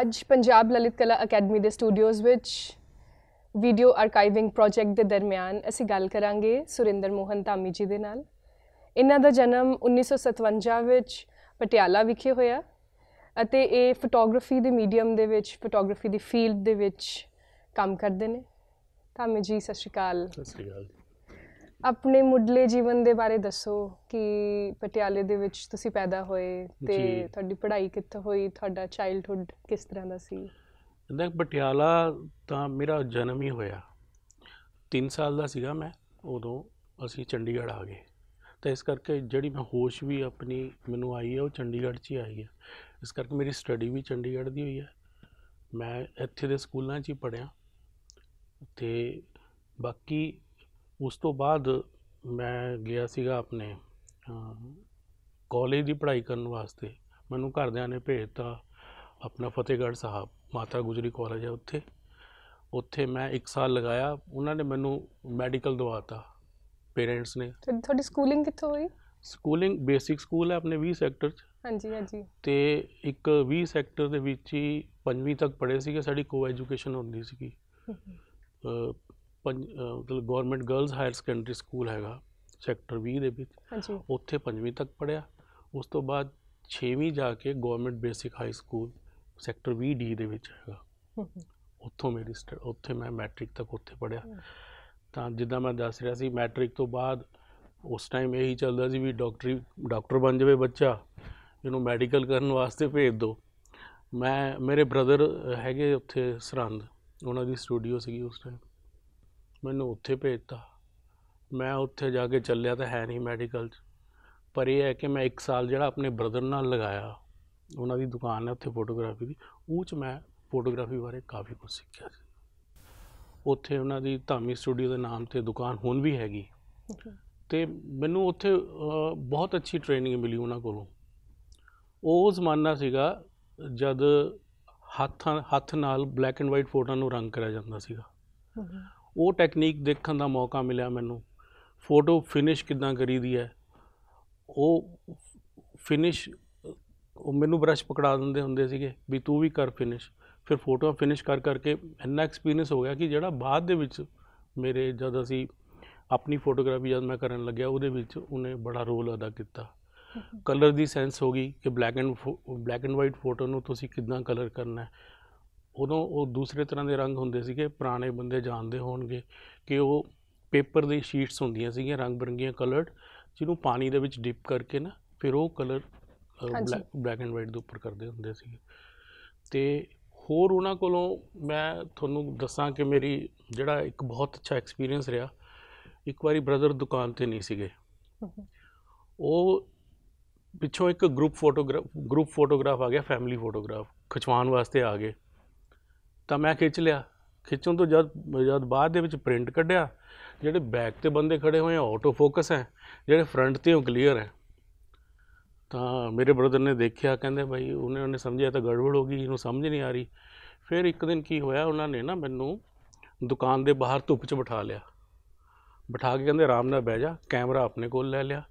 ਅੱਜ ਪੰਜਾਬ ਲਲਿਤ ਕਲਾ ਅਕੈਡਮੀ ਦੇ ਸਟੂਡੀਓਜ਼ ਵਿੱਚ ਵੀਡੀਓ ਆਰਕਾਈਵਿੰਗ ਪ੍ਰੋਜੈਕਟ ਦੇ ਦਰਮਿਆਨ ਅਸੀਂ ਗੱਲ ਕਰਾਂਗੇ ਸੁਰਿੰਦਰ ਮੋਹਨ ਧਾਮੀ ਜੀ ਦੇ ਨਾਲ ਇਹਨਾਂ ਦਾ ਜਨਮ 1957 ਵਿੱਚ ਪਟਿਆਲਾ ਵਿਖੇ ਹੋਇਆ ਅਤੇ ਇਹ ਫੋਟੋਗ੍ਰਾਫੀ ਦੇ ਮੀਡੀਅਮ ਦੇ ਵਿੱਚ ਫੋਟੋਗ੍ਰਾਫੀ ਦੀ ਫੀਲਡ ਦੇ ਵਿੱਚ ਕੰਮ ਕਰਦੇ ਨੇ ਧਾਮੀ ਜੀ ਸਤਿ ਸ਼੍ਰੀ ਅਕਾਲ ਸਤਿ ਸ਼੍ਰੀ ਅਕਾਲ ਆਪਣੇ ਮੁੱਢਲੇ ਜੀਵਨ ਦੇ ਬਾਰੇ ਦੱਸੋ ਕਿ ਪਟਿਆਲੇ ਦੇ ਵਿੱਚ ਤੁਸੀਂ ਪੈਦਾ ਹੋਏ ਤੇ ਤੁਹਾਡੀ ਪੜ੍ਹਾਈ ਕਿੱਥੇ ਹੋਈ ਤੁਹਾਡਾ ਚਾਈਲਡਹੂਡ ਕਿਸ ਤਰ੍ਹਾਂ ਦਾ ਸੀ ਦੇਖ ਪਟਿਆਲਾ ਤਾਂ ਮੇਰਾ ਜਨਮ ਹੀ ਹੋਇਆ 3 ਸਾਲ ਦਾ ਸੀਗਾ ਮੈਂ ਉਦੋਂ ਅਸੀਂ ਚੰਡੀਗੜ੍ਹ ਆ ਗਏ ਤਾਂ ਇਸ ਕਰਕੇ ਜਿਹੜੀ ਮੈਂ ਹੋਸ਼ ਵੀ ਆਪਣੀ ਮੈਨੂੰ ਆਈ ਹੈ ਉਹ ਚੰਡੀਗੜ੍ਹ 'ਚ ਹੀ ਆਈ ਹੈ ਇਸ ਕਰਕੇ ਮੇਰੀ ਸਟੱਡੀ ਵੀ ਚੰਡੀਗੜ੍ਹ ਦੀ ਹੋਈ ਹੈ ਮੈਂ ਇੱਥੇ ਦੇ ਸਕੂਲਾਂ 'ਚ ਹੀ ਪੜਿਆ ਤੇ ਬਾਕੀ ਉਸ ਤੋਂ ਬਾਅਦ ਮੈਂ ਗਿਆ ਸੀਗਾ ਆਪਣੇ ਕਾਲਜ ਦੀ ਪੜ੍ਹਾਈ ਕਰਨ ਵਾਸਤੇ ਮੈਨੂੰ ਘਰਦਿਆਂ ਨੇ ਭੇਜਤਾ ਆਪਣਾ ਫਤਿਹਗੜ੍ਹ ਸਾਹਿਬ ਮਾਤਾ ਗੁਜਰੀ ਕਾਲਜ ਹੈ ਉੱਥੇ ਉੱਥੇ ਮੈਂ 1 ਸਾਲ ਲਗਾਇਆ ਉਹਨਾਂ ਨੇ ਮੈਨੂੰ ਮੈਡੀਕਲ ਦਵਾਤਾ ਪੇਰੈਂਟਸ ਨੇ ਤੁਹਾਡੀ ਸਕੂਲਿੰਗ ਕਿੱਥੋਂ ਹੋਈ ਸਕੂਲਿੰਗ ਬੇਸਿਕ ਸਕੂਲ ਹੈ ਆਪਣੇ 20 ਸੈਕਟਰ ਚ ਹਾਂਜੀ ਹਾਂਜੀ ਤੇ ਇੱਕ 20 ਸੈਕਟਰ ਦੇ ਵਿੱਚ ਹੀ 5ਵੀਂ ਤੱਕ ਪੜ੍ਹੇ ਸੀਗੇ ਸਾਡੀ ਕੋ ਐਜੂਕੇਸ਼ਨ ਹੁੰਦੀ ਸੀਗੀ ਮਤਲਬ government girls higher secondary school ਹੈਗਾ ਸੈਕਟਰ 20 ਦੇ ਵਿੱਚ ਹਾਂਜੀ ਉੱਥੇ 5ਵੀਂ ਤੱਕ ਪੜਿਆ ਉਸ ਤੋਂ ਬਾਅਦ 6ਵੀਂ ਜਾ ਕੇ government basic high school sector 20 D ਦੇ ਵਿੱਚ ਹੈਗਾ ਉੱਥੋਂ ਮੇਰੀ ਉੱਥੇ ਮੈਂ ਮੈਟ੍ਰਿਕ ਤੱਕ ਉੱਥੇ ਪੜਿਆ ਤਾਂ ਜਿੱਦਾਂ ਮੈਂ ਦੱਸ ਰਿਹਾ ਸੀ ਮੈਟ੍ਰਿਕ ਤੋਂ ਬਾਅਦ ਉਸ ਟਾਈਮ ਇਹੀ ਚੱਲਦਾ ਸੀ ਵੀ ਡਾਕਟਰੀ ਡਾਕਟਰ ਬਣ ਜਾਵੇ ਬੱਚਾ ਇਹਨੂੰ ਮੈਡੀਕਲ ਕਰਨ ਵਾਸਤੇ ਭੇਜ ਦਿਓ ਮੈਂ ਮੇਰੇ ਬ੍ਰਦਰ ਹੈਗੇ ਉੱਥੇ ਸਰੰਦ ਉਹਨਾਂ ਦੀ ਸਟੂਡੀਓ ਸੀਗੀ ਉਸ ਟਾਈਮ ਮੈਨੂੰ ਉੱਥੇ ਭੇਜਤਾ ਮੈਂ ਉੱਥੇ ਜਾ ਕੇ ਚੱਲਿਆ ਤਾਂ ਹੈ ਨਹੀਂ ਮੈਡੀਕਲ 'ਚ ਪਰ ਇਹ ਹੈ ਕਿ ਮੈਂ 1 ਸਾਲ ਜਿਹੜਾ ਆਪਣੇ ਬ੍ਰਦਰ ਨਾਲ ਲਗਾਇਆ ਉਹਨਾਂ ਦੀ ਦੁਕਾਨ ਹੈ ਉੱਥੇ ਫੋਟੋਗ੍ਰਾਫੀ ਦੀ ਉਹ 'ਚ ਮੈਂ ਫੋਟੋਗ੍ਰਾਫੀ ਬਾਰੇ ਕਾਫੀ ਕੁਝ ਸਿੱਖਿਆ ਸੀ ਉੱਥੇ ਉਹਨਾਂ ਦੀ ਧਾਮੀ ਸਟੂਡੀਓ ਦੇ ਨਾਮ ਤੇ ਦੁਕਾਨ ਹੁਣ ਵੀ ਹੈਗੀ ਤੇ ਮੈਨੂੰ ਉੱਥੇ ਬਹੁਤ ਅੱਛੀ ਟ੍ਰੇਨਿੰਗ ਮਿਲੀ ਉਹਨਾਂ ਕੋਲੋਂ ਉਹ ਜ਼ਮਾਨਾ ਸੀਗਾ ਜਦ ਹੱਥਾਂ ਹੱਥ ਨਾਲ ਬਲੈਕ ਐਂਡ ਵਾਈਟ ਫੋਟੋਆਂ ਨੂੰ ਰੰਗ ਕਰਿਆ ਜਾਂਦਾ ਸੀਗਾ ਉਹ ਟੈਕਨੀਕ ਦੇਖਣ ਦਾ ਮੌਕਾ ਮਿਲਿਆ ਮੈਨੂੰ ਫੋਟੋ ਫਿਨਿਸ਼ ਕਿਦਾਂ ਕਰੀਦੀ ਹੈ ਉਹ ਫਿਨਿਸ਼ ਉਹ ਮੈਨੂੰ ਬ੍ਰਸ਼ ਪਕੜਾ ਦਿੰਦੇ ਹੁੰਦੇ ਸੀਗੇ ਵੀ ਤੂੰ ਵੀ ਕਰ ਫਿਨਿਸ਼ ਫਿਰ ਫੋਟੋ ਫਿਨਿਸ਼ ਕਰ ਕਰਕੇ ਇੰਨਾ ਐਕਸਪੀਰੀਅੰਸ ਹੋ ਗਿਆ ਕਿ ਜਿਹੜਾ ਬਾਅਦ ਦੇ ਵਿੱਚ ਮੇਰੇ ਜਦ ਅਸੀਂ ਆਪਣੀ ਫੋਟੋਗ੍ਰਾਫੀ ਜਦ ਮੈਂ ਕਰਨ ਲੱਗਿਆ ਉਹਦੇ ਵਿੱਚ ਉਹਨੇ ਬੜਾ ਰੋਲ ਅਦਾ ਕੀਤਾ ਕਲਰ ਦੀ ਸੈਂਸ ਹੋ ਗਈ ਕਿ black and black and white photo ਨੂੰ ਤੁਸੀਂ ਕਿਦਾਂ ਕਲਰ ਕਰਨਾ ਹੈ ਉਦੋਂ ਉਹ ਦੂਸਰੇ ਤਰ੍ਹਾਂ ਦੇ ਰੰਗ ਹੁੰਦੇ ਸੀਗੇ ਪੁਰਾਣੇ ਬੰਦੇ ਜਾਣਦੇ ਹੋਣਗੇ ਕਿ ਉਹ ਪੇਪਰ ਦੀ ਸ਼ੀਟਸ ਹੁੰਦੀਆਂ ਸੀਗੀਆਂ ਰੰਗ ਬਰੰਗੀਆਂ ਕਲਰਡ ਜਿਹਨੂੰ ਪਾਣੀ ਦੇ ਵਿੱਚ ਡਿਪ ਕਰਕੇ ਨਾ ਫਿਰ ਉਹ ਕਲਰ ਬਲੈਕ ਐਂਡ ਵਾਈਟ ਦੇ ਉੱਪਰ ਕਰਦੇ ਹੁੰਦੇ ਸੀਗੇ ਤੇ ਹੋਰ ਉਹਨਾਂ ਕੋਲੋਂ ਮੈਂ ਤੁਹਾਨੂੰ ਦੱਸਾਂ ਕਿ ਮੇਰੀ ਜਿਹੜਾ ਇੱਕ ਬਹੁਤ ਅੱਛਾ ਐਕਸਪੀਰੀਅੰਸ ਰਿਹਾ ਇੱਕ ਵਾਰੀ ਬ੍ਰਦਰ ਦੁਕਾਨ ਤੇ ਨਹੀਂ ਸੀਗੇ ਉਹ ਪਿੱਛੋਂ ਇੱਕ ਗਰੁੱਪ ਫੋਟੋਗ੍ਰਾਫ ਗਰੁੱਪ ਫੋਟੋਗ੍ਰਾਫ ਆ ਗਿਆ ਫੈਮਿਲੀ ਫੋਟੋਗ੍ਰਾਫ ਖਿਚਵਾਉਣ ਵਾਸਤੇ ਆ ਗਏ ਤਾਂ ਮੈਂ ਖਿੱਚ ਲਿਆ ਖਿੱਚਣ ਤੋਂ ਜਦ ਜਦ ਬਾਅਦ ਦੇ ਵਿੱਚ ਪ੍ਰਿੰਟ ਕੱਢਿਆ ਜਿਹੜੇ ਬੈਕ ਤੇ ਬੰਦੇ ਖੜੇ ਹੋਏ ਆ ਆਟੋ ਫੋਕਸ ਹੈ ਜਿਹੜੇ ਫਰੰਟ ਤੇ ਉਹ ਕਲੀਅਰ ਹੈ ਤਾਂ ਮੇਰੇ ਬ੍ਰਦਰ ਨੇ ਦੇਖਿਆ ਕਹਿੰਦੇ ਭਾਈ ਉਹਨੇ ਉਹਨੇ ਸਮਝਿਆ ਤਾਂ ਗੜਬੜ ਹੋ ਗਈ ਇਹਨੂੰ ਸਮਝ ਨਹੀਂ ਆ ਰਹੀ ਫਿਰ ਇੱਕ ਦਿਨ ਕੀ ਹੋਇਆ ਉਹਨਾਂ ਨੇ ਨਾ ਮੈਨੂੰ ਦੁਕਾਨ ਦੇ ਬਾਹਰ ਧੁੱਪ 'ਚ ਬਿਠਾ ਲਿਆ ਬਿਠਾ ਕੇ ਕਹਿੰਦੇ ਆਰਾਮ ਨਾਲ ਬਹਿ ਜਾ ਕੈਮਰਾ ਆਪਣੇ ਕੋਲ ਲੈ ਲਿਆ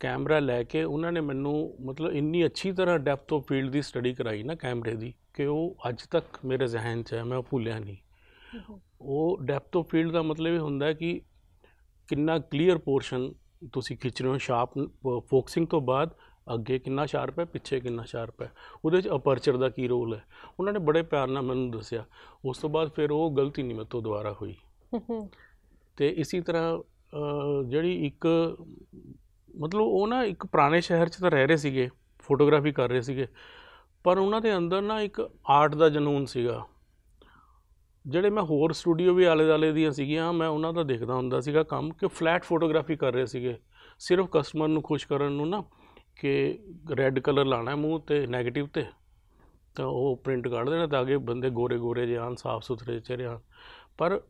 ਕੈਮਰਾ ਲੈ ਕੇ ਉਹਨਾਂ ਨੇ ਮੈਨੂੰ ਮਤਲਬ ਇੰਨੀ ਅੱਛੀ ਤਰ੍ਹਾਂ ਡੈਪਥ ਆਫ ਫੀਲਡ ਦੀ ਸਟੱਡੀ ਕਰਾਈ ਨਾ ਕੈਮਰੇ ਦੀ ਕਿ ਉਹ ਅੱਜ ਤੱਕ ਮੇਰੇ ਜ਼ਿਹਨ 'ਚ ਹੈ ਮੈਂ ਭੁੱਲਿਆ ਨਹੀਂ ਉਹ ਡੈਪਥ ਆਫ ਫੀਲਡ ਦਾ ਮਤਲਬ ਇਹ ਹੁੰਦਾ ਕਿ ਕਿੰਨਾ ਕਲੀਅਰ ਪੋਰਸ਼ਨ ਤੁਸੀਂ ਖਿੱਚ ਰਹੇ ਹੋ ਸ਼ਾਰਪ ਫੋਕਸਿੰਗ ਤੋਂ ਬਾਅਦ ਅੱਗੇ ਕਿੰਨਾ ਸ਼ਾਰਪ ਹੈ ਪਿੱਛੇ ਕਿੰਨਾ ਸ਼ਾਰਪ ਹੈ ਉਹਦੇ 'ਚ ਅਪਰਚਰ ਦਾ ਕੀ ਰੋਲ ਹੈ ਉਹਨਾਂ ਨੇ ਬੜੇ ਪਿਆਰ ਨਾਲ ਮੈਨੂੰ ਦੱਸਿਆ ਉਸ ਤੋਂ ਬਾਅਦ ਫਿਰ ਉਹ ਗਲਤੀ ਨਹੀਂ ਮੇਤੋਂ ਤੋਂ ਦੁਬਾਰਾ ਹੋਈ ਤੇ ਇਸੇ ਤਰ੍ਹਾਂ ਜਿਹੜੀ ਇੱਕ ਮਤਲਬ ਉਹ ਨਾ ਇੱਕ ਪੁਰਾਣੇ ਸ਼ਹਿਰ 'ਚ ਤਾਂ ਰਹਿ ਰਹੇ ਸੀਗੇ ਫੋਟੋਗ੍ਰਾਫੀ ਕਰ ਰਹੇ ਸੀਗੇ ਪਰ ਉਹਨਾਂ ਦੇ ਅੰਦਰ ਨਾ ਇੱਕ ਆਰਟ ਦਾ ਜਨੂਨ ਸੀਗਾ ਜਿਹੜੇ ਮੈਂ ਹੋਰ ਸਟੂਡੀਓ ਵੀ ਆਲੇ-ਦਾਲੇ ਦੀਆਂ ਸੀਗੀਆਂ ਮੈਂ ਉਹਨਾਂ ਦਾ ਦੇਖਦਾ ਹੁੰਦਾ ਸੀਗਾ ਕੰਮ ਕਿ ਫਲੈਟ ਫੋਟੋਗ੍ਰਾਫੀ ਕਰ ਰਹੇ ਸੀਗੇ ਸਿਰਫ ਕਸਟਮਰ ਨੂੰ ਖੁਸ਼ ਕਰਨ ਨੂੰ ਨਾ ਕਿ ਰੈੱਡ ਕਲਰ ਲਾਣਾ ਮੂੰਹ ਤੇ 네ਗੇਟਿਵ ਤੇ ਤਾਂ ਉਹ ਪ੍ਰਿੰਟ ਕੱਢ ਦੇਣਾ ਤਾਂ ਕਿ ਬੰਦੇ ਗੋਰੇ-ਗੋਰੇ ਜਿਹਾ ਸਾਫ਼ ਸੁਥਰੇ ਚਿਹਰੇ ਆਣ ਪਰ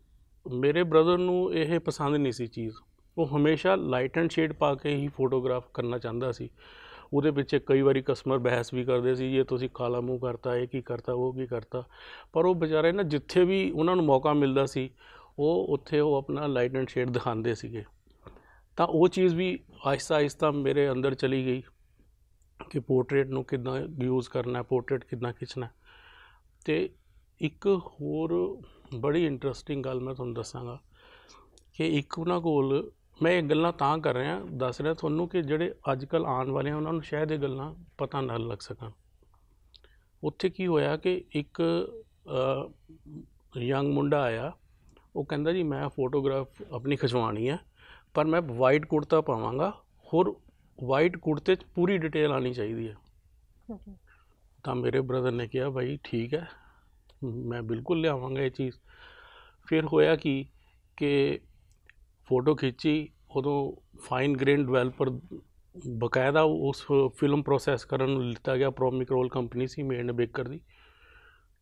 ਮੇਰੇ ਬ੍ਰਦਰ ਨੂੰ ਇਹ ਪਸੰਦ ਨਹੀਂ ਸੀ ਚੀਜ਼ ਉਹ ਹਮੇਸ਼ਾ ਲਾਈਟ ਐਂਡ ਸ਼ੇਡ ਪਾ ਕੇ ਹੀ ਫੋਟੋਗ੍ਰਾਫ ਕਰਨਾ ਚਾਹੁੰਦਾ ਸੀ ਉਹਦੇ ਪਿੱਛੇ ਕਈ ਵਾਰੀ ਕਸਟਮਰ ਬਹਿਸ ਵੀ ਕਰਦੇ ਸੀ ਇਹ ਤੁਸੀਂ ਕਾਲਾ ਮੂੰਹ ਕਰਤਾ ਇਹ ਕੀ ਕਰਤਾ ਉਹ ਕੀ ਕਰਤਾ ਪਰ ਉਹ ਵਿਚਾਰੇ ਨਾ ਜਿੱਥੇ ਵੀ ਉਹਨਾਂ ਨੂੰ ਮੌਕਾ ਮਿਲਦਾ ਸੀ ਉਹ ਉੱਥੇ ਉਹ ਆਪਣਾ ਲਾਈਟ ਐਂਡ ਸ਼ੇਡ ਦਿਖਾਉਂਦੇ ਸੀਗੇ ਤਾਂ ਉਹ ਚੀਜ਼ ਵੀ ਆਹਿਸਤਾ ਆਹਿਸਤਾ ਮੇਰੇ ਅੰਦਰ ਚਲੀ ਗਈ ਕਿ ਪੋਰਟਰੇਟ ਨੂੰ ਕਿਦਾਂ ਯੂਜ਼ ਕਰਨਾ ਹੈ ਪੋਰਟਰੇਟ ਕਿਦਾਂ ਖਿੱਚਣਾ ਤੇ ਇੱਕ ਹੋਰ ਬੜੀ ਇੰਟਰਸਟਿੰਗ ਗੱਲ ਮੈਂ ਤੁਹਾਨੂੰ ਦੱਸਾਂਗਾ ਕਿ ਇੱਕ ਉਹਨਾਂ ਕੋਲ ਮੈਂ ਇਹ ਗੱਲਾਂ ਤਾਂ ਕਰ ਰਿਹਾ ਦੱਸ ਰਿਹਾ ਤੁਹਾਨੂੰ ਕਿ ਜਿਹੜੇ ਅੱਜ ਕੱਲ ਆਉਣ ਵਾਲੇ ਆ ਉਹਨਾਂ ਨੂੰ ਸ਼ਾਇਦ ਇਹ ਗੱਲਾਂ ਪਤਾ ਨਾ ਲੱਗ ਸਕਣ ਉੱਥੇ ਕੀ ਹੋਇਆ ਕਿ ਇੱਕ ਯੰਗ ਮੁੰਡਾ ਆਇਆ ਉਹ ਕਹਿੰਦਾ ਜੀ ਮੈਂ ਫੋਟੋਗ੍ਰਾਫ ਆਪਣੀ ਖਿਚਵਾਣੀ ਹੈ ਪਰ ਮੈਂ ਵਾਈਟ ਕੁੜਤਾ ਪਾਵਾਂਗਾ ਹੋਰ ਵਾਈਟ ਕੁੜਤੇ 'ਚ ਪੂਰੀ ਡਿਟੇਲ ਆਣੀ ਚਾਹੀਦੀ ਹੈ ਤਾਂ ਮੇਰੇ ਬ੍ਰਦਰ ਨੇ ਕਿਹਾ ਭਾਈ ਠੀਕ ਹੈ ਮੈਂ ਬਿਲਕੁਲ ਲਿਆਵਾਂਗਾ ਇਹ ਚੀਜ਼ ਫਿਰ ਹੋਇਆ ਕਿ ਕਿ ਫੋਟੋ ਖਿੱਚੀ ਉਦੋਂ ਫਾਈਨ ਗ੍ਰੇਨ ਡਿਵੈਲਪਰ ਬਕਾਇਦਾ ਉਸ ਫਿਲਮ ਪ੍ਰੋਸੈਸ ਕਰਨ ਨੂੰ ਲਿੱਤਾ ਗਿਆ ਰੋਲ ਕੰਪਨੀ ਸੀ ਮੇਨ ਬੇਕਰ ਦੀ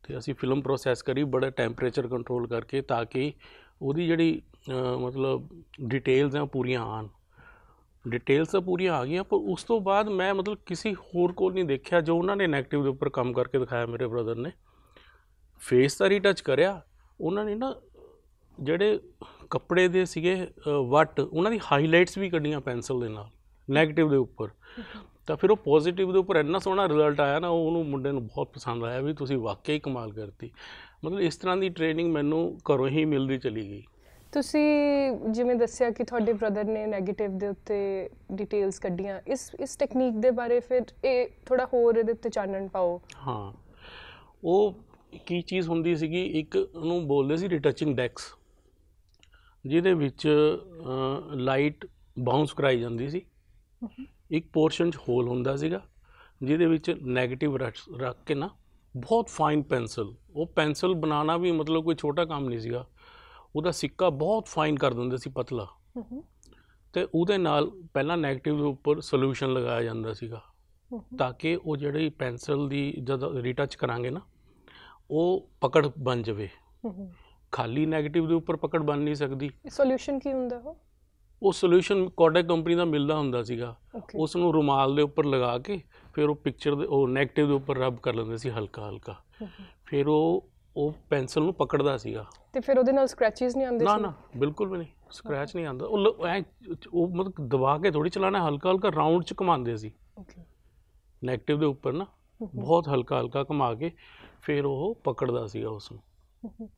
ਤੇ ਅਸੀਂ ਫਿਲਮ ਪ੍ਰੋਸੈਸ ਕਰੀ ਬੜਾ ਟੈਂਪਰੇਚਰ ਕੰਟਰੋਲ ਕਰਕੇ ਤਾਂ ਕਿ ਉਹਦੀ ਜਿਹੜੀ ਮਤਲਬ ਡਿਟੇਲਸ ਆ ਪੂਰੀਆਂ ਆਣ ਡਿਟੇਲਸ ਆ ਪੂਰੀਆਂ ਆ ਗਈਆਂ ਪਰ ਉਸ ਤੋਂ ਬਾਅਦ ਮੈਂ ਮਤਲਬ ਕਿਸੇ ਹੋਰ ਕੋਲ ਨਹੀਂ ਦੇਖਿਆ ਜੋ ਉਹਨਾਂ ਨੇ 네ਗੇਟਿਵ ਦੇ ਉੱਪਰ ਕੰਮ ਕਰਕੇ ਦਿਖਾਇਆ ਮੇਰੇ ਬ੍ਰਦਰ ਨੇ ਫੇਸ ਤਾਂ ਰੀਟਚ ਕਰਿਆ ਉਹਨਾਂ ਨੇ ਨਾ ਜਿਹੜੇ ਕੱਪੜੇ ਦੇ ਸੀਗੇ ਵਟ ਉਹਨਾਂ ਦੀ ਹਾਈਲਾਈਟਸ ਵੀ ਕੱਢੀਆਂ ਪੈਨਸਲ ਦੇ ਨਾਲ 네ਗੇਟਿਵ ਦੇ ਉੱਪਰ ਤਾਂ ਫਿਰ ਉਹ ਪੋਜ਼ਿਟਿਵ ਦੇ ਉੱਪਰ ਇੰਨਾ ਸੋਹਣਾ ਰਿਜ਼ਲਟ ਆਇਆ ਨਾ ਉਹਨੂੰ ਮੁੰਡੇ ਨੂੰ ਬਹੁਤ ਪਸੰਦ ਆਇਆ ਵੀ ਤੁਸੀਂ ਵਾਕਈ ਕਮਾਲ ਕਰਤੀ ਮਤਲਬ ਇਸ ਤਰ੍ਹਾਂ ਦੀ ਟ੍ਰੇਨਿੰਗ ਮੈਨੂੰ ਘਰੋਂ ਹੀ ਮਿਲਦੀ ਚਲੀ ਗਈ ਤੁਸੀਂ ਜਿਵੇਂ ਦੱਸਿਆ ਕਿ ਤੁਹਾਡੇ ਬ੍ਰਦਰ ਨੇ 네ਗੇਟਿਵ ਦੇ ਉੱਤੇ ਡਿਟੇਲਸ ਕੱਢੀਆਂ ਇਸ ਇਸ ਟੈਕਨੀਕ ਦੇ ਬਾਰੇ ਫਿਰ ਇਹ ਥੋੜਾ ਹੋਰ ਇਹਦੇ ਉੱਤੇ ਚਾਨਣ ਪਾਓ ਹਾਂ ਉਹ ਕੀ ਚੀਜ਼ ਹੁੰਦੀ ਸੀਗੀ ਇੱਕ ਉਹਨੂੰ ਬੋਲਦੇ ਸੀ ਰਿਟਚਿੰਗ ਡੈਕਸ ਜਿਹਦੇ ਵਿੱਚ ਲਾਈਟ ਬਾਉਂਸ ਕਰਾਈ ਜਾਂਦੀ ਸੀ ਇੱਕ ਪੋਰਸ਼ਨ 'ਚ ਹੋਲ ਹੁੰਦਾ ਸੀਗਾ ਜਿਹਦੇ ਵਿੱਚ 네ਗੇਟਿਵ ਰੱਖ ਕੇ ਨਾ ਬਹੁਤ ਫਾਈਨ ਪੈਨਸਲ ਉਹ ਪੈਨਸਲ ਬਣਾਉਣਾ ਵੀ ਮਤਲਬ ਕੋਈ ਛੋਟਾ ਕੰਮ ਨਹੀਂ ਸੀਗਾ ਉਹਦਾ ਸਿੱਕਾ ਬਹੁਤ ਫਾਈਨ ਕਰ ਦਿੰਦੇ ਸੀ ਪਤਲਾ ਤੇ ਉਹਦੇ ਨਾਲ ਪਹਿਲਾਂ 네ਗੇਟਿਵ ਦੇ ਉੱਪਰ ਸੋਲੂਸ਼ਨ ਲਗਾਇਆ ਜਾਂਦਾ ਸੀਗਾ ਤਾਂ ਕਿ ਉਹ ਜਿਹੜੀ ਪੈਨਸਲ ਦੀ ਜਦ ਰੀਟੱਚ ਕਰਾਂਗੇ ਨਾ ਉਹ ਪਕੜ ਬਣ ਜਾਵੇ ਖਾਲੀ 네ਗੇਟਿਵ ਦੇ ਉੱਪਰ ਪਕੜ ਬਣ ਨਹੀਂ ਸਕਦੀ ਸੋਲੂਸ਼ਨ ਕੀ ਹੁੰਦਾ ਉਹ ਉਹ ਸੋਲੂਸ਼ਨ ਕੋਡੈਕ ਕੰਪਨੀ ਦਾ ਮਿਲਦਾ ਹੁੰਦਾ ਸੀਗਾ ਉਸ ਨੂੰ ਰੁਮਾਲ ਦੇ ਉੱਪਰ ਲਗਾ ਕੇ ਫਿਰ ਉਹ ਪਿਕਚਰ ਦੇ ਉਹ 네ਗੇਟਿਵ ਦੇ ਉੱਪਰ ਰਬ ਕਰ ਲੈਂਦੇ ਸੀ ਹਲਕਾ ਹਲਕਾ ਫਿਰ ਉਹ ਉਹ ਪੈਨਸਲ ਨੂੰ ਪਕੜਦਾ ਸੀਗਾ ਤੇ ਫਿਰ ਉਹਦੇ ਨਾਲ ਸਕ੍ਰੈਚਸ ਨਹੀਂ ਆਉਂਦੇ ਸੀ ਨਾ ਨਾ ਬਿਲਕੁਲ ਵੀ ਨਹੀਂ ਸਕ੍ਰੈਚ ਨਹੀਂ ਆਉਂਦਾ ਉਹ ਐ ਉਹ ਮਤਲਬ ਦਬਾ ਕੇ ਥੋੜੀ ਚਲਾਣਾ ਹਲਕਾ ਹਲਕਾ ਰਾਉਂਡ ਚ ਘਮਾਉਂਦੇ ਸੀ ਓਕੇ 네ਗੇਟਿਵ ਦੇ ਉੱਪਰ ਨਾ mm-hmm. ਬਹੁਤ ਹਲਕਾ ਹਲਕਾ ਘਮਾ ਕੇ ਫਿਰ ਉਹ ਪਕੜਦਾ ਸੀਗਾ ਉਸ ਨੂੰ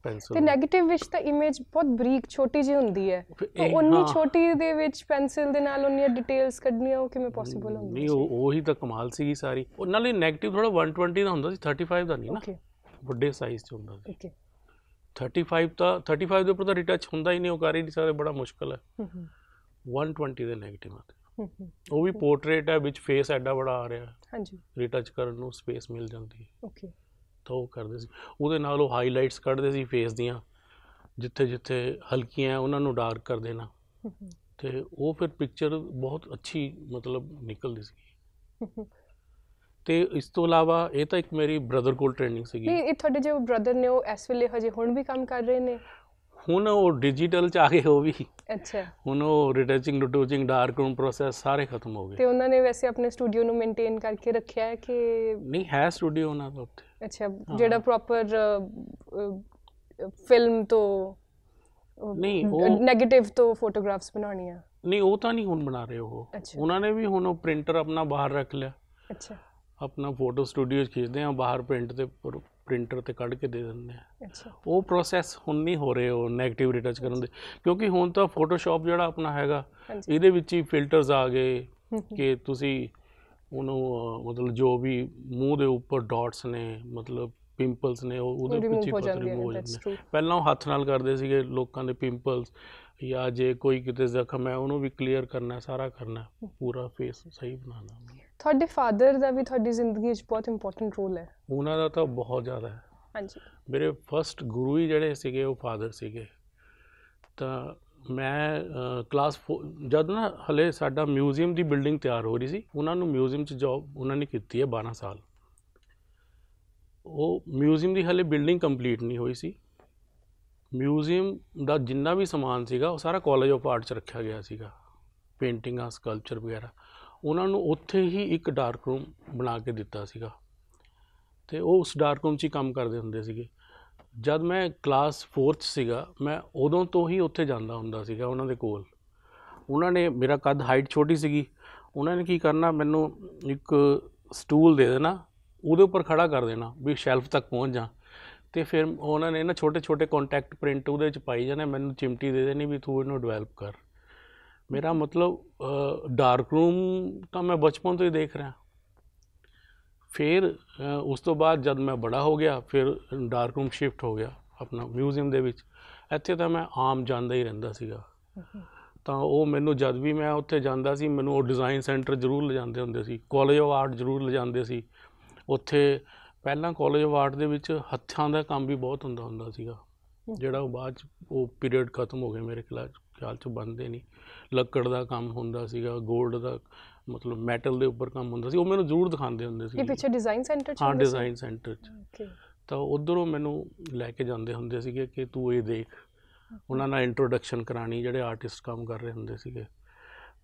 ਪੈਨਸਲ ਤੇ 네ਗੇਟਿਵ ਵਿੱਚ ਤਾਂ ਇਮੇਜ ਬਹੁਤ ਬਰੀਕ ਛੋਟੀ ਜੀ ਹੁੰਦੀ ਹੈ ਉਹ ਉਨੀ ਛੋਟੀ ਦੇ ਵਿੱਚ ਪੈਨਸਲ ਦੇ ਨਾਲ ਉਨੀਆਂ ਡਿਟੇਲਸ ਕੱਢਣੀਆਂ ਉਹ ਕਿਵੇਂ ਪੋਸੀਬਲ ਹੁੰਦੀ ਨਹੀਂ ਉਹ ਉਹੀ ਤਾਂ ਕਮਾਲ ਸੀਗੀ ਸਾਰੀ ਉਹ ਨਾਲੇ 네ਗੇਟਿਵ ਥੋੜਾ 120 ਦਾ ਹੁੰਦਾ ਸੀ 35 ਦਾ ਨਹੀਂ ਨਾ ਵੱਡੇ ਸਾਈਜ਼ 'ਚ ਹੁੰਦਾ ਸੀ ਓਕੇ 35 ਤਾਂ 35 ਦੇ ਉੱਪਰ ਤਾਂ ਰਿਟੱਚ ਹੁੰਦਾ ਹੀ ਨਹੀਂ ਉਹ ਕਰ ਹੀ ਨਹੀਂ ਸਕਦੇ ਬੜਾ ਮੁਸ਼ਕਲ ਹੈ 120 ਦੇ 네ਗੇਟਿਵ ਆਤੇ ਉਹ ਵੀ ਪੋਰਟਰੇਟ ਹੈ ਵਿੱਚ ਫੇਸ ਐਡਾ ਬੜਾ ਆ ਰਿਹਾ ਹਾਂਜੀ ਰਿਟੱਚ ਕਰਨ ਨੂੰ ਸਪੇਸ ਮਿਲ ਜਾਂਦੀ ਹੈ ਓਕੇ ਤਾਂ ਉਹ ਕਰਦੇ ਸੀ ਉਹਦੇ ਨਾਲ ਉਹ ਹਾਈਲਾਈਟਸ ਕੱਢਦੇ ਸੀ ਫੇਸ ਦੀਆਂ ਜਿੱਥੇ ਜਿੱਥੇ ਹਲਕੀਆਂ ਉਹਨਾਂ ਨੂੰ ਡਾਰਕ ਕਰ ਦੇਣਾ ਤੇ ਉਹ ਫਿਰ ਪਿਕਚਰ ਬਹੁਤ ਅੱਛੀ ਮਤਲਬ ਨਿਕਲਦੀ ਸੀ ਤੇ ਇਸ ਤੋਂ ਇਲਾਵਾ ਇਹ ਤਾਂ ਇੱਕ ਮੇਰੀ ਬ੍ਰਦਰ ਕੋਲ ਟ੍ਰੇਨਿੰਗ ਸੀਗੀ ਨਹੀਂ ਇਹ ਤੁਹਾਡੇ ਜੋ ਬ੍ਰਦਰ ਨੇ ਉਹ ਇਸ ਵੇਲੇ ਹਜੇ ਹੁਣ ਵੀ ਕੰਮ ਕਰ ਰਹੇ ਨੇ ਹੁਣ ਉਹ ਡਿਜੀਟਲ ਚ ਆ ਗਏ ਹੋ ਵੀ ਅੱਛਾ ਹੁਣ ਉਹ retouching detouching dark room process ਸਾਰੇ ਖਤਮ ਹੋ ਗਏ ਤੇ ਉਹਨਾਂ ਨੇ ਵੈਸੇ ਆਪਣੇ ਸਟੂਡੀਓ ਨੂੰ ਮੇਨਟੇਨ ਕਰਕੇ ਰੱਖਿਆ ਹੈ ਕਿ ਨਹੀਂ ਹੈ ਸਟੂਡੀਓ ਉਹਨਾਂ ਦਾ ਉੱਥੇ ਅੱਛਾ ਜਿਹੜਾ ਪ੍ਰੋਪਰ ਫਿਲਮ ਤੋਂ ਨਹੀਂ ਉਹ 네ਗੇਟਿਵ ਤੋਂ ਫੋਟੋਗ੍ਰਾਫਸ ਬਣਾਉਣੀਆਂ ਨਹੀਂ ਉਹ ਤਾਂ ਨਹੀਂ ਹੁਣ ਬਣਾ ਰਹੇ ਉਹ ਉਹਨਾਂ ਨੇ ਵੀ ਹੁਣ ਉਹ ਪ੍ਰਿੰਟਰ ਆਪਣਾ ਬਾਹਰ ਰੱਖ ਲਿਆ ਅੱਛਾ ਆਪਣਾ ਫੋਟੋ ਸਟੂਡੀਓ ਖਿੱਚਦੇ ਆ ਬਾਹਰ ਪ੍ਰਿੰਟ ਤੇ ਪ੍ਰਿੰਟਰ ਤੇ ਕੱਢ ਕੇ ਦੇ ਦਿੰਦੇ ਆ ਅੱਛਾ ਉਹ ਪ੍ਰੋਸੈਸ ਹੁਣ ਨਹੀਂ ਹੋ ਰਿਹਾ ਉਹ 네ਗੇਟਿਵ ਰਿਟਚ ਕਰਨ ਦੇ ਕਿਉਂਕਿ ਹੁਣ ਤਾਂ ਫੋਟੋਸ਼ਾਪ ਜਿਹੜਾ ਆਪਣਾ ਹੈਗਾ ਇਹਦੇ ਵਿੱਚ ਹੀ ਫਿਲਟਰਸ ਆ ਗਏ ਕਿ ਤੁਸੀਂ ਉਹਨੂੰ ਮਤਲਬ ਜੋ ਵੀ ਮੂੰਹ ਦੇ ਉੱਪਰ ਡਾਟਸ ਨੇ ਮਤਲਬ ਪਿੰਪਲਸ ਨੇ ਉਹ ਉਹਦੇ ਪਿੱਛੇ ਖਤਰ ਰਿਮੂਵ ਹੋ ਜਾਂਦੇ ਪਹਿਲਾਂ ਉਹ ਹੱਥ ਨਾਲ ਕਰਦੇ ਸੀਗੇ ਲੋਕਾਂ ਦੇ ਪਿੰਪਲਸ ਜਾਂ ਜੇ ਕੋਈ ਕਿਤੇ ਜ਼ਖਮ ਹੈ ਉਹਨੂੰ ਵੀ ਕਲੀਅਰ ਕਰਨਾ ਸਾਰਾ ਕਰਨਾ ਪੂਰਾ ਫੇਸ ਸਹੀ ਬਣਾਉਣਾ ਤੁਹਾਡੇ ਫਾਦਰ ਦਾ ਵੀ ਤੁਹਾਡੀ ਜ਼ਿੰਦਗੀ ਵਿੱਚ ਬਹੁਤ ਇੰਪੋਰਟੈਂਟ ਰੋਲ ਹੈ ਉਹਨਾਂ ਦਾ ਤਾਂ ਬਹੁਤ ਜ਼ਿਆਦਾ ਹੈ ਹਾਂਜੀ ਮੇਰੇ ਫਰਸਟ ਗੁਰੂ ਹੀ ਜਿਹੜੇ ਸੀਗੇ ਉਹ ਫਾਦਰ ਸੀਗੇ ਤਾਂ ਮੈਂ ਕਲਾਸ ਜਦ ਨਾ ਹਲੇ ਸਾਡਾ ਮਿਊਜ਼ੀਅਮ ਦੀ ਬਿਲਡਿੰਗ ਤਿਆਰ ਹੋ ਰਹੀ ਸੀ ਉਹਨਾਂ ਨੂੰ ਮਿਊਜ਼ੀਅਮ 'ਚ ਜੌਬ ਉਹਨਾਂ ਨੇ ਕੀਤੀ ਹੈ 12 ਸਾਲ ਉਹ ਮਿਊਜ਼ੀਅਮ ਦੀ ਹਲੇ ਬਿਲਡਿੰਗ ਕੰਪਲੀਟ ਨਹੀਂ ਹੋਈ ਸੀ ਮਿਊਜ਼ੀਅਮ ਦਾ ਜਿੰਨਾ ਵੀ ਸਮਾਨ ਸੀਗਾ ਉਹ ਸਾਰਾ ਕਾਲਜ ਆਫ ਆਰਟ 'ਚ ਰੱਖਿਆ ਗਿਆ ਸੀਗਾ ਪੇਂਟਿੰਗਾਂ ਸਕਲਪਚਰ ਵਗੈਰਾ ਉਹਨਾਂ ਨੂੰ ਉੱਥੇ ਹੀ ਇੱਕ ਡਾਰਕ ਰੂਮ ਬਣਾ ਕੇ ਦਿੱਤਾ ਸੀਗਾ ਤੇ ਉਹ ਉਸ ਡਾਰਕ ਰੂਮ 'ਚ ਹੀ ਕੰਮ ਕਰਦੇ ਹੁੰਦੇ ਸੀਗੇ ਜਦ ਮੈਂ ਕਲਾਸ 4th ਸੀਗਾ ਮੈਂ ਉਦੋਂ ਤੋਂ ਹੀ ਉੱਥੇ ਜਾਂਦਾ ਹੁੰਦਾ ਸੀਗਾ ਉਹਨਾਂ ਦੇ ਕੋਲ ਉਹਨਾਂ ਨੇ ਮੇਰਾ ਕੱਦ ਹਾਈਟ ਛੋਟੀ ਸੀਗੀ ਉਹਨਾਂ ਨੇ ਕੀ ਕਰਨਾ ਮੈਨੂੰ ਇੱਕ ਸਟੂਲ ਦੇ ਦੇਣਾ ਉਹਦੇ ਉੱਪਰ ਖੜਾ ਕਰ ਦੇਣਾ ਵੀ ਸ਼ੈਲਫ ਤੱਕ ਪਹੁੰਚ ਜਾ ਤੇ ਫਿਰ ਉਹਨਾਂ ਨੇ ਨਾ ਛੋਟੇ ਛੋਟੇ ਕੰਟੈਕਟ ਪ੍ਰਿੰਟ ਉਹਦੇ ਵਿੱਚ ਪਾਈ ਜਾਣੇ ਮੈਨੂੰ ਚਿਮਟੀ ਦੇ ਦੇਣੀ ਵੀ ਤੂੰ ਇਹਨੂੰ ਡਿਵੈਲਪ ਕਰ ਮੇਰਾ ਮਤਲਬ ਡਾਰਕ ਰੂਮ ਤਾਂ ਮੈਂ ਬਚਪਨ ਤੋਂ ਹੀ ਦੇਖ ਰਿਹਾ ਫਿਰ ਉਸ ਤੋਂ ਬਾਅਦ ਜਦ ਮੈਂ ਬੜਾ ਹੋ ਗਿਆ ਫਿਰ ਡਾਰਕ ਰੂਮ ਸ਼ਿਫਟ ਹੋ ਗਿਆ ਆਪਣਾ ਮਿਊਜ਼ੀਅਮ ਦੇ ਵਿੱਚ ਇੱਥੇ ਤਾਂ ਮੈਂ ਆਮ ਜਾਂਦਾ ਹੀ ਰਹਿੰਦਾ ਸੀਗਾ ਤਾਂ ਉਹ ਮੈਨੂੰ ਜਦ ਵੀ ਮੈਂ ਉੱਥੇ ਜਾਂਦਾ ਸੀ ਮੈਨੂੰ ਉਹ ਡਿਜ਼ਾਈਨ ਸੈਂਟਰ ਜ਼ਰੂਰ ਲਿਜਾਂਦੇ ਹੁੰਦੇ ਸੀ ਕਾਲਜ ਆਫ ਆਰਟ ਜ਼ਰੂਰ ਲਿਜਾਂਦੇ ਸੀ ਉੱਥੇ ਪਹਿਲਾਂ ਕਾਲਜ ਆਫ ਆਰਟ ਦੇ ਵਿੱਚ ਹੱਥਾਂ ਦਾ ਕੰਮ ਵੀ ਬਹੁਤ ਹੁੰਦਾ ਹੁੰਦਾ ਸੀਗਾ ਜਿਹੜਾ ਉਹ ਬਾਅਦ ਉਹ ਪੀਰੀਅਡ ਖਤਮ ਹੋ ਗਿਆ ਮੇਰੇ ਖਿਆਲ ਚ ਬੰਦੇ ਨਹੀਂ ਲੱਕੜ ਦਾ ਕੰਮ ਹੁੰਦਾ ਸੀਗਾ 골ਡ ਦਾ ਮਤਲਬ ਮੈਟਲ ਦੇ ਉੱਪਰ ਕੰਮ ਹੁੰਦਾ ਸੀ ਉਹ ਮੈਨੂੰ ਜ਼ਰੂਰ ਦਿਖਾਉਂਦੇ ਹੁੰਦੇ ਸੀ ਇਹ ਪਿੱਛੇ ਡਿਜ਼ਾਈਨ ਸੈਂਟਰ ਚ ਹਾਂ ਡਿਜ਼ਾਈਨ ਸੈਂਟਰ ਚ ਤਾਂ ਉਧਰੋਂ ਮੈਨੂੰ ਲੈ ਕੇ ਜਾਂਦੇ ਹੁੰਦੇ ਸੀਗੇ ਕਿ ਤੂੰ ਇਹ ਦੇਖ ਉਹਨਾਂ ਨਾਲ ਇੰਟਰੋਡਕਸ਼ਨ ਕਰਾਣੀ ਜਿਹੜੇ ਆਰਟਿਸਟ ਕੰਮ ਕਰ ਰਹੇ ਹੁੰਦੇ ਸੀਗੇ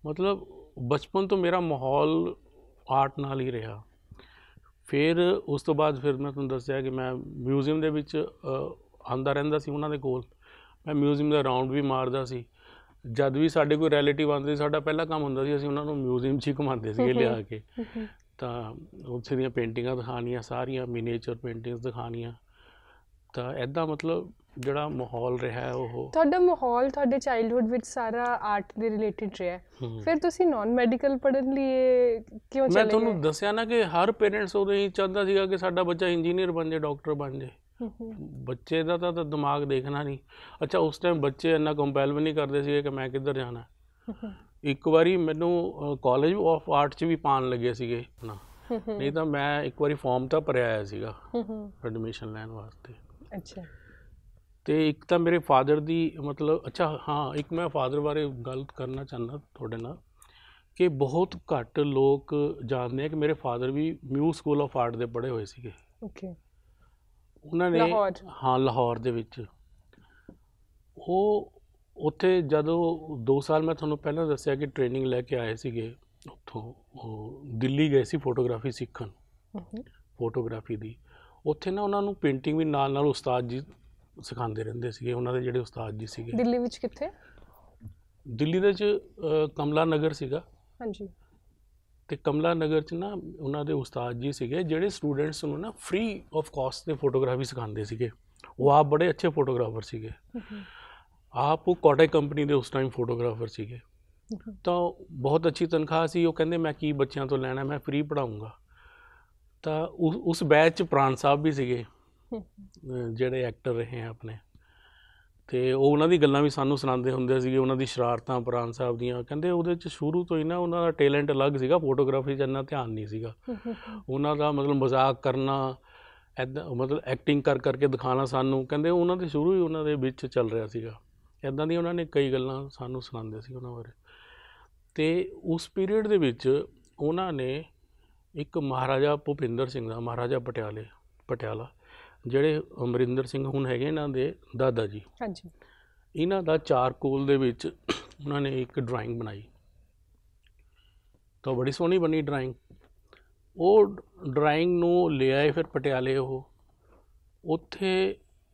ਮਤਲਬ ਬਚਪਨ ਤੋਂ ਮੇਰਾ ਮਾਹੌਲ ਆਰਟ ਨਾਲ ਹੀ ਰਿਹਾ ਫਿਰ ਉਸ ਤੋਂ ਬਾਅਦ ਫਿਰ ਮੈਂ ਤੁਹਾਨੂੰ ਦੱਸਿਆ ਕਿ ਮੈਂ ਮਿਊਜ਼ੀਅਮ ਦੇ ਵਿੱਚ ਆਂਦਾ ਰਹਿੰਦਾ ਸੀ ਉਹਨਾਂ ਦੇ ਕੋਲ ਮੈਂ ਮਿਊਜ਼ੀਅਮ ਦਾ ਰਾਉਂਡ ਵੀ ਮਾਰਦਾ ਸੀ ਜਦ ਵੀ ਸਾਡੇ ਕੋਈ ਰਿਲੇਟਿਵ ਆਉਂਦੇ ਸੀ ਸਾਡਾ ਪਹਿਲਾ ਕੰਮ ਹੁੰਦਾ ਸੀ ਅਸੀਂ ਉਹਨਾਂ ਨੂੰ ਮਿਊਜ਼ੀਅਮ 'ਚ ਹੀ ਘੁਮਾਉਂਦੇ ਸੀ ਲਿਆ ਕੇ ਤਾਂ ਉੱਥੇ ਦੀਆਂ ਪੇਂਟਿੰਗਾਂ ਦਿਖਾਣੀਆਂ ਸਾਰੀਆਂ ਮਿਨੀਏਚਰ ਪੇਂਟਿੰਗਸ ਦਿਖਾਣੀਆਂ ਤਾਂ ਐਦਾਂ ਮਤਲਬ ਜਿਹੜਾ ਮਾਹੌਲ ਰਿਹਾ ਉਹ ਤੁਹਾਡਾ ਮਾਹੌਲ ਤੁਹਾਡੇ ਚਾਈਲਡਹੂਡ ਵਿੱਚ ਸਾਰਾ ਆਰਟ ਦੇ ਰਿਲੇਟਡ ਰਿਹਾ ਫਿਰ ਤੁਸੀਂ ਨਾਨ ਮੈਡੀਕਲ ਪੜਨ ਲਈ ਕਿਉਂ ਚਲੇ ਮੈਂ ਤੁਹਾਨੂੰ ਦੱਸਿਆ ਨਾ ਕਿ ਹਰ ਪੇਰੈਂਟਸ ਉਹ ਹੀ ਚਾਹੁੰਦਾ ਸੀਗਾ ਕਿ ਸਾਡਾ ਬੱਚਾ ਇੰਜੀਨੀਅਰ ਬਣ ਜਾਏ ਡਾਕਟਰ ਬਣ ਜਾਏ ਬੱਚੇ ਦਾ ਤਾਂ ਦਿਮਾਗ ਦੇਖਣਾ ਨਹੀਂ ਅੱਛਾ ਉਸ ਟਾਈਮ ਬੱਚੇ ਇੰਨਾ ਕੰਪੈਲ ਵੀ ਨਹੀਂ ਕਰਦੇ ਸੀਗੇ ਕਿ ਮੈਂ ਕਿੱਧਰ ਜਾਣਾ ਇੱਕ ਵਾਰੀ ਮੈਨੂੰ ਕਾਲਜ ਆਫ ਆਰਟ 'ਚ ਵੀ ਪਾਣ ਲੱਗੇ ਸੀਗੇ ਨਾ ਨਹੀਂ ਤਾਂ ਮੈਂ ਇੱਕ ਵਾਰੀ ਫਾਰਮ ਤਾਂ ਭਰਿਆ ਆਇਆ ਸੀਗਾ ਐਡਮਿਸ਼ਨ ਲੈਣ ਵਾਸਤੇ ਅੱਛਾ ਤੇ ਇੱਕ ਤਾਂ ਮੇਰੇ ਫਾਦਰ ਦੀ ਮਤਲਬ ਅੱਛਾ ਹਾਂ ਇੱਕ ਮੈਂ ਫਾਦਰ ਬਾਰੇ ਗੱਲ ਕਰਨਾ ਚਾਹੁੰਦਾ ਤੁਹਾਡੇ ਨਾਲ ਕਿ ਬਹੁਤ ਘੱਟ ਲੋਕ ਜਾਣਦੇ ਆ ਕਿ ਮੇਰੇ ਫਾਦਰ ਵੀ ਮਿਊ ਸਕੂਲ ਆਫ ਆਰਟ ਦੇ ਪੜ੍ਹੇ ਹੋਏ ਸੀਗੇ ਓਕੇ ਉਹਨਾਂ ਨੇ ਹਾਂ ਲਾਹੌਰ ਦੇ ਵਿੱਚ ਉਹ ਉੱਥੇ ਜਦੋਂ 2 ਸਾਲ ਮੈਂ ਤੁਹਾਨੂੰ ਪਹਿਲਾਂ ਦੱਸਿਆ ਕਿ ਟ੍ਰੇਨਿੰਗ ਲੈ ਕੇ ਆਏ ਸੀਗੇ ਉੱਥੋਂ ਉਹ ਦਿੱਲੀ ਗਏ ਸੀ ਫੋਟੋਗ੍ਰਾਫੀ ਸਿੱਖਣ ਫੋਟੋਗ੍ਰਾਫੀ ਦੀ ਉੱਥੇ ਨਾ ਉਹਨਾਂ ਨੂੰ ਪੇਂਟਿੰਗ ਵੀ ਨਾਲ ਨਾਲ ਉਸਤਾਦ ਜੀ ਸਿਖਾਉਂਦੇ ਰਹਿੰਦੇ ਸੀਗੇ ਉਹਨਾਂ ਦੇ ਜਿਹੜੇ ਉਸਤਾਦ ਜੀ ਸੀਗੇ ਦਿੱਲੀ ਵਿੱਚ ਕਿੱਥੇ ਦਿੱਲੀ ਦੇ ਚ ਕਮਲਾ ਨਗਰ ਸੀਗਾ ਹਾਂਜੀ ਤੇ ਕਮਲਾ ਨਗਰ ਚ ਨਾ ਉਹਨਾਂ ਦੇ ਉਸਤਾਦ ਜੀ ਸੀਗੇ ਜਿਹੜੇ ਸਟੂਡੈਂਟਸ ਨੂੰ ਨਾ ਫ੍ਰੀ ਆਫ ਕਾਸਟ ਤੇ ਫੋਟੋਗ੍ਰਾਫੀ ਸਿਖਾਉਂਦੇ ਸੀਗੇ ਉਹ ਆਪ ਬੜੇ ਅੱਛੇ ਫੋਟੋਗ੍ਰਾਫਰ ਸੀਗੇ ਆਪ ਉਹ ਕੋਟੇ ਕੰਪਨੀ ਦੇ ਉਸ ਟਾਈਮ ਫੋਟੋਗ੍ਰਾਫਰ ਸੀਗੇ ਤਾਂ ਬਹੁਤ ਅੱਛੀ ਤਨਖਾਹ ਸੀ ਉਹ ਕਹਿੰਦੇ ਮੈਂ ਕੀ ਬੱਚਿਆਂ ਤੋਂ ਲੈਣਾ ਮੈਂ ਫ੍ਰੀ ਪੜਾਉਂਗਾ ਤਾਂ ਉਸ ਬੈਚ ਚ ਪ੍ਰਾਨ ਸਾਹਿਬ ਵੀ ਸੀਗੇ ਜਿਹੜੇ ਐਕਟਰ ਰਹੇ ਆ ਆਪਣੇ ਤੇ ਉਹ ਉਹਨਾਂ ਦੀ ਗੱਲਾਂ ਵੀ ਸਾਨੂੰ ਸੁਣਾਉਂਦੇ ਹੁੰਦੇ ਸੀਗੇ ਉਹਨਾਂ ਦੀ ਸ਼ਰਾਰਤਾਂ ਪ੍ਰਾਨ ਸਾਹਿਬ ਦੀਆਂ ਕਹਿੰਦੇ ਉਹਦੇ ਚ ਸ਼ੁਰੂ ਤੋਂ ਹੀ ਨਾ ਉਹਨਾਂ ਦਾ ਟੈਲੈਂਟ ਅਲੱਗ ਸੀਗਾ ਫੋਟੋਗ੍ਰਾਫੀ 'ਚ ਇੰਨਾ ਧਿਆਨ ਨਹੀਂ ਸੀਗਾ ਉਹਨਾਂ ਦਾ ਮਤਲਬ ਮਜ਼ਾਕ ਕਰਨਾ ਐਦਾਂ ਮਤਲਬ ਐਕਟਿੰਗ ਕਰ ਕਰਕੇ ਦਿਖਾਣਾ ਸਾਨੂੰ ਕਹਿੰਦੇ ਉਹਨਾਂ ਦੇ ਸ਼ੁਰੂ ਹੀ ਉਹਨਾਂ ਦੇ ਵਿੱਚ ਚੱਲ ਰਿਹਾ ਸੀਗਾ ਐਦਾਂ ਦੀ ਉਹਨਾਂ ਨੇ ਕਈ ਗੱਲਾਂ ਸਾਨੂੰ ਸੁਣਾਉਂਦੇ ਸੀ ਉਹਨਾਂ ਬਾਰੇ ਤੇ ਉਸ ਪੀਰੀਅਡ ਦੇ ਵਿੱਚ ਉਹਨਾਂ ਨੇ ਇੱਕ ਮਹਾਰਾਜਾ ਭੁਪਿੰਦਰ ਸਿੰਘ ਦਾ ਮਹਾਰਾਜਾ ਪਟਿਆਲੇ ਪਟਿਆਲਾ ਜਿਹੜੇ ਅਮਰਿੰਦਰ ਸਿੰਘ ਹੁਣ ਹੈਗੇ ਇਹਨਾਂ ਦੇ ਦਾਦਾ ਜੀ ਹਾਂਜੀ ਇਹਨਾਂ ਦਾ ਚਾਰਕੋਲ ਦੇ ਵਿੱਚ ਉਹਨਾਂ ਨੇ ਇੱਕ ਡਰਾਇੰਗ ਬਣਾਈ ਤਾਂ ਬੜੀ ਸੋਹਣੀ ਬਣੀ ਡਰਾਇੰਗ ਉਹ ਡਰਾਇੰਗ ਨੂੰ ਲੈ ਆਏ ਫਿਰ ਪਟਿਆਲੇ ਉਹ ਉੱਥੇ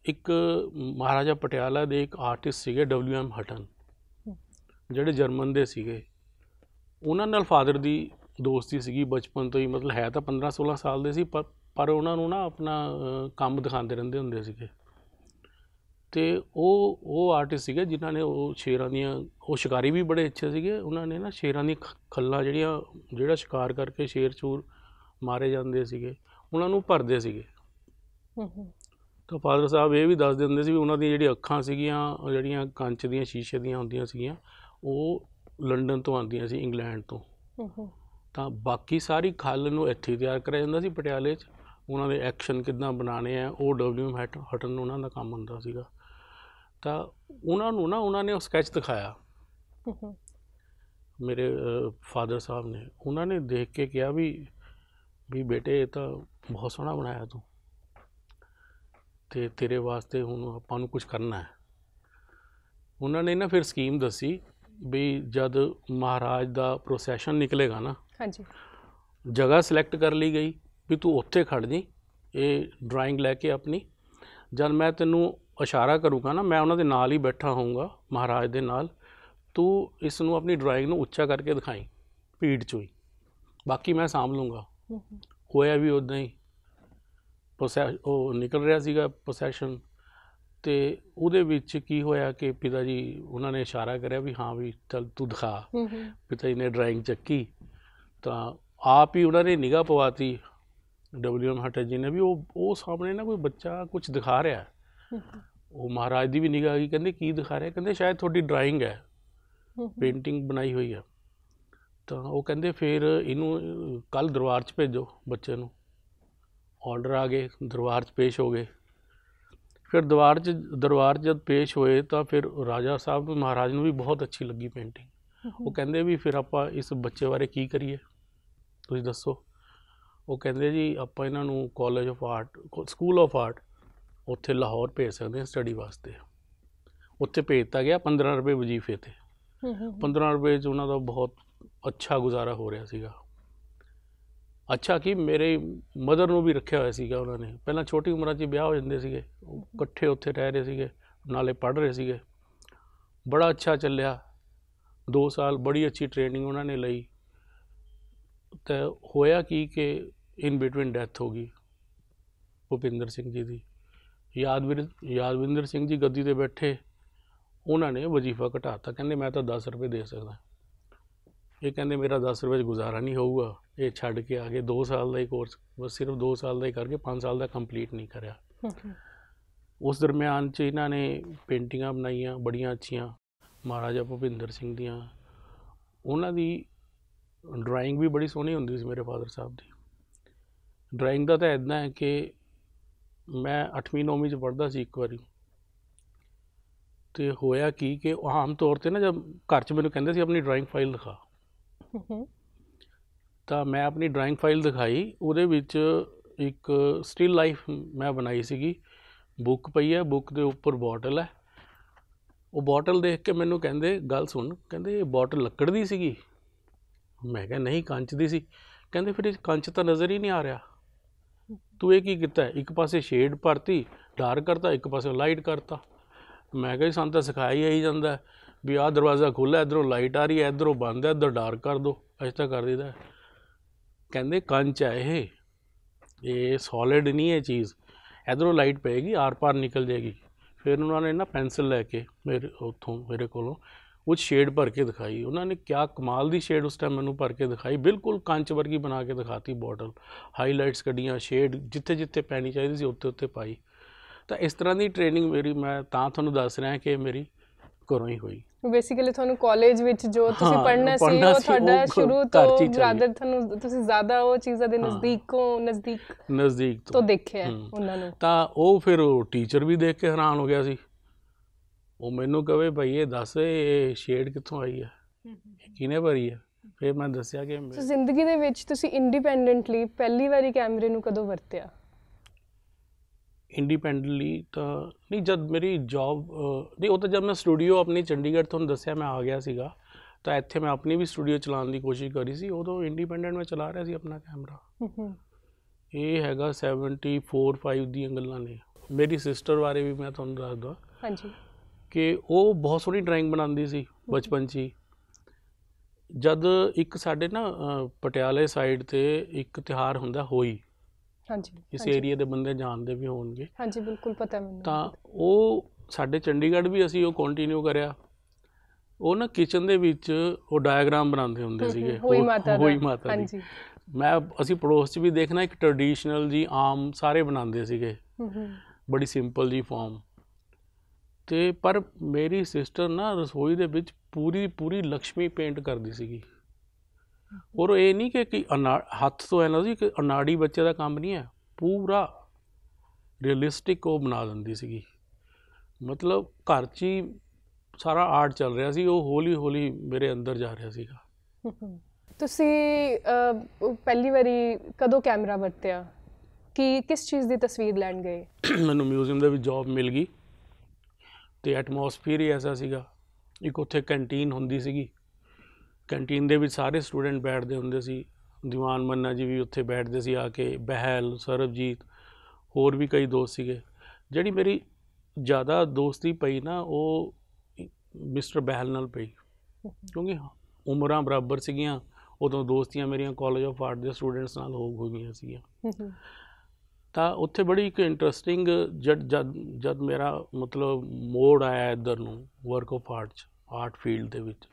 ਇੱਕ ਮਹਾਰਾਜਾ ਪਟਿਆਲਾ ਦੇ ਇੱਕ ਆਰਟਿਸਟ ਸੀਗੇ ਡਬਲਯੂ ਐਮ ਹਟਨ ਜਿਹੜੇ ਜਰਮਨ ਦੇ ਸੀਗੇ ਉਹਨਾਂ ਨਾਲ ਫਾਦਰ ਦੀ ਦੋਸਤੀ ਸੀਗੀ ਬਚਪਨ ਤੋਂ ਹੀ ਮਤਲਬ ਹੈ ਤਾਂ 15 16 ਸਾਲ ਦੇ ਸੀ ਪਰ ਪਰ ਉਹਨਾਂ ਨੂੰ ਨਾ ਆਪਣਾ ਕੰਮ ਦਿਖਾਉਂਦੇ ਰਹਿੰਦੇ ਹੁੰਦੇ ਸੀਗੇ ਤੇ ਉਹ ਉਹ ਆਰਟਿਸਟ ਸੀਗੇ ਜਿਨ੍ਹਾਂ ਨੇ ਉਹ ਸ਼ੇਰਾਂ ਦੀਆਂ ਉਹ ਸ਼ਿਕਾਰੀ ਵੀ ਬੜੇ ਅੱਛੇ ਸੀਗੇ ਉਹਨਾਂ ਨੇ ਨਾ ਸ਼ੇਰਾਂ ਦੀ ਖੱਲਾਂ ਜਿਹੜੀਆਂ ਜਿਹੜਾ ਸ਼ਿਕਾਰ ਕਰਕੇ ਸ਼ੇਰ ਚੂਰ ਮਾਰੇ ਜਾਂਦੇ ਸੀਗੇ ਉਹਨਾਂ ਨੂੰ ਭਰਦੇ ਸੀਗੇ ਤਾਂ ਫਾਦਰ ਸਾਹਿਬ ਇਹ ਵੀ ਦੱਸ ਦਿੰਦੇ ਸੀ ਵੀ ਉਹਨਾਂ ਦੀਆਂ ਜਿਹੜੀਆਂ ਅੱਖਾਂ ਸੀਗੀਆਂ ਜਿਹੜੀਆਂ ਕੰਚ ਦੀਆਂ ਸ਼ੀਸ਼ੇ ਦੀਆਂ ਹੁੰਦੀਆਂ ਸੀਗੀਆਂ ਉਹ ਲੰਡਨ ਤੋਂ ਆਉਂਦੀਆਂ ਸੀ ਇੰਗਲੈਂਡ ਤੋਂ ਤਾਂ ਬਾਕੀ ਸਾਰੀ ਖੱਲ ਨੂੰ ਇੱਥੇ ਤਿਆਰ ਕਰਿਆ ਜਾਂਦਾ ਸੀ ਪਟਿਆਲੇ 'ਚ ਉਹਨਾਂ ਦੇ ਐਕਸ਼ਨ ਕਿੱਦਾਂ ਬਣਾਣੇ ਆ ਉਹ ਡਬਲਯੂ ਮੈਟ ਹਟਨ ਉਹਨਾਂ ਦਾ ਕੰਮ ਹੁੰਦਾ ਸੀਗਾ ਤਾਂ ਉਹਨਾਂ ਨੂੰ ਨਾ ਉਹਨਾਂ ਨੇ ਉਹ ਸਕੈਚ ਦਿਖਾਇਆ ਮੇਰੇ ਫਾਦਰ ਸਾਹਿਬ ਨੇ ਉਹਨਾਂ ਨੇ ਦੇਖ ਕੇ ਕਿਹਾ ਵੀ ਵੀ ਬੇਟੇ ਇਹ ਤਾਂ ਬਹੁਤ ਸੋਹਣਾ ਬਣਾਇਆ ਤੂੰ ਤੇ ਤੇਰੇ ਵਾਸਤੇ ਹੁਣ ਆਪਾਂ ਨੂੰ ਕੁਝ ਕਰਨਾ ਹੈ ਉਹਨਾਂ ਨੇ ਨਾ ਫਿਰ ਸਕੀਮ ਦੱਸੀ ਵੀ ਜਦ ਮਹਾਰਾਜ ਦਾ ਪ੍ਰੋਸੈਸ਼ਨ ਨਿਕਲੇਗਾ ਨਾ ਹਾਂਜੀ ਜਗ੍ਹਾ ਸਿਲੈਕਟ ਕਰ ਲਈ ਗਈ ਵੀ ਤੂੰ ਉੱਥੇ ਖੜ ਜੀ ਇਹ ਡਰਾਇੰਗ ਲੈ ਕੇ ਆਪਣੀ ਜਦ ਮੈਂ ਤੈਨੂੰ ਇਸ਼ਾਰਾ ਕਰੂੰਗਾ ਨਾ ਮੈਂ ਉਹਨਾਂ ਦੇ ਨਾਲ ਹੀ ਬੈਠਾ ਹੋਊਂਗਾ ਮਹਾਰਾਜ ਦੇ ਨਾਲ ਤੂੰ ਇਸ ਨੂੰ ਆਪਣੀ ਡਰਾਇੰਗ ਨੂੰ ਉੱਚਾ ਕਰਕੇ ਦਿਖਾਈ ਪੀੜ ਚੋਂ ਹੀ ਬਾਕੀ ਮੈਂ ਸਾਂਭ ਲੂੰਗਾ ਹੋਇਆ ਵੀ ਉਦਾਂ ਹੀ ਉਹ ਨਿਕਲ ਰਿਹਾ ਸੀਗਾ ਪੋਸੈਸ਼ਨ ਤੇ ਉਹਦੇ ਵਿੱਚ ਕੀ ਹੋਇਆ ਕਿ ਪਿਤਾ ਜੀ ਉਹਨਾਂ ਨੇ ਇਸ਼ਾਰਾ ਕਰਿਆ ਵੀ ਹਾਂ ਵੀ ਚਲ ਤੂੰ ਦਿਖਾ ਪਿਤਾ ਜੀ ਨੇ ਡਰਾਇੰਗ ਚੱਕੀ ਤਾਂ ਆਪ ਹੀ ਉਹਨਾਂ ਨੇ ਨਿਗਾਹ ਪਵਾਤੀ ਡਬਲਯੂ ਐਮ ਹਟਾ ਜੀ ਨੇ ਵੀ ਉਹ ਉਹ ਸਾਹਮਣੇ ਨਾ ਕੋਈ ਬੱਚਾ ਕੁਝ ਦਿਖਾ ਰਿਹਾ ਉਹ ਮਹਾਰਾਜ ਦੀ ਵੀ ਨਿਗਾਹ ਹੀ ਕਹਿੰਦੇ ਕੀ ਦਿਖਾ ਰਿਹਾ ਕਹਿੰਦੇ ਸ਼ਾਇਦ ਤੁਹਾਡੀ ਡਰਾਇੰਗ ਹੈ ਪੇਂਟਿੰਗ ਬਣਾਈ ਹੋਈ ਹੈ ਤਾਂ ਉਹ ਕਹਿੰਦੇ ਫਿਰ ਇਹਨੂੰ ਕੱਲ ਦਰਬਾਰ 'ਚ ਭੇਜੋ ਬੱਚੇ ਨੂੰ ਆਰਡਰ ਆ ਗਏ ਦਰਬਾਰ 'ਚ ਪੇਸ਼ ਹੋ ਗਏ ਫਿਰ ਦਰਬਾਰ 'ਚ ਦਰਬਾਰ ਜਦ ਪੇਸ਼ ਹੋਏ ਤਾਂ ਫਿਰ ਰਾਜਾ ਸਾਹਿਬ ਨੂੰ ਮਹਾਰਾਜ ਨੂੰ ਵੀ ਬਹੁਤ ਅੱਛੀ ਲੱਗੀ ਪੇਂਟਿੰਗ ਉਹ ਕਹਿੰਦੇ ਵੀ ਫਿਰ ਆਪਾਂ ਇਸ ਬੱਚੇ ਬਾਰੇ ਕੀ ਕਰੀਏ ਤੁਸੀਂ ਦੱਸੋ ਉਹ ਕਹਿੰਦੇ ਜੀ ਆਪਾਂ ਇਹਨਾਂ ਨੂੰ college of art school of art ਉੱਥੇ ਲਾਹੌਰ ਭੇਜ ਸਕਦੇ ਹਾਂ ਸਟੱਡੀ ਵਾਸਤੇ ਉੱਥੇ ਭੇਜਤਾ ਗਿਆ 15 ਰੁਪਏ ਵਜ਼ੀਫੇ ਤੇ 15 ਰੁਪਏ 'ਚ ਉਹਨਾਂ ਦਾ ਬਹੁਤ ਅੱਛਾ ਗੁਜ਼ਾਰਾ ਹੋ ਰਿਹਾ ਸੀਗਾ ਅੱਛਾ ਕਿ ਮੇਰੇ ਮਦਰ ਨੂੰ ਵੀ ਰੱਖਿਆ ਹੋਇਆ ਸੀਗਾ ਉਹਨਾਂ ਨੇ ਪਹਿਲਾਂ ਛੋਟੀ ਉਮਰਾਂ 'ਚ ਵਿਆਹ ਹੋ ਜਾਂਦੇ ਸੀਗੇ ਇਕੱਠੇ ਉੱਥੇ ਰਹਿ ਰਹੇ ਸੀਗੇ ਨਾਲੇ ਪੜ ਰਹੇ ਸੀਗੇ ਬੜਾ ਅੱਛਾ ਚੱਲਿਆ 2 ਸਾਲ ਬੜੀ ਅੱਛੀ ਟ੍ਰੇਨਿੰਗ ਉਹਨਾਂ ਨੇ ਲਈ ਤੇ ਹੋਇਆ ਕੀ ਕਿ ਇਨ ਬਿਟਵੀਨ ਡੈਥ ਹੋ ਗਈ ਭੁਪਿੰਦਰ ਸਿੰਘ ਜੀ ਦੀ ਯਾਦਵਿੰਦਰ ਯਾਦਵਿੰਦਰ ਸਿੰਘ ਜੀ ਗੱਦੀ ਤੇ ਬੈਠੇ ਉਹਨਾਂ ਨੇ ਵਜ਼ੀਫਾ ਘਟਾਤਾ ਕਹਿੰਦੇ ਮੈਂ ਤਾਂ 10 ਰੁਪਏ ਦੇ ਸਕਦਾ ਇਹ ਕਹਿੰਦੇ ਮੇਰਾ 10 ਰੁਪਏ ਗੁਜ਼ਾਰਾ ਨਹੀਂ ਹੋਊਗਾ ਇਹ ਛੱਡ ਕੇ ਆ ਕੇ 2 ਸਾਲ ਦਾ ਹੀ ਕੋਰਸ ਬਸ ਸਿਰਫ 2 ਸਾਲ ਦਾ ਹੀ ਕਰਕੇ 5 ਸਾਲ ਦਾ ਕੰਪਲੀਟ ਨਹੀਂ ਕਰਿਆ ਉਸ ਦਰਮਿਆਨ 'ਚ ਇਹਨਾਂ ਨੇ ਪੇਂਟਿੰਗਾਂ ਬਣਾਈਆਂ ਬੜੀਆਂ ਅੱਛੀਆਂ ਮਹਾਰਾਜਾ ਭੁਪਿੰਦਰ ਸਿੰਘ ਦੀਆਂ ਉਹਨਾਂ ਦੀ ਡਰਾਇੰਗ ਵੀ ਬੜੀ ਸੋਹਣੀ ਹੁੰਦੀ ਸੀ ਮੇਰੇ ਫਾਦਰ ਸਾਹਿਬ ਦੀ ਡਰਾਇੰਗ ਦਾ ਤਾਂ ਇਦਾਂ ਹੈ ਕਿ ਮੈਂ 8ਵੀਂ 9ਵੀਂ ਚ ਪੜਦਾ ਸੀ ਇੱਕ ਵਾਰੀ ਤੇ ਹੋਇਆ ਕੀ ਕਿ ਆਮ ਤੌਰ ਤੇ ਨਾ ਜਦ ਘਰ ਚ ਮੈਨੂੰ ਕਹਿੰਦੇ ਸੀ ਆਪਣੀ ਡਰਾਇੰਗ ਫਾਈਲ ਦਿਖਾ ਤਾਂ ਮੈਂ ਆਪਣੀ ਡਰਾਇੰਗ ਫਾਈਲ ਦਿਖਾਈ ਉਹਦੇ ਵਿੱਚ ਇੱਕ ਸਟਿਲ ਲਾਈਫ ਮੈਂ ਬਣਾਈ ਸੀਗੀ ਬੁੱਕ ਪਈ ਹੈ ਬੁੱਕ ਦੇ ਉੱਪਰ ਬੋਟਲ ਹੈ ਉਹ ਬੋਟਲ ਦੇਖ ਕੇ ਮੈਨੂੰ ਕਹਿੰਦੇ ਗੱਲ ਸੁਣ ਕਹਿੰਦੇ ਇਹ ਬੋਟਲ ਲੱਕੜ ਦੀ ਸੀਗੀ ਮੈਂ ਕਿਹਾ ਨਹੀਂ ਕੰਚ ਦੀ ਸੀ ਕਹਿੰਦੇ ਫਿਰ ਇਹ ਕੰਚ ਤਾਂ ਨਜ਼ਰ ਹੀ ਨਹੀਂ ਆ ਰਿਹਾ ਤੂੰ ਇਹ ਕੀ ਕੀਤਾ ਇੱਕ ਪਾਸੇ ਸ਼ੇਡ ਭਰਤੀ ਡਾਰਕ ਕਰਤਾ ਇੱਕ ਪਾਸੇ ਲਾਈਟ ਕਰਤਾ ਮੈਂ ਕਹਿੰਦਾ ਸੰਤ ਤਾਂ ਸਿਖਾਈ ਆਈ ਜਾਂਦਾ ਵੀ ਆਹ ਦਰਵਾਜ਼ਾ ਖੁੱਲਾ ਇਧਰੋਂ ਲਾਈਟ ਆ ਰਹੀ ਹੈ ਇਧਰੋਂ ਬੰਦ ਹੈ ਇਧਰ ਡਾਰਕ ਕਰ ਦੋ ਅਜ ਤਾਂ ਕਰ ਦਿੱਤਾ ਕਹਿੰਦੇ ਕੰਚ ਹੈ ਇਹ ਇਹ ਸੋਲਿਡ ਨਹੀਂ ਹੈ ਚੀਜ਼ ਇਧਰੋਂ ਲਾਈਟ ਪਏਗੀ ਆਰ ਪਾਰ ਨਿਕਲ ਜਾਏਗੀ ਫਿਰ ਉਹਨਾਂ ਨੇ ਨਾ ਪੈਨਸਲ ਲੈ ਕੇ ਮੇਰੇ ਉੱਥੋਂ ਮੇਰੇ ਕੋਲੋਂ ਉਹ ਸ਼ੇਡ ਭਰ ਕੇ ਦਿਖਾਈ ਉਹਨਾਂ ਨੇ ਕਿਆ ਕਮਾਲ ਦੀ ਸ਼ੇਡ ਉਸ ਟਾਈਮ ਮੈਨੂੰ ਭਰ ਕੇ ਦਿਖਾਈ ਬਿਲਕੁਲ ਕੰਚ ਵਰਗੀ ਬਣਾ ਕੇ ਦਿਖਾਤੀ ਬੋਟਲ ਹਾਈਲਾਈਟਸ ਕੱਢੀਆਂ ਸ਼ੇਡ ਜਿੱਥੇ ਜਿੱਥੇ ਪੈਣੀ ਚਾਹੀਦੀ ਸੀ ਉੱਥੇ ਉੱਥੇ ਪਾਈ ਤਾਂ ਇਸ ਤਰ੍ਹਾਂ ਦੀ ਟ੍ਰੇਨਿੰਗ ਮੇਰੀ ਮੈਂ ਤਾਂ ਤੁਹਾਨੂੰ ਦੱਸ ਰਿਹਾ ਕਿ ਮੇਰੀ ਘਰੋਂ ਹੀ ਹੋਈ ਬੇਸਿਕਲੀ ਤੁਹਾਨੂੰ ਕਾਲਜ ਵਿੱਚ ਜੋ ਤੁਸੀਂ ਪੜ੍ਹਨਾ ਸੀ ਉਹ ਤੁਹਾਡਾ ਸ਼ੁਰੂ ਤੋਂ ਜ਼ਿਆਦਾ ਤੁਹਾਨੂੰ ਤੁਸੀਂ ਜ਼ਿਆਦਾ ਉਹ ਚੀਜ਼ਾਂ ਦੇ ਨਜ਼ਦੀਕੋਂ ਨਜ਼ਦੀਕ ਨਜ਼ਦੀਕ ਤੋਂ ਦੇਖਿਆ ਉਹਨਾਂ ਨੂੰ ਤਾਂ ਉਹ ਫਿਰ ਟੀਚਰ ਵੀ ਦੇਖ ਕੇ ਹੈਰਾਨ ਹੋ ਗਿਆ ਸੀ ਉਹ ਮੈਨੂੰ ਕਹੇ ਭਾਈ ਇਹ ਦੱਸ ਇਹ ਸ਼ੇਡ ਕਿੱਥੋਂ ਆਈ ਹੈ ਕਿਨੇ ਭਰੀ ਹੈ ਫਿਰ ਮੈਂ ਦੱਸਿਆ ਕਿ ਸੋ ਜ਼ਿੰਦਗੀ ਦੇ ਵਿੱਚ ਤੁਸੀਂ ਇੰਡੀਪੈਂਡੈਂਟਲੀ ਪਹਿਲੀ ਵਾਰੀ ਕੈਮਰੇ ਨੂੰ ਕਦੋਂ ਵਰਤਿਆ ਇੰਡੀਪੈਂਡੈਂਟਲੀ ਤਾਂ ਨਹੀਂ ਜਦ ਮੇਰੀ ਜੌਬ ਨਹੀਂ ਉਹ ਤਾਂ ਜਦ ਮੈਂ ਸਟੂਡੀਓ ਆਪਣੀ ਚੰਡੀਗੜ੍ਹ ਤੋਂ ਦੱਸਿਆ ਮੈਂ ਆ ਗਿਆ ਸੀਗਾ ਤਾਂ ਇੱਥੇ ਮੈਂ ਆਪਣੀ ਵੀ ਸਟੂਡੀਓ ਚਲਾਉਣ ਦੀ ਕੋਸ਼ਿਸ਼ ਕਰੀ ਸੀ ਉਦੋਂ ਇੰਡੀਪੈਂਡੈਂਟ ਮੈਂ ਚਲਾ ਰਿਹਾ ਸੀ ਆਪਣਾ ਕੈਮਰਾ ਇਹ ਹੈਗਾ 74 5 ਦੀਆਂ ਗੱਲਾਂ ਨੇ ਮੇਰੀ ਸਿਸਟਰ ਬਾਰੇ ਵੀ ਮੈਂ ਤੁਹਾਨੂੰ ਦੱਸ ਦਵਾਂ ਹਾਂਜੀ ਕਿ ਉਹ ਬਹੁਤ ਸੋਹਣੀ ਡਰਾਇੰਗ ਬਣਾਉਂਦੀ ਸੀ ਬਚਪਨ 'ਚ ਹੀ ਜਦ ਇੱਕ ਸਾਡੇ ਨਾ ਪਟਿਆਲੇ ਸਾਈਡ ਤੇ ਇੱਕ ਤਿਹਾਰ ਹੁੰਦਾ ਹੋਈ ਹਾਂਜੀ ਇਸ ਏਰੀਆ ਦੇ ਬੰਦੇ ਜਾਣਦੇ ਵੀ ਹੋਣਗੇ ਹਾਂਜੀ ਬਿਲਕੁਲ ਪਤਾ ਮੈਨੂੰ ਤਾਂ ਉਹ ਸਾਡੇ ਚੰਡੀਗੜ੍ਹ ਵੀ ਅਸੀਂ ਉਹ ਕੰਟੀਨਿਊ ਕਰਿਆ ਉਹ ਨਾ ਕਿਚਨ ਦੇ ਵਿੱਚ ਉਹ ਡਾਇਗਰਾਮ ਬਣਾਉਂਦੇ ਹੁੰਦੇ ਸੀਗੇ ਹੋਈ ਮਾਤਾ ਹੋਈ ਮਾਤਾ ਹਾਂਜੀ ਮੈਂ ਅਸੀਂ ਪੜੋਸ 'ਚ ਵੀ ਦੇਖਣਾ ਇੱਕ ਟ੍ਰੈਡੀਸ਼ਨਲ ਜੀ ਆਮ ਸਾਰੇ ਬਣਾਉਂਦੇ ਸੀਗੇ ਹੂੰ ਹੂੰ ਬੜੀ ਸਿੰਪਲ ਜੀ ਫਾਰਮ ਤੇ ਪਰ ਮੇਰੀ ਸਿਸਟਰ ਨਾ ਰਸੋਈ ਦੇ ਵਿੱਚ ਪੂਰੀ ਪੂਰੀ ਲక్ష్ਮੀ ਪੇਂਟ ਕਰਦੀ ਸੀਗੀ ਔਰ ਇਹ ਨਹੀਂ ਕਿ ਕਿ ਹੱਥ ਤੋਂ ਐਨਾ ਸੀ ਕਿ ਅਨਾੜੀ ਬੱਚੇ ਦਾ ਕੰਮ ਨਹੀਂ ਹੈ ਪੂਰਾ ਰੀਅਲਿਸਟਿਕ ਉਹ ਬਣਾ ਦਿੰਦੀ ਸੀਗੀ ਮਤਲਬ ਘਰ 'ਚ ਹੀ ਸਾਰਾ ਆਰਟ ਚੱਲ ਰਿਹਾ ਸੀ ਉਹ ਹੌਲੀ ਹੌਲੀ ਮੇਰੇ ਅੰਦਰ ਜਾ ਰਿਹਾ ਸੀਗਾ ਤੁਸੀਂ ਪਹਿਲੀ ਵਾਰੀ ਕਦੋਂ ਕੈਮਰਾ ਵਰਤਿਆ ਕਿ ਕਿਸ ਚੀਜ਼ ਦੀ ਤਸਵੀਰ ਲੈਣ ਗਏ ਮੈਨੂੰ ਮਿਊਜ਼ੀਅਮ ਦੇ ਵਿੱਚ ਜੌਬ ਮਿਲ ਗਈ ਤੇ ਐਟਮੋਸਫੀਅਰ ਹੀ ਐਸਾ ਸੀਗਾ ਇੱਕ ਉੱਥੇ ਕੈਂਟੀਨ ਹੁੰਦੀ ਸੀਗੀ ਕੈਂਟੀਨ ਦੇ ਵਿੱਚ ਸਾਰੇ ਸਟੂਡੈਂਟ ਬੈਠਦੇ ਹੁੰਦੇ ਸੀ ਦੀਵਾਨ ਮੰਨਾ ਜੀ ਵੀ ਉੱਥੇ ਬੈਠਦੇ ਸੀ ਆ ਕੇ ਬਹਿਲ ਸਰਬਜੀਤ ਹੋਰ ਵੀ ਕਈ ਦੋਸਤ ਸੀਗੇ ਜਿਹੜੀ ਮੇਰੀ ਜ਼ਿਆਦਾ ਦੋਸਤੀ ਪਈ ਨਾ ਉਹ ਮਿਸਟਰ ਬਹਿਲ ਨਾਲ ਪਈ ਕਿਉਂਕਿ ਉਮਰਾਂ ਬਰਾਬਰ ਸੀਗੀਆਂ ਉਦੋਂ ਦੋਸਤੀਆਂ ਮੇਰੀਆਂ ਕਾਲਜ ਆਫ ਆਰਟ ਦੇ ਸਟੂਡੈਂਟਸ ਨਾਲ ਹੋ ਗਈਆਂ ਸੀਗੀਆਂ ਤਾਂ ਉੱਥੇ ਬੜੀ ਇੱਕ ਇੰਟਰਸਟਿੰਗ ਜਦ ਜਦ ਮੇਰਾ ਮਤਲਬ ਮੋੜ ਆਇਆ ਇਧਰ ਨੂੰ ਵਰਕ ਆਫ ਆਰਟ ਚ ਆਰਟ ਫੀਲਡ ਦੇ ਵਿੱਚ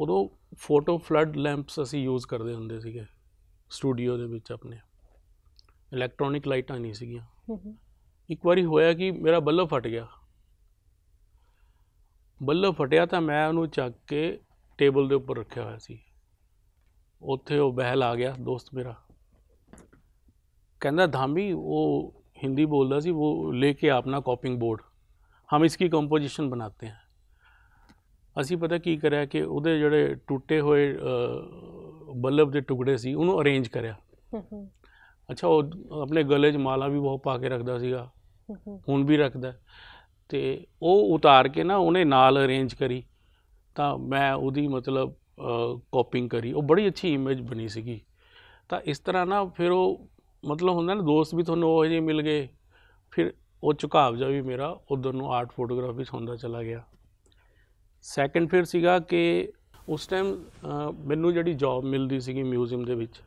ਉਦੋਂ ਫੋਟੋ ਫਲੱਡ ਲੈਂਪਸ ਅਸੀਂ ਯੂਜ਼ ਕਰਦੇ ਹੁੰਦੇ ਸੀਗੇ ਸਟੂਡੀਓ ਦੇ ਵਿੱਚ ਆਪਣੇ ਇਲੈਕਟ੍ਰੋਨਿਕ ਲਾਈਟਾਂ ਨਹੀਂ ਸੀਗੀਆਂ ਇੱਕ ਵਾਰੀ ਹੋਇਆ ਕਿ ਮੇਰਾ ਬੱਲਬ ਫਟ ਗਿਆ ਬੱਲਬ ਫਟਿਆ ਤਾਂ ਮੈਂ ਉਹਨੂੰ ਚੱਕ ਕੇ ਟੇਬਲ ਦੇ ਉੱਪਰ ਰੱਖਿਆ ਹੋਇਆ ਸੀ ਉੱਥੇ ਉਹ ਬਹਿਲ ਆ ਗਿਆ ਦੋਸਤ ਮੇਰਾ ਕਹਿੰਦਾ ਧਾਮੀ ਉਹ ਹਿੰਦੀ ਬੋਲਦਾ ਸੀ ਉਹ ਲੈ ਕੇ अपना ਕਾਪਿੰਗ ਬੋਰਡ ਹਮ ਇਸकी ਕੰਪੋਜੀਸ਼ਨ ਬਣਾਤੇ ਹਾਂ ਅਸੀਂ ਪਤਾ ਕੀ ਕਰਿਆ ਕਿ ਉਹਦੇ ਜਿਹੜੇ ਟੁੱਟੇ ਹੋਏ ਬਲਬ ਦੇ ਟੁਕੜੇ ਸੀ ਉਹਨੂੰ ਅਰੇਂਜ ਕਰਿਆ ਅੱਛਾ ਉਹ ਆਪਣੇ ਗਲੇ 'ਚ ਮਾਲਾ ਵੀ ਬਹੁਤ ਪਾ ਕੇ ਰੱਖਦਾ ਸੀਗਾ ਹੁਣ ਵੀ ਰੱਖਦਾ ਤੇ ਉਹ ਉਤਾਰ ਕੇ ਨਾ ਉਹਨੇ ਨਾਲ ਅਰੇਂਜ ਕਰੀ ਤਾਂ ਮੈਂ ਉਹਦੀ ਮਤਲਬ ਕਾਪਿੰਗ ਕਰੀ ਉਹ ਬੜੀ ਅੱਛੀ ਇਮੇਜ ਬਣੀ ਸੀਗੀ ਤਾਂ ਇਸ ਤਰ੍ਹਾਂ ਨਾ ਫਿਰ ਉਹ ਮਤਲਬ ਹੁੰਦਾ ਨਾ ਦੋਸਤ ਵੀ ਤੁਹਾਨੂੰ ਉਹ ਜਿਹੇ ਮਿਲ ਗਏ ਫਿਰ ਉਹ ਝੁਕਾਵ ਜਾ ਵੀ ਮੇਰਾ ਉਧਰ ਨੂੰ ਆਰਟ ਫੋਟੋਗ੍ਰਾਫੀ ਹੁੰਦਾ ਚਲਾ ਗਿਆ ਸੈਕੰਡ ਫਿਰ ਸੀਗਾ ਕਿ ਉਸ ਟਾਈਮ ਮੈਨੂੰ ਜਿਹੜੀ ਜੌਬ ਮਿਲਦੀ ਸੀਗੀ ਮਿਊਜ਼ੀਅਮ ਦੇ ਵਿੱਚ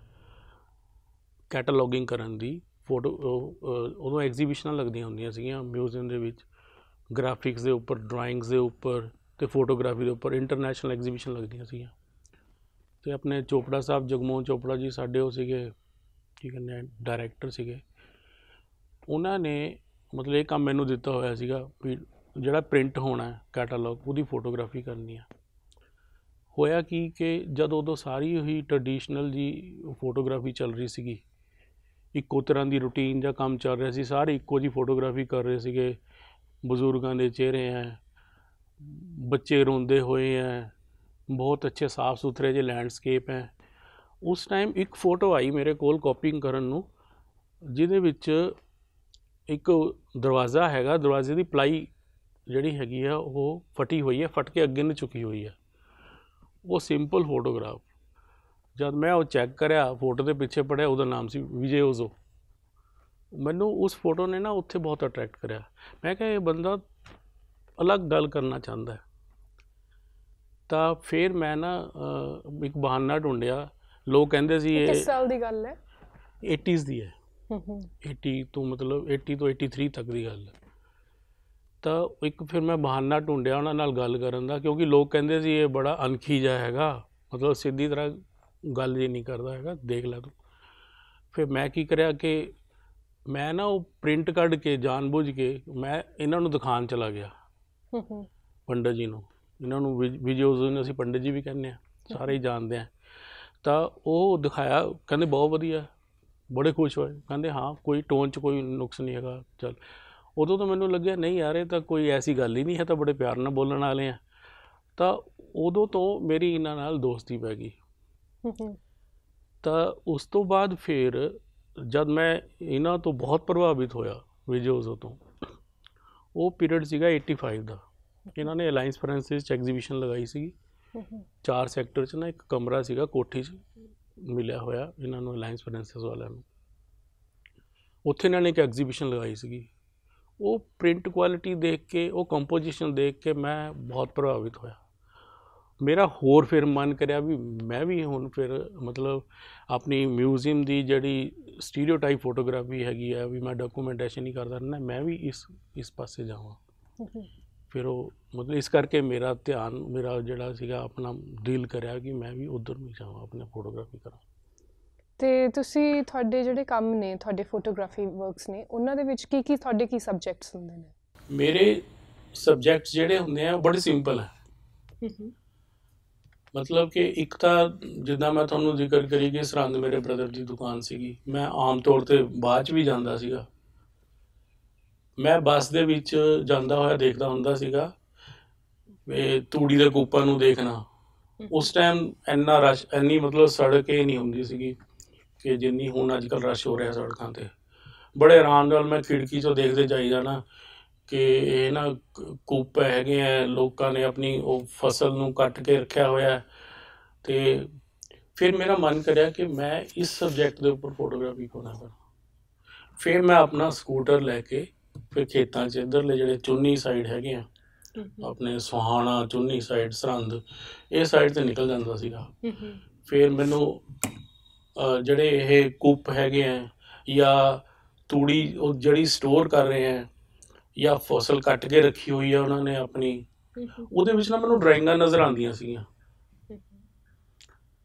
ਕੈਟਲੌਗਿੰਗ ਕਰਨ ਦੀ ਫੋਟੋ ਉਦੋਂ ਐਗਜ਼ੀਬਿਸ਼ਨਾਂ ਲੱਗਦੀਆਂ ਹੁੰਦੀਆਂ ਸੀਗੀਆਂ ਮਿਊਜ਼ੀਅਮ ਦੇ ਵਿੱਚ ਗ੍ਰਾਫਿਕਸ ਦੇ ਉੱਪਰ ਡਰਾਇੰਗਸ ਦੇ ਉੱਪਰ ਤੇ ਫੋਟੋਗ੍ਰਾਫੀ ਦੇ ਉੱਪਰ ਇੰਟਰਨੈਸ਼ਨਲ ਐਗਜ਼ੀਬਿਸ਼ਨ ਲੱਗਦੀਆਂ ਸੀਗੀਆਂ ਤੇ ਆਪਣੇ ਚੋਪੜਾ ਸਾਹਿਬ ਜਗਮੋਹਨ ਚੋਪੜਾ ਜੀ ਸਾਡੇ ਉਹ ਸੀਗੇ ਹੈ ਕਹਿੰਦੇ ਡਾਇਰੈਕਟਰ ਸੀਗੇ ਉਹਨਾਂ ਨੇ ਮਤਲਬ ਇਹ ਕੰਮ ਮੈਨੂੰ ਦਿੱਤਾ ਹੋਇਆ ਸੀਗਾ ਵੀ ਜਿਹੜਾ ਪ੍ਰਿੰਟ ਹੋਣਾ ਹੈ ਕੈਟਾਲੌਗ ਉਹਦੀ ਫੋਟੋਗ੍ਰਾਫੀ ਕਰਨੀ ਆ ਹੋਇਆ ਕੀ ਕਿ ਜਦ ਉਦੋਂ ਸਾਰੀ ਉਹੀ ਟ੍ਰੈਡੀਸ਼ਨਲ ਜੀ ਫੋਟੋਗ੍ਰਾਫੀ ਚੱਲ ਰਹੀ ਸੀਗੀ ਇੱਕੋ ਤਰ੍ਹਾਂ ਦੀ ਰੁਟੀਨ ਜਾਂ ਕੰਮ ਚੱਲ ਰਿਹਾ ਸੀ ਸਾਰੇ ਇੱਕੋ ਜੀ ਫੋਟੋਗ੍ਰਾਫੀ ਕਰ ਰਹੇ ਸੀਗੇ ਬਜ਼ੁਰਗਾਂ ਦੇ ਚਿਹਰੇ ਆ ਬੱਚੇ ਰੋਂਦੇ ਹੋਏ ਆ ਬਹੁਤ ਅੱਛੇ ਸਾਫ਼ ਸੁਥਰੇ ਜੇ ਲੈਂਡਸਕੇਪ ਹੈ ਉਸ ਟਾਈਮ ਇੱਕ ਫੋਟੋ ਆਈ ਮੇਰੇ ਕੋਲ ਕਾਪੀਿੰਗ ਕਰਨ ਨੂੰ ਜਿਹਦੇ ਵਿੱਚ ਇੱਕ ਦਰਵਾਜ਼ਾ ਹੈਗਾ ਦਰਵਾਜ਼ੇ ਦੀ ਪਲਾਈ ਜਿਹੜੀ ਹੈਗੀ ਆ ਉਹ ਫਟੀ ਹੋਈ ਹੈ ਫਟ ਕੇ ਅੱਗੇ ਨੂੰ ਚੁੱਕੀ ਹੋਈ ਹੈ ਉਹ ਸਿੰਪਲ ਫੋਟੋਗ੍ਰਾਫ ਜਦ ਮੈਂ ਉਹ ਚੈੱਕ ਕਰਿਆ ਫੋਟੋ ਦੇ ਪਿੱਛੇ ਪੜਿਆ ਉਹਦਾ ਨਾਮ ਸੀ ਵਿਜੇ ਉਜ਼ੋ ਮੈਨੂੰ ਉਸ ਫੋਟੋ ਨੇ ਨਾ ਉੱਥੇ ਬਹੁਤ ਅਟਰੈਕਟ ਕਰਿਆ ਮੈਂ ਕਿਹਾ ਇਹ ਬੰਦਾ ਅਲੱਗ ਗੱਲ ਕਰਨਾ ਚਾਹੁੰਦਾ ਤਾਂ ਫਿਰ ਮੈਂ ਨਾ ਇੱਕ ਬਹਾਨਾ ਢੂੰਡਿਆ ਲੋਕ ਕਹਿੰਦੇ ਸੀ ਇਹ ਕਿਸ ਸਾਲ ਦੀ ਗੱਲ ਹੈ 80s ਦੀ ਹੈ 80 ਤੋਂ ਮਤਲਬ 80 ਤੋਂ 83 ਤੱਕ ਦੀ ਗੱਲ ਤਾਂ ਇੱਕ ਫਿਰ ਮੈਂ ਬਹਾਨਾ ਢੂੰਡਿਆ ਉਹਨਾਂ ਨਾਲ ਗੱਲ ਕਰਨ ਦਾ ਕਿਉਂਕਿ ਲੋਕ ਕਹਿੰਦੇ ਸੀ ਇਹ ਬੜਾ ਅਨਖੀਜਾ ਹੈਗਾ ਮਤਲਬ ਸਿੱਧੀ ਤਰ੍ਹਾਂ ਗੱਲ ਜੀ ਨਹੀਂ ਕਰਦਾ ਹੈਗਾ ਦੇਖ ਲੈ ਤੂੰ ਫਿਰ ਮੈਂ ਕੀ ਕਰਿਆ ਕਿ ਮੈਂ ਨਾ ਉਹ ਪ੍ਰਿੰਟ ਕੱਢ ਕੇ ਜਾਣਬੁੱਝ ਕੇ ਮੈਂ ਇਹਨਾਂ ਨੂੰ ਦੁਕਾਨ ਚਲਾ ਗਿਆ ਪੰਡਤ ਜੀ ਨੂੰ ਇਹਨਾਂ ਨੂੰ ਵੀਡੀਓਜ਼ ਨੂੰ ਅਸੀਂ ਪੰਡਤ ਜੀ ਵੀ ਕਹਿੰਦੇ ਆ ਸਾਰੇ ਹੀ ਜਾਣਦੇ ਆ ਤਾਂ ਉਹ ਦਿਖਾਇਆ ਕਹਿੰਦੇ ਬਹੁਤ ਵਧੀਆ ਬੜੇ ਖੁਸ਼ ਹੋਏ ਕਹਿੰਦੇ ਹਾਂ ਕੋਈ ਟੋਨ 'ਚ ਕੋਈ ਨੁਕਸ ਨਹੀਂ ਹੈਗਾ ਚਲ ਉਦੋਂ ਤਾਂ ਮੈਨੂੰ ਲੱਗਿਆ ਨਹੀਂ ਯਾਰ ਇਹ ਤਾਂ ਕੋਈ ਐਸੀ ਗੱਲ ਹੀ ਨਹੀਂ ਹੈ ਤਾਂ ਬੜੇ ਪਿਆਰ ਨਾਲ ਬੋਲਣ ਵਾਲੇ ਆ ਤਾਂ ਉਦੋਂ ਤੋਂ ਮੇਰੀ ਇਹਨਾਂ ਨਾਲ ਦੋਸਤੀ ਪੈ ਗਈ ਤਾਂ ਉਸ ਤੋਂ ਬਾਅਦ ਫਿਰ ਜਦ ਮੈਂ ਇਹਨਾਂ ਤੋਂ ਬਹੁਤ ਪ੍ਰਭਾਵਿਤ ਹੋਇਆ ਵਿਜੋਜ਼ੋ ਤੋਂ ਉਹ ਪੀਰੀਅਡ ਸੀਗਾ 85 ਦਾ ਇਹਨਾਂ ਨੇ ਅਲਾਈਅੰਸ ਫਰਾਂਸਿਸ ਚ ਐਗਜ਼ੀਬਿਸ਼ਨ ਲਗਾਈ ਸੀ ਚਾਰ ਸੈਕਟਰ 'ਚ ਨਾ ਇੱਕ ਕਮਰਾ ਸੀਗਾ ਕੋਠੀ 'ਚ ਮਿਲਿਆ ਹੋਇਆ ਇਹਨਾਂ ਨੂੰ ਅਲਾਈਅੰਸ ਫਾਈਨੈਂਸਸ ਵਾਲਿਆਂ ਨੂੰ ਉੱਥੇ ਇਹਨਾਂ ਨੇ ਇੱਕ ਐਗਜ਼ੀਬਿਸ਼ਨ ਲਗਾਈ ਸੀਗੀ ਉਹ ਪ੍ਰਿੰਟ ਕੁਆਲਿਟੀ ਦੇਖ ਕੇ ਉਹ ਕੰਪੋਜੀਸ਼ਨ ਦੇਖ ਕੇ ਮੈਂ ਬਹੁਤ ਪ੍ਰਭਾਵਿਤ ਹੋਇਆ ਮੇਰਾ ਹੋਰ ਫਿਰ ਮਨ ਕਰਿਆ ਵੀ ਮੈਂ ਵੀ ਹੁਣ ਫਿਰ ਮਤਲਬ ਆਪਣੀ ਮਿਊਜ਼ੀਅਮ ਦੀ ਜਿਹੜੀ ਸਟੀਰੀਓਟਾਈਪ ਫੋਟੋਗ੍ਰਾਫੀ ਹੈਗੀ ਆ ਵੀ ਮੈਂ ਡਾਕੂਮੈਂਟੇਸ਼ਨ ਹੀ ਕਰਦਾ ਰਹਿਣਾ ਮੈਂ ਵੀ ਇਸ ਇਸ ਪਾਸੇ ਜਾਵਾਂ ਫਿਰ ਉਹ ਮਤਲਬ ਇਸ ਕਰਕੇ ਮੇਰਾ ਧਿਆਨ ਮੇਰਾ ਜਿਹੜਾ ਸੀਗਾ ਆਪਣਾ ਦਿਲ ਕਰਿਆ ਕਿ ਮੈਂ ਵੀ ਉਧਰ ਨੂੰ ਜਾਵਾਂ ਆਪਣੇ ਫੋਟੋਗ੍ਰਾਫੀ ਕਰਾਂ ਤੇ ਤੁਸੀਂ ਤੁਹਾਡੇ ਜਿਹੜੇ ਕੰਮ ਨੇ ਤੁਹਾਡੇ ਫੋਟੋਗ੍ਰਾਫੀ ਵਰਕਸ ਨੇ ਉਹਨਾਂ ਦੇ ਵਿੱਚ ਕੀ ਕੀ ਤੁਹਾਡੇ ਕੀ ਸਬਜੈਕਟਸ ਹੁੰਦੇ ਨੇ ਮੇਰੇ ਸਬਜੈਕਟਸ ਜਿਹੜੇ ਹੁੰਦੇ ਆ ਬੜੇ ਸਿੰਪਲ ਆ ਮਤਲਬ ਕਿ ਇੱਕ ਤਾਂ ਜਿੱਦਾਂ ਮੈਂ ਤੁਹਾਨੂੰ ਜ਼ਿਕਰ ਕਰੀ ਕਿ ਸਰੰਦ ਮੇਰੇ ਬ੍ਰਦਰ ਦੀ ਦੁਕਾਨ ਸੀਗੀ ਮੈਂ ਆਮ ਤੌਰ ਤੇ ਬਾਅਦ ਚ ਵੀ ਜਾਂਦਾ ਸੀਗਾ ਮੈਂ ਬੱਸ ਦੇ ਵਿੱਚ ਜਾਂਦਾ ਹੋਇਆ ਦੇਖਦਾ ਹੁੰਦਾ ਸੀਗਾ ਵੇ ਤੂੜੀ ਦੇ ਕੂਪਾਂ ਨੂੰ ਦੇਖਣਾ ਉਸ ਟਾਈਮ ਇੰਨਾ ਰਸ਼ ਇੰਨੀ ਮਤਲਬ ਸੜਕ ਹੀ ਨਹੀਂ ਹੁੰਦੀ ਸੀਗੀ ਕਿ ਜਿੰਨੀ ਹੁਣ ਅੱਜ ਕੱਲ ਰਸ਼ ਹੋ ਰਿਹਾ ਸੜਕਾਂ ਤੇ ਬੜੇ ਆਰਾਮ ਨਾਲ ਮੈਂ ਖਿੜਕੀ ਤੋਂ ਦੇਖਦੇ ਜਾਈ ਜਾਣਾ ਕਿ ਇਹ ਨਾ ਕੂਪ ਹੈਗੇ ਆ ਲੋਕਾਂ ਨੇ ਆਪਣੀ ਉਹ ਫਸਲ ਨੂੰ ਕੱਟ ਕੇ ਰੱਖਿਆ ਹੋਇਆ ਤੇ ਫਿਰ ਮੇਰਾ ਮਨ ਕਰਿਆ ਕਿ ਮੈਂ ਇਸ ਸਬਜੈਕਟ ਦੇ ਉੱਪਰ ਫੋਟੋਗ੍ਰਾਫੀ ਕੋਣਾ ਕਰਾਂ ਫਿਰ ਮੈਂ ਆਪਣਾ ਸਕੂਟਰ ਲੈ ਕੇ ਫਿਰ ਖੇਤਾਂ 'ਚ ਇਧਰਲੇ ਜਿਹੜੇ ਚੁੰਨੀ ਸਾਈਡ ਹੈਗੇ ਆ ਆਪਣੇ ਸੁਹਾਣਾ ਚੁੰਨੀ ਸਾਈਡ ਸਰੰਦ ਇਹ ਸਾਈਡ ਤੇ ਨਿਕਲ ਜਾਂਦਾ ਸੀਗਾ ਫਿਰ ਮੈਨੂੰ ਜਿਹੜੇ ਇਹ ਕੂਪ ਹੈਗੇ ਆ ਜਾਂ ਤੂੜੀ ਉਹ ਜਿਹੜੀ ਸਟੋਰ ਕਰ ਰਹੇ ਆ ਜਾਂ ਫਸਲ ਕੱਟ ਕੇ ਰੱਖੀ ਹੋਈ ਆ ਉਹਨਾਂ ਨੇ ਆਪਣੀ ਉਹਦੇ ਵਿੱਚ ਨਾ ਮੈਨੂੰ ਡਰਾਇੰਗਾਂ ਨਜ਼ਰ ਆਉਂਦੀਆਂ ਸੀਗੀਆਂ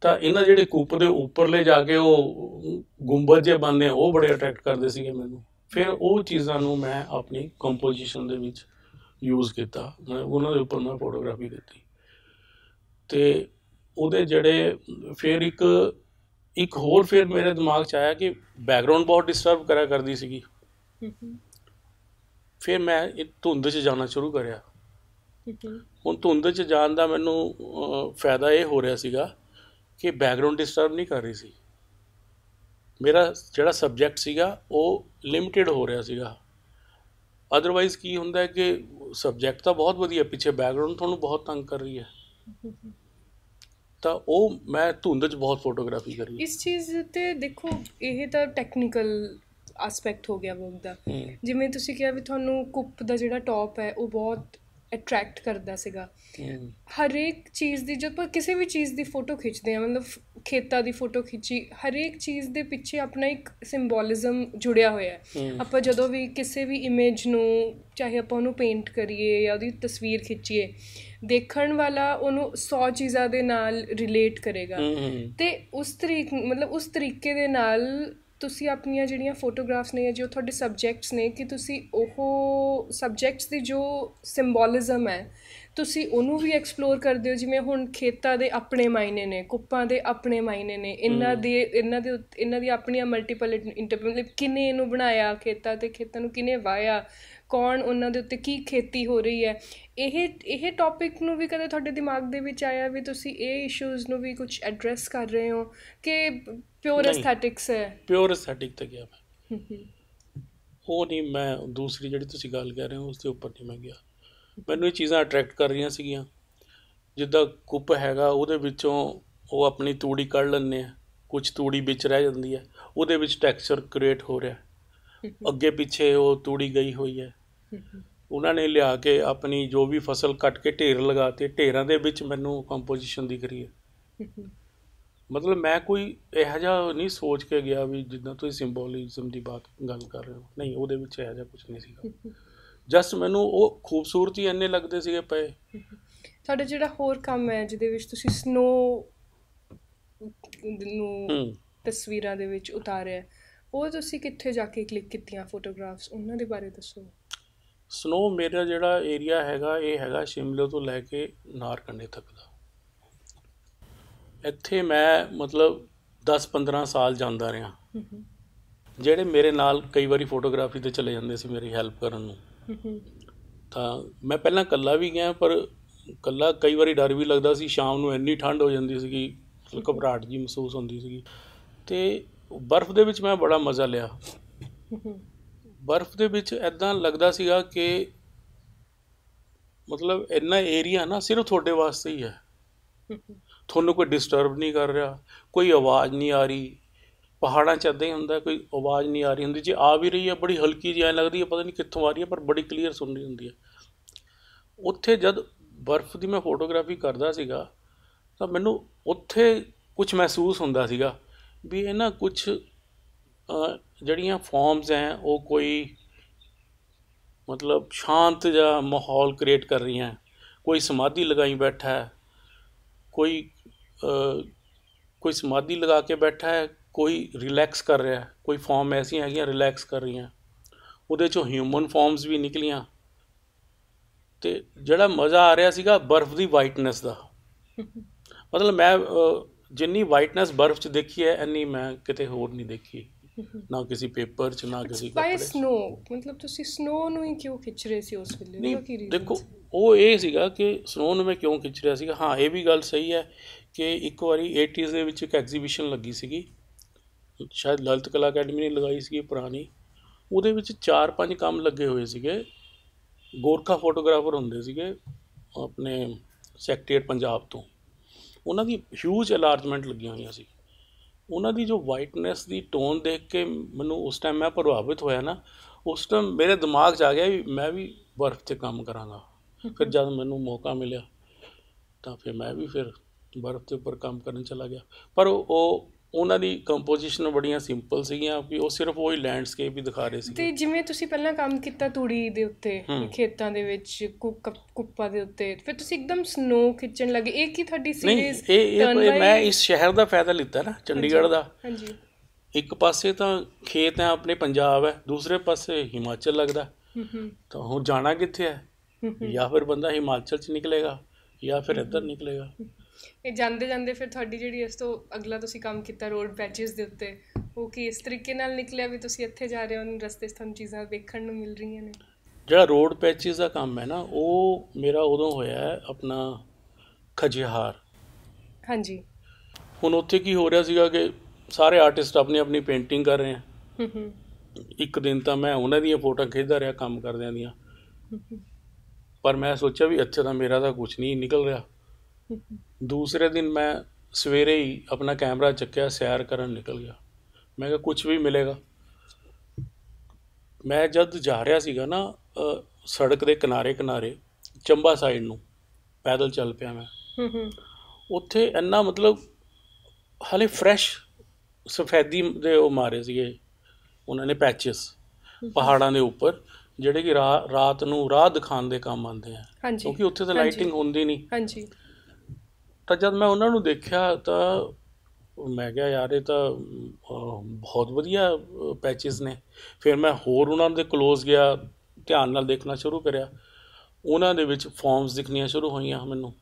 ਤਾਂ ਇਹਨਾਂ ਜਿਹੜੇ ਕੂਪ ਦੇ ਉੱਪਰਲੇ ਜਾ ਕੇ ਉਹ ਗੁੰਬਦ ਜੇ ਬੰਦੇ ਉਹ ਬੜੇ ਅਟਰੈਕਟ ਕਰਦੇ ਸੀਗੇ ਮੈਨੂੰ ਫਿਰ ਉਹ ਚੀਜ਼ਾਂ ਨੂੰ ਮੈਂ ਆਪਣੀ ਕੰਪੋਜੀਸ਼ਨ ਦੇ ਵਿੱਚ ਯੂਜ਼ ਕੀਤਾ ਮੈਂ ਉਹਨਾਂ ਦੇ ਉੱਪਰ ਮੈਂ ਫੋਟੋਗ੍ਰਾਫੀ ਦਿੱਤੀ ਤੇ ਉਹਦੇ ਜਿਹੜੇ ਫਿਰ ਇੱਕ ਇੱਕ ਹੋਰ ਫਿਰ ਮੇਰੇ ਦਿਮਾਗ 'ਚ ਆਇਆ ਕਿ ਬੈਕਗ੍ਰਾਉਂਡ ਬਹੁਤ ਡਿਸਟਰਬ ਕਰਿਆ ਕਰਦੀ ਸੀਗੀ ਫਿਰ ਮੈਂ ਇਹ ਧੁੰਦ 'ਚ ਜਾਣਾ ਸ਼ੁਰੂ ਕਰਿਆ ਹੁਣ ਧੁੰਦ 'ਚ ਜਾਣ ਦਾ ਮੈਨੂੰ ਫਾਇਦਾ ਇਹ ਹੋ ਰਿਹਾ ਸੀਗਾ ਕਿ ਬੈਕਗ੍ਰਾਉਂਡ ਡਿਸਟਰਬ ਨਹੀਂ ਕਰ ਰਹੀ ਸੀ ਮੇਰਾ ਜਿਹੜਾ ਸਬਜੈਕਟ ਸੀਗਾ ਉਹ ਲਿਮਿਟਿਡ ਹੋ ਰਿਹਾ ਸੀਗਾ ਅਦਰਵਾਈਜ਼ ਕੀ ਹੁੰਦਾ ਹੈ ਕਿ ਸਬਜੈਕਟ ਤਾਂ ਬਹੁਤ ਵਧੀਆ ਪਿੱਛੇ ਬੈਕਗ੍ਰਾਉਂਡ ਤੁਹਾਨੂੰ ਬਹੁਤ ਤੰਗ ਕਰ ਰਹੀ ਹੈ ਤਾਂ ਉਹ ਮੈਂ ਧੁੰਦ 'ਚ ਬਹੁਤ ਫੋਟੋਗ੍ਰਾਫੀ ਕਰੀ ਇਸ ਚੀਜ਼ ਤੇ ਦੇਖੋ ਇਹ ਤਾਂ ਟੈਕਨੀਕਲ ਅਸਪੈਕਟ ਹੋ ਗਿਆ ਵਰਕ ਦਾ ਜਿਵੇਂ ਤੁਸੀਂ ਕਿਹਾ ਵੀ ਤੁਹਾਨੂੰ ਕੁੱਪ ਦਾ ਜਿਹੜਾ ਟੌਪ ਹੈ ਉਹ ਬਹੁਤ ਅਟਰੈਕਟ ਕਰਦਾ ਸੀਗਾ ਹਰੇਕ ਚੀਜ਼ ਦੀ ਜਦੋਂ ਕਿਸੇ ਵੀ ਚੀਜ਼ ਦੀ ਫੋਟੋ ਖਿੱਚਦੇ ਆ ਮਤਲਬ ਖੇਤਾਂ ਦੀ ਫੋਟੋ ਖਿੱਚੀ ਹਰੇਕ ਚੀਜ਼ ਦੇ ਪਿੱਛੇ ਆਪਣਾ ਇੱਕ ਸਿੰਬੋਲਿਜ਼ਮ ਜੁੜਿਆ ਹੋਇਆ ਹੈ ਆਪਾਂ ਜਦੋਂ ਵੀ ਕਿਸੇ ਵੀ ਇਮੇਜ ਨੂੰ ਚਾਹੇ ਆਪਾਂ ਉਹਨੂੰ ਪੇਂਟ ਕਰੀਏ ਜਾਂ ਉਹਦੀ ਤਸਵੀਰ ਖਿੱਚੀਏ ਦੇਖਣ ਵਾਲਾ ਉਹਨੂੰ 100 ਚੀਜ਼ਾਂ ਦੇ ਨਾਲ ਰਿਲੇਟ ਕਰੇਗਾ ਤੇ ਉਸ ਤਰੀਕ ਮਤਲਬ ਉਸ ਤਰੀਕੇ ਦੇ ਨਾਲ ਤੁਸੀਂ ਆਪਣੀਆਂ ਜਿਹੜੀਆਂ ਫੋਟੋਗ੍ਰਾਫਸ ਨੇ ਜੋ ਤੁਹਾਡੇ ਸਬਜੈਕਟਸ ਨੇ ਕਿ ਤੁਸੀਂ ਉਹ ਸਬਜੈਕਟਸ ਦੀ ਜੋ ਸਿੰਬੋਲਿਜ਼ਮ ਹੈ ਤੁਸੀਂ ਉਹਨੂੰ ਵੀ ਐਕਸਪਲੋਰ ਕਰਦੇ ਹੋ ਜਿਵੇਂ ਹੁਣ ਖੇਤਾਂ ਦੇ ਆਪਣੇ ਮਾਇਨੇ ਨੇ ਕੁੱਪਾਂ ਦੇ ਆਪਣੇ ਮਾਇਨੇ ਨੇ ਇਹਨਾਂ ਦੇ ਇਹਨਾਂ ਦੇ ਇਹਨਾਂ ਦੀ ਆਪਣੀਆਂ ਮਲਟੀਪਲ ਇੰਟਰਪ੍ਰੀਟ ਕਿਨੇ ਇਹਨੂੰ ਬਣਾਇਆ ਖੇਤਾਂ ਤੇ ਖੇਤਾਂ ਨੂੰ ਕਿਨੇ ਵਾਇਆ ਕੌਣ ਉਹਨਾਂ ਦੇ ਉੱਤੇ ਕੀ ਖੇਤੀ ਹੋ ਰਹੀ ਹੈ ਇਹ ਇਹ ਟੌਪਿਕ ਨੂੰ ਵੀ ਕਦੇ ਤੁਹਾਡੇ ਦਿਮਾਗ ਦੇ ਵਿੱਚ ਆਇਆ ਵੀ ਤੁਸੀਂ ਇਹ ਇਸ਼ੂਜ਼ ਨੂੰ ਵੀ ਕੁਝ ਐਡਰੈਸ ਕਰ ਰਹੇ ਹੋ ਕਿ ਪਿਓਰ ਐਸਥੈਟਿਕਸ ਹੈ ਪਿਓਰ ਐਸਥੈਟਿਕ ਤੇ ਗਿਆ ਮੈਂ ਉਹ ਨਹੀਂ ਮੈਂ ਦੂਸਰੀ ਜਿਹੜੀ ਤੁਸੀਂ ਗੱਲ ਕਰ ਰਹੇ ਹੋ ਉਸ ਦੇ ਉੱਪਰ ਨਹੀਂ ਮੈਂ ਗਿਆ ਮੈਨੂੰ ਇਹ ਚੀਜ਼ਾਂ ਅਟਰੈਕਟ ਕਰ ਰਹੀਆਂ ਸੀਗੀਆਂ ਜਿੱਦਾਂ ਕੁੱਪ ਹੈਗਾ ਉਹਦੇ ਵਿੱਚੋਂ ਉਹ ਆਪਣੀ ਤੂੜੀ ਕੱਢ ਲੈਂਦੇ ਆ ਕੁਝ ਤੂੜੀ ਵਿੱਚ ਰਹਿ ਜਾਂਦੀ ਹੈ ਉਹਦੇ ਵਿੱਚ ਟੈਕਸਚਰ ਕ੍ਰੀਏਟ ਹੋ ਰਿਹਾ ਅੱਗੇ ਪਿੱਛੇ ਉਹ ਤੂੜੀ ਗਈ ਹੋਈ ਹੈ ਉਹਨਾਂ ਨੇ ਲਿਆ ਕੇ ਆਪਣੀ ਜੋ ਵੀ ਫਸਲ ਕੱਟ ਕੇ ਢੇਰ ਲਗਾਤੇ ਢੇਰਾਂ ਦੇ ਵਿੱਚ ਮੈਨੂੰ ਕੰਪੋਜੀਸ਼ਨ ਦਿਖ ਰਹੀ ਹੈ ਮਤਲਬ ਮੈਂ ਕੋਈ ਇਹੋ ਜਿਹਾ ਨਹੀਂ ਸੋਚ ਕੇ ਗਿਆ ਵੀ ਜਿੱਦਾਂ ਤੁਸੀਂ ਸਿੰਬੋਲਿਜ਼ਮ ਦੀ ਬਾਤ ਗੱਲ ਕਰ ਰਹੇ ਹੋ ਨਹੀਂ ਉਹਦੇ ਵਿੱਚ ਇਹੋ ਜਿਹਾ ਕੁਝ ਨਹੀਂ ਸੀਗਾ ਜਸਟ ਮੈਨੂੰ ਉਹ ਖੂਬਸੂਰਤੀ ਐਨੇ ਲੱਗਦੇ ਸੀਗੇ ਪਏ ਸਾਡੇ ਜਿਹੜਾ ਹੋਰ ਕੰਮ ਹੈ ਜਿਹਦੇ ਵਿੱਚ ਤੁਸੀਂ ਸਨੋ ਨੂੰ ਤਸਵੀਰਾਂ ਦੇ ਵਿੱਚ ਉਤਾਰਿਆ ਉਹ ਤੁਸੀਂ ਕਿੱਥੇ ਜਾ ਕੇ ਕਲਿੱਕ ਕੀਤੀਆਂ ਫੋਟੋਗ੍ਰਾਫਸ ਉਹਨਾਂ ਦੇ ਬਾਰੇ ਦੱਸੋ ਸਨੋ ਮੇਰਾ ਜਿਹੜਾ ਏਰੀਆ ਹੈਗਾ ਇਹ ਹੈਗਾ ਸ਼ਿਮਲੇ ਤੋਂ ਲੈ ਕੇ ਨਾਰਕੰਡੇ ਤੱਕ ਦਾ ਇੱਥੇ ਮੈਂ ਮਤਲਬ 10-15 ਸਾਲ ਜਾਂਦਾ ਰਿਹਾ ਜਿਹੜੇ ਮੇਰੇ ਨਾਲ ਕਈ ਵਾਰੀ ਫੋਟੋਗ੍ਰਾਫੀ ਤੇ ਚਲੇ ਜਾਂਦੇ ਸੀ ਮੇਰੀ ਹੈਲਪ ਕਰਨ ਨੂੰ ਤਾਂ ਮੈਂ ਪਹਿਲਾਂ ਕੱਲਾ ਵੀ ਗਿਆ ਪਰ ਕੱਲਾ ਕਈ ਵਾਰੀ ਡਰ ਵੀ ਲੱਗਦਾ ਸੀ ਸ਼ਾਮ ਨੂੰ ਇੰਨੀ ਠੰਡ ਹੋ ਜਾਂਦੀ ਸੀ ਕਿ ਘਬਰਾਟ ਜੀ ਮਹਿਸੂਸ ਹੁੰਦੀ ਸੀ ਤੇ ਬਰਫ਼ ਦੇ ਵਿੱਚ ਮੈਂ ਬੜਾ ਮਜ਼ਾ ਲਿਆ ਬਰਫ਼ ਦੇ ਵਿੱਚ ਐਦਾਂ ਲੱਗਦਾ ਸੀਗਾ ਕਿ ਮਤਲਬ ਇੰਨਾ ਏਰੀਆ ਨਾ ਸਿਰਫ ਤੁਹਾਡੇ ਵਾਸਤੇ ਹੀ ਹੈ ਤੁਹਾਨੂੰ ਕੋਈ ਡਿਸਟਰਬ ਨਹੀਂ ਕਰ ਰਿਹਾ ਕੋਈ ਆਵਾਜ਼ ਨਹੀਂ ਆ ਰਹੀ ਪਹਾੜਾਂ 'ਚ ਅੱਦੇ ਹੁੰਦਾ ਕੋਈ ਆਵਾਜ਼ ਨਹੀਂ ਆ ਰਹੀ ਹੁੰਦੀ ਜੇ ਆ ਵੀ ਰਹੀ ਹੈ ਬੜੀ ਹਲਕੀ ਜਿਹੀ ਐ ਲੱਗਦੀ ਹੈ ਪਤਾ ਨਹੀਂ ਕਿੱਥੋਂ ਆ ਰਹੀ ਹੈ ਪਰ ਬੜੀ ਕਲੀਅਰ ਸੁਣ ਰਹੀ ਹੁੰਦੀ ਹੈ ਉੱਥੇ ਜਦ ਬਰਫ਼ ਦੀ ਮੈਂ ਫੋਟੋਗ੍ਰਾਫੀ ਕਰਦਾ ਸੀਗਾ ਤਾਂ ਮੈਨੂੰ ਉੱਥੇ ਕੁਝ ਮਹਿਸੂਸ ਹੁੰਦਾ ਸੀਗਾ ਵੀ ਇਹ ਨਾ ਕੁਝ ਜਿਹੜੀਆਂ ਫਾਰਮਸ ਐ ਉਹ ਕੋਈ ਮਤਲਬ ਸ਼ਾਂਤ ਜਿਹਾ ਮਾਹੌਲ ਕ੍ਰੀਏਟ ਕਰ ਰਹੀਆਂ ਕੋਈ ਸਮਾਧੀ ਲਗਾਈ ਬੈਠਾ ਹੈ ਕੋਈ ਕੋਈ ਸਮਾਧੀ ਲਗਾ ਕੇ ਬੈਠਾ ਹੈ ਕੋਈ ਰਿਲੈਕਸ ਕਰ ਰਿਹਾ ਕੋਈ ਫਾਰਮ ਐਸੀਆਂ ਹੈਗੀਆਂ ਰਿਲੈਕਸ ਕਰ ਰਹੀਆਂ ਉਹਦੇ ਚੋਂ ਹਿਊਮਨ ਫਾਰਮਸ ਵੀ ਨਿਕਲੀਆਂ ਤੇ ਜਿਹੜਾ ਮਜ਼ਾ ਆ ਰਿਹਾ ਸੀਗਾ ਬਰਫ਼ ਦੀ ਵਾਈਟਨੈਸ ਦਾ ਮਤਲਬ ਮੈਂ ਜਿੰਨੀ ਵਾਈਟਨੈਸ ਬਰਫ਼ 'ਚ ਦੇਖੀ ਹੈ ਐਨੀ ਮੈਂ ਕਿਤੇ ਹੋਰ ਨਹੀਂ ਦੇਖੀ ਨਾ ਕਿਸੇ ਪੇਪਰ 'ਚ ਨਾ ਕਿਸੇ ਕੱਪੜੇ 'ਚ ਸਨੋ ਮਤਲਬ ਤੁਸੀਂ ਸਨੋ ਨੂੰ ਹੀ ਕਿਉਂ ਖਿੱਚ ਰਹੇ ਸੀ ਉਸ ਵੇਲੇ ਦੇਖੋ ਉਹ ਇਹ ਸੀਗਾ ਕਿ ਸਨੋ ਨੂੰ ਮੈਂ ਕਿਉਂ ਖਿੱਚ ਰਿਹਾ ਸੀਗਾ ਹਾਂ ਇਹ ਵੀ ਗੱਲ ਸਹੀ ਹੈ ਕਿ ਇੱਕ ਵਾਰੀ 80s ਦੇ ਵਿੱਚ ਇੱਕ ਐਗਜ਼ੀਬਿਸ਼ਨ ਲੱਗੀ ਸੀਗੀ ਸ਼ਾਇਦ ਲਲਿਤ ਕਲਾ ਅਕੈਡਮੀ ਨੇ ਲਗਾਈ ਸੀਗੀ ਪੁਰਾਣੀ ਉਹਦੇ ਵਿੱਚ ਚਾਰ ਪੰਜ ਕੰਮ ਲੱਗੇ ਹੋਏ ਸੀਗੇ ਗੋਰਖਾ ਫੋਟੋਗ੍ਰਾਫਰ ਹੁੰਦੇ ਸੀਗੇ ਆਪਣੇ ਸੈਕਟਰੀਏਟ ਪੰਜਾਬ ਤੋਂ ਉਹਨਾਂ ਦੀ ਹਿਊਜ ਅਲਾਰਜਮੈਂਟ ਲੱਗੀਆਂ ਹੋਈਆਂ ਸੀ ਉਹਨਾਂ ਦੀ ਜੋ ਵਾਈਟਨੈਸ ਦੀ ਟੋਨ ਦੇਖ ਕੇ ਮੈਨੂੰ ਉਸ ਟਾਈਮ ਮੈਂ ਪ੍ਰਭਾਵਿਤ ਹੋਇਆ ਨਾ ਉਸ ਟਾਈਮ ਮੇਰੇ ਦਿਮਾਗ 'ਚ ਆ ਗਿਆ ਵੀ ਮੈਂ ਵੀ ਬਰਫ਼ 'ਤੇ ਕੰਮ ਕਰਾਂਗਾ ਫਿਰ ਜਦ ਮੈਨੂੰ ਮੌਕਾ ਮਿਲਿਆ ਤਾਂ ਫਿਰ ਮੈਂ ਵੀ ਫਿਰ ਬਰਫ਼ ਦੇ ਉੱਪਰ ਕੰਮ ਕਰਨ ਚਲਾ ਗਿਆ ਪਰ ਉਹ ਉਹਨਾਂ ਦੀ ਕੰਪੋਜੀਸ਼ਨ ਬੜੀਆਂ ਸਿੰਪਲ ਸੀਗੀਆਂ ਕਿ ਉਹ ਸਿਰਫ ਉਹ ਹੀ ਲੈਂਡਸਕੇਪ ਹੀ ਦਿਖਾ ਰਹੇ ਸੀ ਤੇ ਜਿਵੇਂ ਤੁਸੀਂ ਪਹਿਲਾਂ ਕੰਮ ਕੀਤਾ ਤੂੜੀ ਦੇ ਉੱਤੇ ਖੇਤਾਂ ਦੇ ਵਿੱਚ ਕੁੱਪਾ ਦੇ ਉੱਤੇ ਫਿਰ ਤੁਸੀਂ ਇੱਕਦਮ ਸਨੋ ਖਿੱਚਣ ਲੱਗੇ ਇਹ ਕੀ ਤੁਹਾਡੀ ਸੀਰੀਜ਼ ਇਹ ਇਹ ਮੈਂ ਇਸ ਸ਼ਹਿਰ ਦਾ ਫਾਇਦਾ ਲਿੱਤਾ ਨਾ ਚੰਡੀਗੜ੍ਹ ਦਾ ਹਾਂਜੀ ਇੱਕ ਪਾਸੇ ਤਾਂ ਖੇਤ ਹੈ ਆਪਣੇ ਪੰਜਾਬ ਹੈ ਦੂਸਰੇ ਪਾਸੇ ਹਿਮਾਚਲ ਲੱਗਦਾ ਤਾਂ ਹੁਣ ਜਾਣਾ ਕਿੱਥੇ ਹੈ ਜਾਂ ਫਿਰ ਬੰਦਾ ਹਿਮਾਚਲ ਚ ਨਿਕਲੇਗਾ ਜਾਂ ਫਿਰ ਇੱਧਰ ਨਿਕਲੇਗਾ ਇਹ ਜਾਂਦੇ ਜਾਂਦੇ ਫਿਰ ਤੁਹਾਡੀ ਜਿਹੜੀ ਇਸ ਤੋਂ ਅਗਲਾ ਤੁਸੀਂ ਕੰਮ ਕੀਤਾ ਰੋਡ ਪੈਚਸ ਦੇ ਉੱਤੇ ਉਹ ਕੀ ਇਸ ਤਰੀਕੇ ਨਾਲ ਨਿਕਲਿਆ ਵੀ ਤੁਸੀਂ ਇੱਥੇ ਜਾ ਰਹੇ ਹੋ ਉਹਨਾਂ ਰਸਤੇ 'ਚ ਤੁਹਾਨੂੰ ਚੀਜ਼ਾਂ ਵੇਖਣ ਨੂੰ ਮਿਲ ਰਹੀਆਂ ਨੇ ਜਿਹੜਾ ਰੋਡ ਪੈਚਸ ਦਾ ਕੰਮ ਹੈ ਨਾ ਉਹ ਮੇਰਾ ਉਦੋਂ ਹੋਇਆ ਆਪਣਾ ਖਜਿਹਾਰ ਹਾਂਜੀ ਹੁਣ ਉੱਥੇ ਕੀ ਹੋ ਰਿਹਾ ਸੀਗਾ ਕਿ ਸਾਰੇ ਆਰਟਿਸਟ ਆਪਣੀ ਆਪਣੀ ਪੇਂਟਿੰਗ ਕਰ ਰਹੇ ਆ ਹੂੰ ਹੂੰ ਇੱਕ ਦਿਨ ਤਾਂ ਮੈਂ ਉਹਨਾਂ ਦੀਆਂ ਫੋਟੋਆਂ ਖਿੱਚਦਾ ਰਿਹਾ ਕੰਮ ਕਰਦਿਆਂ ਦੀਆਂ ਪਰ ਮੈਂ ਸੋਚਿਆ ਵੀ ਅੱਛਾ ਤਾਂ ਮੇਰਾ ਤਾਂ ਕੁਝ ਨਹੀਂ ਨਿਕਲ ਰਿਹਾ ਦੂਸਰੇ ਦਿਨ ਮੈਂ ਸਵੇਰੇ ਹੀ ਆਪਣਾ ਕੈਮਰਾ ਚੱਕਿਆ ਸੈਰ ਕਰਨ ਨਿਕਲ ਗਿਆ ਮੈਂ ਕਿਹਾ ਕੁਝ ਵੀ ਮਿਲੇਗਾ ਮੈਂ ਜਦ ਜਾ ਰਿਹਾ ਸੀਗਾ ਨਾ ਸੜਕ ਦੇ ਕਿਨਾਰੇ ਕਿਨਾਰੇ ਚੰਬਾ ਸਾਈਡ ਨੂੰ ਪੈਦਲ ਚੱਲ ਪਿਆ ਮੈਂ ਹੂੰ ਹੂੰ ਉੱਥੇ ਇੰਨਾ ਮਤਲਬ ਹਲੇ ਫਰੈਸ਼ ਸਫੈਦੀ ਦੇ ਉਹ ਮਾਰੇ ਸੀਗੇ ਉਹਨਾਂ ਨੇ ਪੈਚਸ ਪਹਾੜਾਂ ਦੇ ਉੱਪਰ ਜਿਹੜੇ ਕਿ ਰਾਤ ਨੂੰ ਰਾਹ ਦਿਖਾਉਣ ਦੇ ਕੰਮ ਆਉਂਦੇ ਆ ਕਿਉਂਕਿ ਉੱਥੇ ਤਾਂ ਲਾਈਟਿੰਗ ਹੁੰਦੀ ਨਹੀਂ ਹਾਂਜੀ ਤਾਂ ਜਦ ਮੈਂ ਉਹਨਾਂ ਨੂੰ ਦੇਖਿਆ ਤਾਂ ਮੈਂ ਕਿਹਾ ਯਾਰ ਇਹ ਤਾਂ ਬਹੁਤ ਵਧੀਆ ਪੈਚਸ ਨੇ ਫਿਰ ਮੈਂ ਹੋਰ ਉਹਨਾਂ ਦੇ ক্লোਜ਼ ਗਿਆ ਧਿਆਨ ਨਾਲ ਦੇਖਣਾ ਸ਼ੁਰੂ ਕਰਿਆ ਉਹਨਾਂ ਦੇ ਵਿੱਚ ਫਾਰਮਸ ਦਿਖਣੀਆਂ ਸ਼ੁਰੂ ਹੋਈਆਂ ਮੈਨੂੰ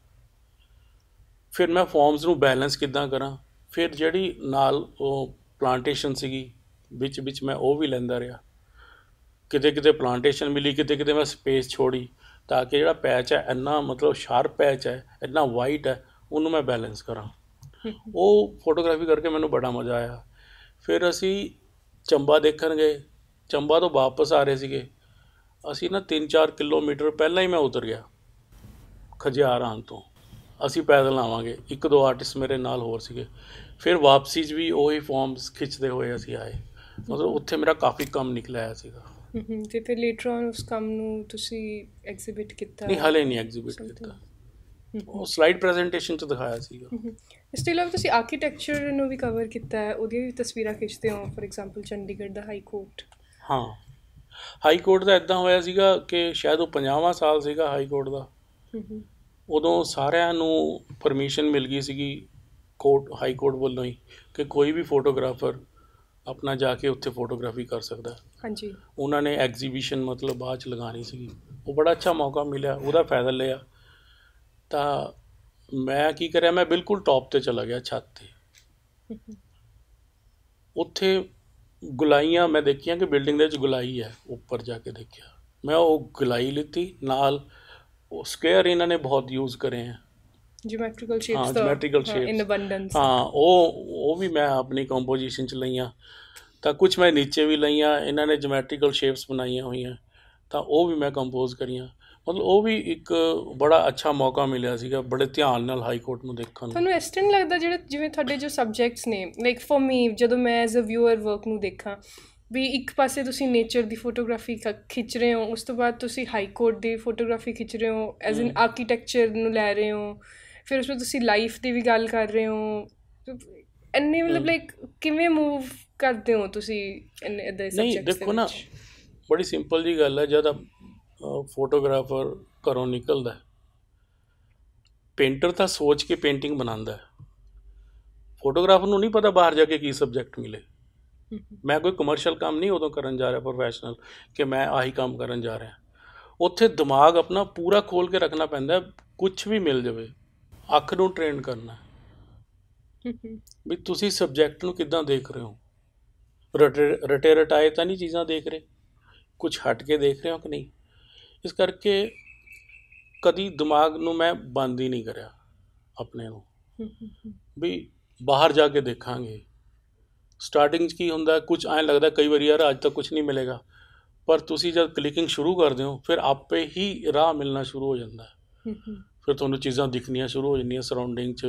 ਫਿਰ ਮੈਂ ਫਾਰਮਸ ਨੂੰ ਬੈਲੈਂਸ ਕਿੱਦਾਂ ਕਰਾਂ ਫਿਰ ਜਿਹੜੀ ਨਾਲ ਉਹ ਪਲਾਂਟੇਸ਼ਨ ਸੀਗੀ ਵਿੱਚ ਵਿੱਚ ਮੈਂ ਉਹ ਵੀ ਲੈਂਦਾ ਰਿਹਾ ਕਿਤੇ ਕਿਤੇ ਪਲਾਂਟੇਸ਼ਨ ਮਿਲੀ ਕਿਤੇ ਕਿਤੇ ਮੈਂ ਸਪੇਸ ਛੋੜੀ ਤਾਂ ਕਿ ਜਿਹੜਾ ਪੈਚ ਹੈ ਇੰਨਾ ਮਤਲਬ ਸ਼ਾਰਪ ਪੈਚ ਹੈ ਇੰਨਾ ਵਾਈਟ ਹੈ ਉਹਨੂੰ ਮੈਂ ਬੈਲੈਂਸ ਕਰਾਂ ਉਹ ਫੋਟੋਗ੍ਰਾਫੀ ਕਰਕੇ ਮੈਨੂੰ ਬੜਾ ਮਜ਼ਾ ਆਇਆ ਫਿਰ ਅਸੀਂ ਚੰਬਾ ਦੇਖਣ ਗਏ ਚੰਬਾ ਤੋਂ ਵਾਪਸ ਆ ਰਹੇ ਸੀਗੇ ਅਸੀਂ ਨਾ 3-4 ਕਿਲੋਮੀਟਰ ਪਹਿਲਾਂ ਹੀ ਮੈਂ ਉਤਰ ਗਿਆ ਖਜਿਆਰਾਂ ਤੋਂ ਅਸੀਂ ਪੈਦਲ ਆਵਾਂਗੇ ਇੱਕ ਦੋ ਆਰਟਿਸਟ ਮੇਰੇ ਨਾਲ ਹੋਰ ਸੀਗੇ ਫਿਰ ਵਾਪਸੀ 'ਚ ਵੀ ਉਹੀ ਫਾਰਮਸ ਖਿੱਚਦੇ ਹੋਏ ਅਸੀਂ ਆਏ ਮਤਲਬ ਉੱਥੇ ਮੇਰਾ ਕਾਫੀ ਕੰਮ ਨਿਕਲਿਆ ਸੀਗਾ ਤੇ ਫਿਰ ਲੇਟਰ ਆਨ ਉਸ ਕੰਮ ਨੂੰ ਤੁਸੀਂ ਐਗਜ਼ਿਬਿਟ ਕੀਤਾ ਨਹੀਂ ਹਲੇ ਨਹੀਂ ਐਗਜ਼ਿਬਿਟ ਕੀਤਾ ਉਹ ਸਲਾਈਡ ਪ੍ਰੈਜੈਂਟੇਸ਼ਨ ਚ ਦਿਖਾਇਆ ਸੀਗਾ ਇਸ ਤੋਂ ਇਲਾਵਾ ਤੁਸੀਂ ਆਰਕੀਟੈਕਚਰ ਨੂੰ ਵੀ ਕਵਰ ਕੀਤਾ ਹੈ ਉਹਦੀਆਂ ਵੀ ਤਸਵੀਰਾਂ ਖਿੱਚਦੇ ਹੋ ਫੋਰ ਐਗਜ਼ਾਮਪਲ ਚੰਡੀਗੜ੍ਹ ਦਾ ਹਾਈ ਕੋਰਟ ਹਾਂ ਹਾਈ ਕੋਰਟ ਦਾ ਇਦਾਂ ਹੋਇਆ ਸੀਗਾ ਕਿ ਸ਼ਾਇਦ ਉਹ 50ਵਾਂ ਸਾਲ ਸੀਗਾ ਹਾਈ ਕੋਰਟ ਦਾ ਉਦੋਂ ਸਾਰਿਆਂ ਨੂੰ ਪਰਮਿਸ਼ਨ ਮਿਲ ਗਈ ਸੀਗੀ ਕੋਰਟ ਹਾਈ ਕੋਰਟ ਵੱਲੋਂ ਹੀ ਕਿ ਕੋਈ ਵੀ ਫੋਟੋਗ੍ਰਾਫਰ ਆਪਣਾ ਜਾ ਕੇ ਉੱਥੇ ਫੋਟੋਗ੍ਰਾਫੀ ਕਰ ਸਕਦਾ ਹਾਂਜੀ ਉਹਨਾਂ ਨੇ ਐਗਜ਼ੀਬਿਸ਼ਨ ਮਤਲਬ ਬਾਅਦ ਚ ਲਗਾਣੀ ਸੀਗੀ ਉਹ ਬੜਾ ਅੱਛਾ ਮੌਕਾ ਮਿਲਿਆ ਉਹਦਾ ਫਾਇਦਾ ਲਿਆ ਤਾਂ ਮੈਂ ਕੀ ਕਰਿਆ ਮੈਂ ਬਿਲਕੁਲ ਟੌਪ ਤੇ ਚਲਾ ਗਿਆ ਛੱਤ ਤੇ ਉੱਥੇ ਗੁਲਾਈਆਂ ਮੈਂ ਦੇਖੀਆਂ ਕਿ ਬਿਲਡਿੰਗ ਦੇ ਵਿੱਚ ਗੁਲਾਈ ਹੈ ਉੱਪਰ ਜਾ ਕੇ ਦੇਖਿਆ ਮੈਂ ਉਹ ਗੁਲਾਈ ਲਿੱਤੀ ਨਾਲ ਉਹ ਸਕੁਅਰ ਇਹਨਾਂ ਨੇ ਬਹੁਤ ਯੂਜ਼ ਕਰੇ ਆ ਜਿਓਮੈਟ੍ਰੀਕਲ ਸ਼ੇਪਸ ਹਾਂ ਜਿਓਮੈਟ੍ਰੀਕਲ ਸ਼ੇਪਸ ਇਨ ਅਬੰਡੈਂਸ ਹਾਂ ਉਹ ਉਹ ਵੀ ਮੈਂ ਆਪਣੀ ਕੰਪੋਜੀਸ਼ਨ ਚ ਲਈਆਂ ਤਾਂ ਕੁਝ ਮੈਂ ਨੀਚੇ ਵੀ ਲਈਆਂ ਇਹਨਾਂ ਨੇ ਜਿਓਮੈਟ੍ਰੀਕਲ ਸ਼ੇਪਸ ਬਣਾਈਆਂ ਹੋਈਆਂ ਤਾਂ ਉਹ ਵੀ ਮੈਂ ਕੰਪੋਜ਼ ਕਰੀਆਂ ਮਤਲਬ ਉਹ ਵੀ ਇੱਕ ਬੜਾ ਅੱਛਾ ਮੌਕਾ ਮਿਲਿਆ ਸੀਗਾ ਬੜੇ ਧਿਆਨ ਨਾਲ ਹਾਈ ਕੋਰਟ ਨੂੰ ਦੇਖਣ ਨੂੰ ਤੁਹਾਨੂੰ ਇਸ ਲੱਗਦਾ ਜਿਹੜੇ ਜਿਵੇਂ ਤੁਹਾਡੇ ਜੋ ਸਬਜੈਕਟਸ ਨੇ ਲਾਈਕ ਫॉर ਮੀ ਜਦੋਂ ਮੈਂ ਐਜ਼ ਅ ਵਿਊਅਰ ਵਰਕ ਨੂੰ ਦੇਖਾਂ ਵੀ ਇੱਕ ਪਾਸੇ ਤੁਸੀਂ ਨੇਚਰ ਦੀ ਫੋਟੋਗ੍ਰਾਫੀ ਖਿੱਚ ਰਹੇ ਹੋ ਉਸ ਤੋਂ ਬਾਅਦ ਤੁਸੀਂ ਹਾਈ ਕੋਰਟ ਦੀ ਫੋਟੋਗ੍ਰਾਫੀ ਖਿੱਚ ਰਹੇ ਹੋ ਐਜ਼ ਇਨ ਆਰਕੀਟੈਕਚਰ ਨੂੰ ਲੈ ਰਹੇ ਹੋ ਫਿਰ ਉਸ ਵਿੱਚ ਤੁਸੀਂ ਲਾਈਫ ਦੀ ਵੀ ਗੱਲ ਕਰ ਰਹੇ ਹੋ ਇੰਨੇ ਮਤਲਬ ਲਾਈਕ ਕਿਵੇਂ ਮੂਵ ਕਰਦੇ ਹੋ ਤੁਸੀਂ ਇਦਾਂ ਸਬਜੈਕਟਸ ਨਹੀਂ ਦੇਖੋ ਨਾ ਬੜੀ ਸਿੰਪਲ ਜੀ ਗੱਲ ਹੈ ਜਦ ਫੋਟੋਗ੍ਰਾਫਰ ਘਰੋਂ ਨਿਕਲਦਾ ਪੇਂਟਰ ਤਾਂ ਸੋਚ ਕੇ ਪੇਂਟਿੰਗ ਬਣਾਉਂਦਾ ਫੋਟੋਗ੍ਰਾਫਰ ਨੂੰ ਨਹੀਂ ਪਤਾ ਬਾਹਰ ਜਾ ਕੇ ਕੀ ਸਬਜੈਕਟ ਮਿਲੇ ਮੈਂ ਕੋਈ ਕਮਰਸ਼ੀਅਲ ਕੰਮ ਨਹੀਂ ਉਦੋਂ ਕਰਨ ਜਾ ਰਿਹਾ ਪ੍ਰੋਫੈਸ਼ਨਲ ਕਿ ਮੈਂ ਆਹੀ ਕੰਮ ਕਰਨ ਜਾ ਰਿਹਾ ਉੱਥੇ ਦਿਮਾਗ ਆਪਣਾ ਪੂਰਾ ਖੋਲ ਕੇ ਰੱਖਣਾ ਪੈਂਦਾ ਕੁਝ ਵੀ ਮਿਲ ਜਾਵੇ ਅੱਖ ਨੂੰ ਟ੍ਰੇਨ ਕਰਨਾ ਵੀ ਤੁਸੀਂ ਸਬਜੈਕਟ ਨੂੰ ਕਿੱਦਾਂ ਦੇਖ ਰਹੇ ਹੋ ਰਟੇ ਰਟਾਏ ਤਾਂ ਨਹੀਂ ਚੀਜ਼ਾਂ ਦੇਖ ਰਹੇ ਕੁਝ ਹਟ ਕੇ ਦੇਖ ਰਹੇ ਹੋ ਕਿ ਨਹੀਂ ਇਸ ਕਰਕੇ ਕਦੀ ਦਿਮਾਗ ਨੂੰ ਮੈਂ ਬੰਦ ਹੀ ਨਹੀਂ ਕਰਿਆ ਆਪਣੇ ਨੂੰ ਵੀ ਬਾਹਰ ਜਾ ਕੇ ਦੇਖਾਂਗੇ ਸਟਾਰਟਿੰਗ 'ਚ ਕੀ ਹੁੰਦਾ ਕੁਝ ਐਂ ਲੱਗਦਾ ਕਈ ਵਾਰੀ ਯਾਰ ਅੱਜ ਤੱਕ ਕੁਝ ਨਹੀਂ ਮਿਲੇਗਾ ਪਰ ਤੁਸੀਂ ਜਦ ਕਲਿਕਿੰਗ ਸ਼ੁਰੂ ਕਰਦੇ ਹੋ ਫਿਰ ਆਪੇ ਹੀ ਰਾਹ ਮਿਲਣਾ ਸ਼ੁਰੂ ਹੋ ਜਾਂਦਾ ਹੈ ਫਿਰ ਤੁਹਾਨੂੰ ਚੀਜ਼ਾਂ ਦਿਖਣੀਆਂ ਸ਼ੁਰੂ ਹੋ ਜਾਂਦੀਆਂ ਸਰਾਊਂਡਿੰਗ 'ਚ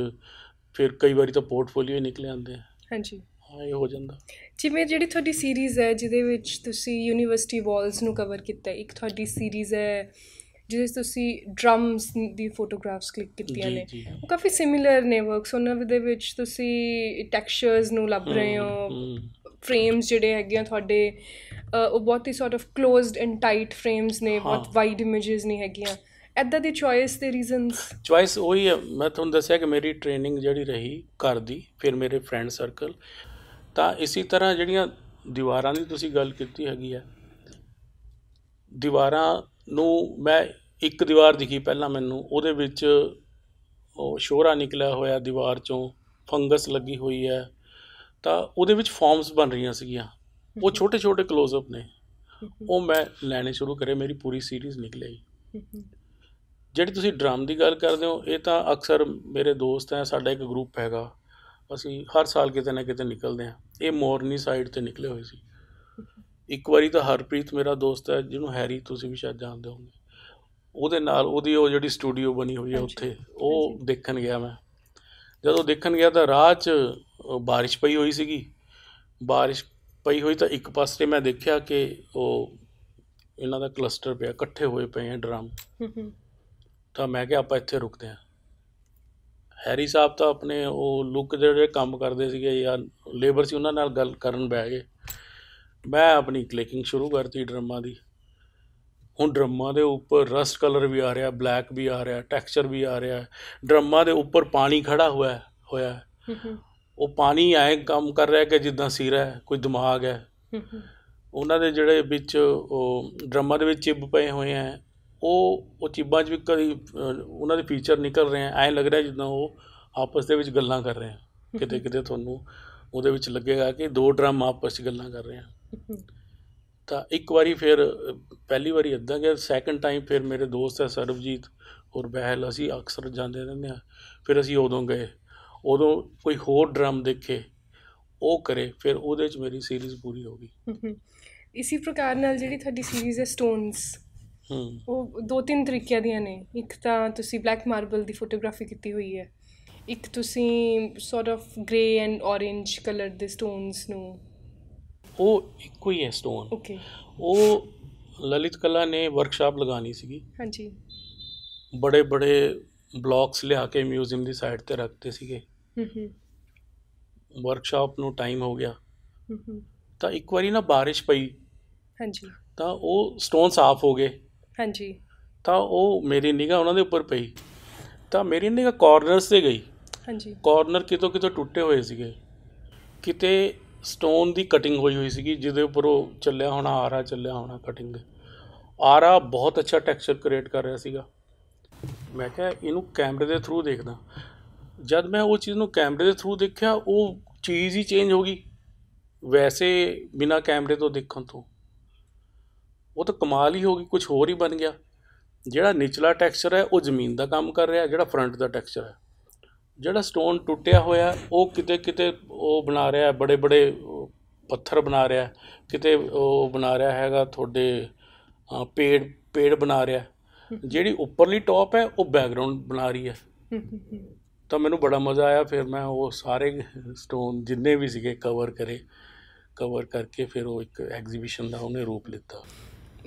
ਫਿਰ ਕਈ ਵਾਰੀ ਤਾਂ ਪੋਰਟਫੋਲੀਓ ਹੀ ਨਿਕਲ ਆਉਂਦੇ ਹਾਂਜੀ ਹਾਂ ਇਹ ਹੋ ਜਾਂਦਾ ਜਿਵੇਂ ਜਿਹੜੀ ਤੁਹਾਡੀ ਸੀਰੀਜ਼ ਹੈ ਜਿਹਦੇ ਵਿੱਚ ਤੁਸੀਂ ਯੂਨੀਵਰਸਿਟੀ ਵਾਲਸ ਨੂੰ ਕਵਰ ਕੀਤਾ ਇੱਕ ਤੁਹਾਡੀ ਸੀਰੀਜ਼ ਹੈ ਜਿਸ ਤੁਸੀਂ ਡਰਮਸ ਦੀ ਫੋਟੋਗ੍ਰਾਫਸ ਕਲਿੱਕ ਕੀਤੀਆਂ ਨੇ ਉਹ ਕਾਫੀ ਸਿਮਿਲਰ ਨੇ ਵਰਕਸ ਉਹਨਾਂ ਦੇ ਵਿੱਚ ਤੁਸੀਂ ਟੈਕਸਚਰਸ ਨੂੰ ਲੱਭ ਰਹੇ ਹੋ ਫਰੇਮਸ ਜਿਹੜੇ ਹੈਗੇ ਆ ਤੁਹਾਡੇ ਉਹ ਬਹੁਤ ਹੀ sort of closed and tight frames ਨੇ ਬਹੁਤ ਵਾਈਡ ਇਮੇਜਸ ਨਹੀਂ ਹੈਗੀਆਂ ਐਦਾਂ ਦੀ ਚੁਆਇਸ ਦੇ ਰੀਜ਼ਨਸ ਚੁਆਇਸ ਉਹੀ ਹੈ ਮੈਂ ਤੁਹਾਨੂੰ ਦੱਸਿਆ ਕਿ ਮੇਰੀ ਟ੍ਰੇਨਿੰਗ ਜਿਹੜੀ ਰਹੀ ਕਰਦੀ ਫਿਰ ਮੇਰੇ ਫਰੈਂਡ ਸਰਕਲ ਤਾਂ ਇਸੇ ਤਰ੍ਹਾਂ ਜਿਹੜੀਆਂ ਦੀਵਾਰਾਂ ਦੀ ਤੁਸੀਂ ਗੱਲ ਕੀਤੀ ਹੈਗੀ ਹੈ ਦੀਵਾਰਾਂ ਨੂੰ ਮੈਂ ਇੱਕ ਦੀਵਾਰ ਦਿਖੀ ਪਹਿਲਾਂ ਮੈਨੂੰ ਉਹਦੇ ਵਿੱਚ ਉਹ ਸ਼ੋਰਾ ਨਿਕਲਿਆ ਹੋਇਆ ਦੀਵਾਰ ਚੋਂ ਫੰਗਸ ਲੱਗੀ ਹੋਈ ਹੈ ਤਾਂ ਉਹਦੇ ਵਿੱਚ ਫਾਰਮਸ ਬਣ ਰਹੀਆਂ ਸੀਗੀਆਂ ਉਹ ਛੋਟੇ ਛੋਟੇ ক্লোਜ਼ ਅਪ ਨੇ ਉਹ ਮੈਂ ਲੈਣੇ ਸ਼ੁਰੂ ਕਰੇ ਮੇਰੀ ਪੂਰੀ ਸੀਰੀਜ਼ ਨਿਕਲ ਜਿਹੜੀ ਤੁਸੀਂ ਡਰਮ ਦੀ ਗੱਲ ਕਰਦੇ ਹੋ ਇਹ ਤਾਂ ਅਕਸਰ ਮੇਰੇ ਦੋਸਤ ਹੈ ਸਾਡਾ ਇੱਕ ਗਰੁੱਪ ਹੈਗਾ ਅਸੀਂ ਹਰ ਸਾਲ ਕਿਤੇ ਨਾ ਕਿਤੇ ਨਿਕਲਦੇ ਆ ਇਹ ਮੋਰਨੀ ਸਾਈਡ ਤੇ ਨਿਕਲੇ ਹੋਏ ਸੀ ਇੱਕ ਵਾਰੀ ਤਾਂ ਹਰਪ੍ਰੀਤ ਮੇਰਾ ਦੋਸਤ ਹੈ ਜਿਹਨੂੰ ਹੈਰੀ ਤੁਸੀਂ ਵੀ ਸ਼ਾਇਦ ਜਾਣਦੇ ਹੋਗੇ ਉਹਦੇ ਨਾਲ ਉਹਦੀ ਉਹ ਜਿਹੜੀ ਸਟੂਡੀਓ ਬਣੀ ਹੋਈ ਹੈ ਉੱਥੇ ਉਹ ਦੇਖਣ ਗਿਆ ਮੈਂ ਜਦੋਂ ਦੇਖਣ ਗਿਆ ਤਾਂ ਰਾਹ 'ਚ ਬਾਰਿਸ਼ ਪਈ ਹੋਈ ਸੀਗੀ ਬਾਰਿਸ਼ ਪਈ ਹੋਈ ਤਾਂ ਇੱਕ ਪਾਸੇ ਮੈਂ ਦੇਖਿਆ ਕਿ ਉਹ ਇਹਨਾਂ ਦਾ ਕਲਸਟਰ ਪਿਆ ਇਕੱਠੇ ਹੋਏ ਪਏ ਆ ਡਰਮ ਤਾਂ ਮੈਂ ਕਿਹਾ ਆਪਾਂ ਇੱਥੇ ਰੁਕਦੇ ਆ ਹੈਰੀ ਸਾਹਿਬ ਤਾਂ ਆਪਣੇ ਉਹ ਲੁੱਕ ਜਿਹੜੇ ਕੰਮ ਕਰਦੇ ਸੀਗੇ ਜਾਂ ਲੇਬਰ ਸੀ ਉਹਨਾਂ ਨਾਲ ਗੱਲ ਕਰਨ ਬੈ ਗਏ ਮੈਂ ਆਪਣੀ ਕਲਿਕਿੰਗ ਸ਼ੁਰੂ ਕਰਤੀ ਡਰਮਾ ਦੀ ਹੁਣ ਡਰਮਾ ਦੇ ਉੱਪਰ ਰਸਟ ਕਲਰ ਵੀ ਆ ਰਿਹਾ ਬਲੈਕ ਵੀ ਆ ਰਿਹਾ ਟੈਕਸਚਰ ਵੀ ਆ ਰਿਹਾ ਡਰਮਾ ਦੇ ਉੱਪਰ ਪਾਣੀ ਖੜਾ ਹੋਇਆ ਹੋਇਆ ਉਹ ਪਾਣੀ ਐ ਕੰਮ ਕਰ ਰਿਹਾ ਕਿ ਜਿੱਦਾਂ ਸੀਰਾ ਹੈ ਕੋਈ ਦਿਮਾਗ ਹੈ ਉਹਨਾਂ ਦੇ ਜਿਹੜੇ ਵਿੱਚ ਉਹ ਡਰਮਾ ਦੇ ਵਿੱਚ ਚਿੱਬ ਪਏ ਹੋਏ ਆ ਉਹ ਉਹ ਚੀਬਾਂ 'ਚ ਵੀ ਕਦੀ ਉਹਨਾਂ ਦੇ ਫੀਚਰ ਨਿਕਲ ਰਹੇ ਆ ਐਂ ਲੱਗ ਰਿਹਾ ਜਿੱਦਾਂ ਉਹ ਆਪਸ ਦੇ ਵਿੱਚ ਗੱਲਾਂ ਕਰ ਰਹੇ ਆ ਕਿਤੇ ਕਿਤੇ ਤੁਹਾਨੂੰ ਉਹਦੇ ਵਿੱਚ ਲੱਗੇਗਾ ਕਿ ਦੋ ਡਰਮ ਆਪਸ 'ਚ ਗੱਲਾਂ ਕਰ ਰਹੇ ਆ ਤਾਂ ਇੱਕ ਵਾਰੀ ਫਿਰ ਪਹਿਲੀ ਵਾਰੀ ਇਦਾਂ ਗਿਆ ਸੈਕੰਡ ਟਾਈਮ ਫਿਰ ਮੇਰੇ ਦੋਸਤ ਹੈ ਸਰਬਜੀਤ ਔਰ ਬਹਿਲ ਅਸੀਂ ਅਕਸਰ ਜਾਂਦੇ ਰਹਿੰਦੇ ਆ ਫਿਰ ਅਸੀਂ ਉਦੋਂ ਗਏ ਉਦੋਂ ਕੋਈ ਹੋਰ ਡਰਮ ਦੇਖੇ ਉਹ ਕਰੇ ਫਿਰ ਉਹਦੇ 'ਚ ਮੇਰੀ ਸੀਰੀਜ਼ ਪੂਰੀ ਹੋ ਗਈ ਇਸੇ ਪ੍ਰਕਾਰ ਨਾਲ ਜਿਹੜੀ ਤੁਹਾਡੀ ਸੀਰੀਜ਼ ਹੈ ਸਟੋਨਸ ਉਹ ਦੋ ਤਿੰਨ ਤਰੀਕਿਆਂ ਦੀਆਂ ਨੇ ਇੱਕ ਤਾਂ ਤੁਸੀਂ ਬਲੈਕ ਮਾਰਬਲ ਦੀ ਫੋਟੋਗ੍ਰਾਫੀ ਕੀਤੀ ਹੋਈ ਹੈ ਇੱਕ ਤੁਸੀਂ sort of grey and orange colour ਦੇ ਸਟੋਨਸ ਨੂੰ ਉਹ ਇੱਕੋ ਹੀ ਹੈ ਸਟੋਨ ਓਕੇ ਉਹ ਲਲਿਤ ਕਲਾ ਨੇ ਵਰਕਸ਼ਾਪ ਲਗਾਣੀ ਸੀਗੀ ਹਾਂਜੀ ਬੜੇ ਬੜੇ ਬਲੌਕਸ ਲਿਆ ਕੇ ਮਿਊਜ਼ੀਅਮ ਦੀ ਸਾਈਡ ਤੇ ਰੱਖਦੇ ਸੀਗੇ ਹੂੰ ਹੂੰ ਵਰਕਸ਼ਾਪ ਨੂੰ ਟਾਈਮ ਹੋ ਗਿਆ ਹੂੰ ਹੂੰ ਤਾਂ ਇੱਕ ਵਾਰੀ ਨਾ ਬਾਰਿਸ਼ ਪਈ ਹਾਂਜੀ ਤਾਂ ਉਹ ਸਟੋਨ ਸਾਫ਼ ਹੋ ਗਏ ਹਾਂਜੀ ਤਾਂ ਉਹ ਮੇਰੀ ਨਿਗਾ ਉਹਨਾਂ ਦੇ ਉੱਪਰ ਪਈ ਤਾਂ ਮੇਰੀ ਨਿਗਾ ਕਾਰਨਰਸ ਤੇ ਗਈ ਹਾਂਜੀ ਕਾਰਨਰ ਕਿਤੋਂ ਕਿਤੋਂ ਟੁੱਟੇ ਹੋਏ ਸੀਗੇ ਕਿਤੇ ਸਟੋਨ ਦੀ ਕਟਿੰਗ ਹੋਈ ਹੋਈ ਸੀਗੀ ਜਿਹਦੇ ਉੱਪਰ ਉਹ ਚੱਲਿਆ ਹੋਣਾ ਆਰਾ ਚੱਲਿਆ ਹੋਣਾ ਕਟਿੰਗ ਆਰਾ ਬਹੁਤ ਅੱਛਾ ਟੈਕਸਚਰ ਕ੍ਰੀਏਟ ਕਰ ਰਿਹਾ ਸੀਗਾ ਮੈਂ ਕਿਹਾ ਇਹਨੂੰ ਕੈਮਰੇ ਦੇ ਥਰੂ ਦੇਖਦਾ ਜਦ ਮੈਂ ਉਹ ਚੀਜ਼ ਨੂੰ ਕੈਮਰੇ ਦੇ ਥਰੂ ਦੇਖਿਆ ਉਹ ਚੀਜ਼ ਹੀ ਚੇਂਜ ਹੋ ਗਈ ਵੈਸੇ ਬਿਨਾ ਕੈਮਰੇ ਤੋਂ ਦੇਖਣ ਤੋਂ ਉਹ ਤਾਂ ਕਮਾਲ ਹੀ ਹੋ ਗਈ ਕੁਝ ਹੋਰ ਹੀ ਬਣ ਗਿਆ ਜਿਹੜਾ ਨਿਚਲਾ ਟੈਕਸਚਰ ਹੈ ਉਹ ਜ਼ਮੀਨ ਦਾ ਕੰਮ ਕਰ ਰਿਹਾ ਜਿਹੜਾ ਫਰੰਟ ਦਾ ਟੈਕਸਚਰ ਹੈ ਜਿਹੜਾ ਸਟੋਨ ਟੁੱਟਿਆ ਹੋਇਆ ਉਹ ਕਿਤੇ ਕਿਤੇ ਉਹ ਬਣਾ ਰਿਹਾ ਹੈ ਬੜੇ ਬੜੇ ਪੱਥਰ ਬਣਾ ਰਿਹਾ ਕਿਤੇ ਉਹ ਬਣਾ ਰਿਹਾ ਹੈਗਾ ਤੁਹਾਡੇ ਪੇੜ ਪੇੜ ਬਣਾ ਰਿਹਾ ਜਿਹੜੀ ਉੱਪਰਲੀ ਟੌਪ ਹੈ ਉਹ ਬੈਕਗ੍ਰਾਉਂਡ ਬਣਾ ਰਹੀ ਹੈ ਤਾਂ ਮੈਨੂੰ ਬੜਾ ਮਜ਼ਾ ਆਇਆ ਫਿਰ ਮੈਂ ਉਹ ਸਾਰੇ ਸਟੋਨ ਜਿੰਨੇ ਵੀ ਸੀਗੇ ਕਵਰ ਕਰੇ ਕਵਰ ਕਰਕੇ ਫਿਰ ਉਹ ਇੱਕ ਐਗਜ਼ੀਬਿਸ਼ਨ ਦਾ ਉਹਨੇ ਰੂਪ ਲਿੱਤਾ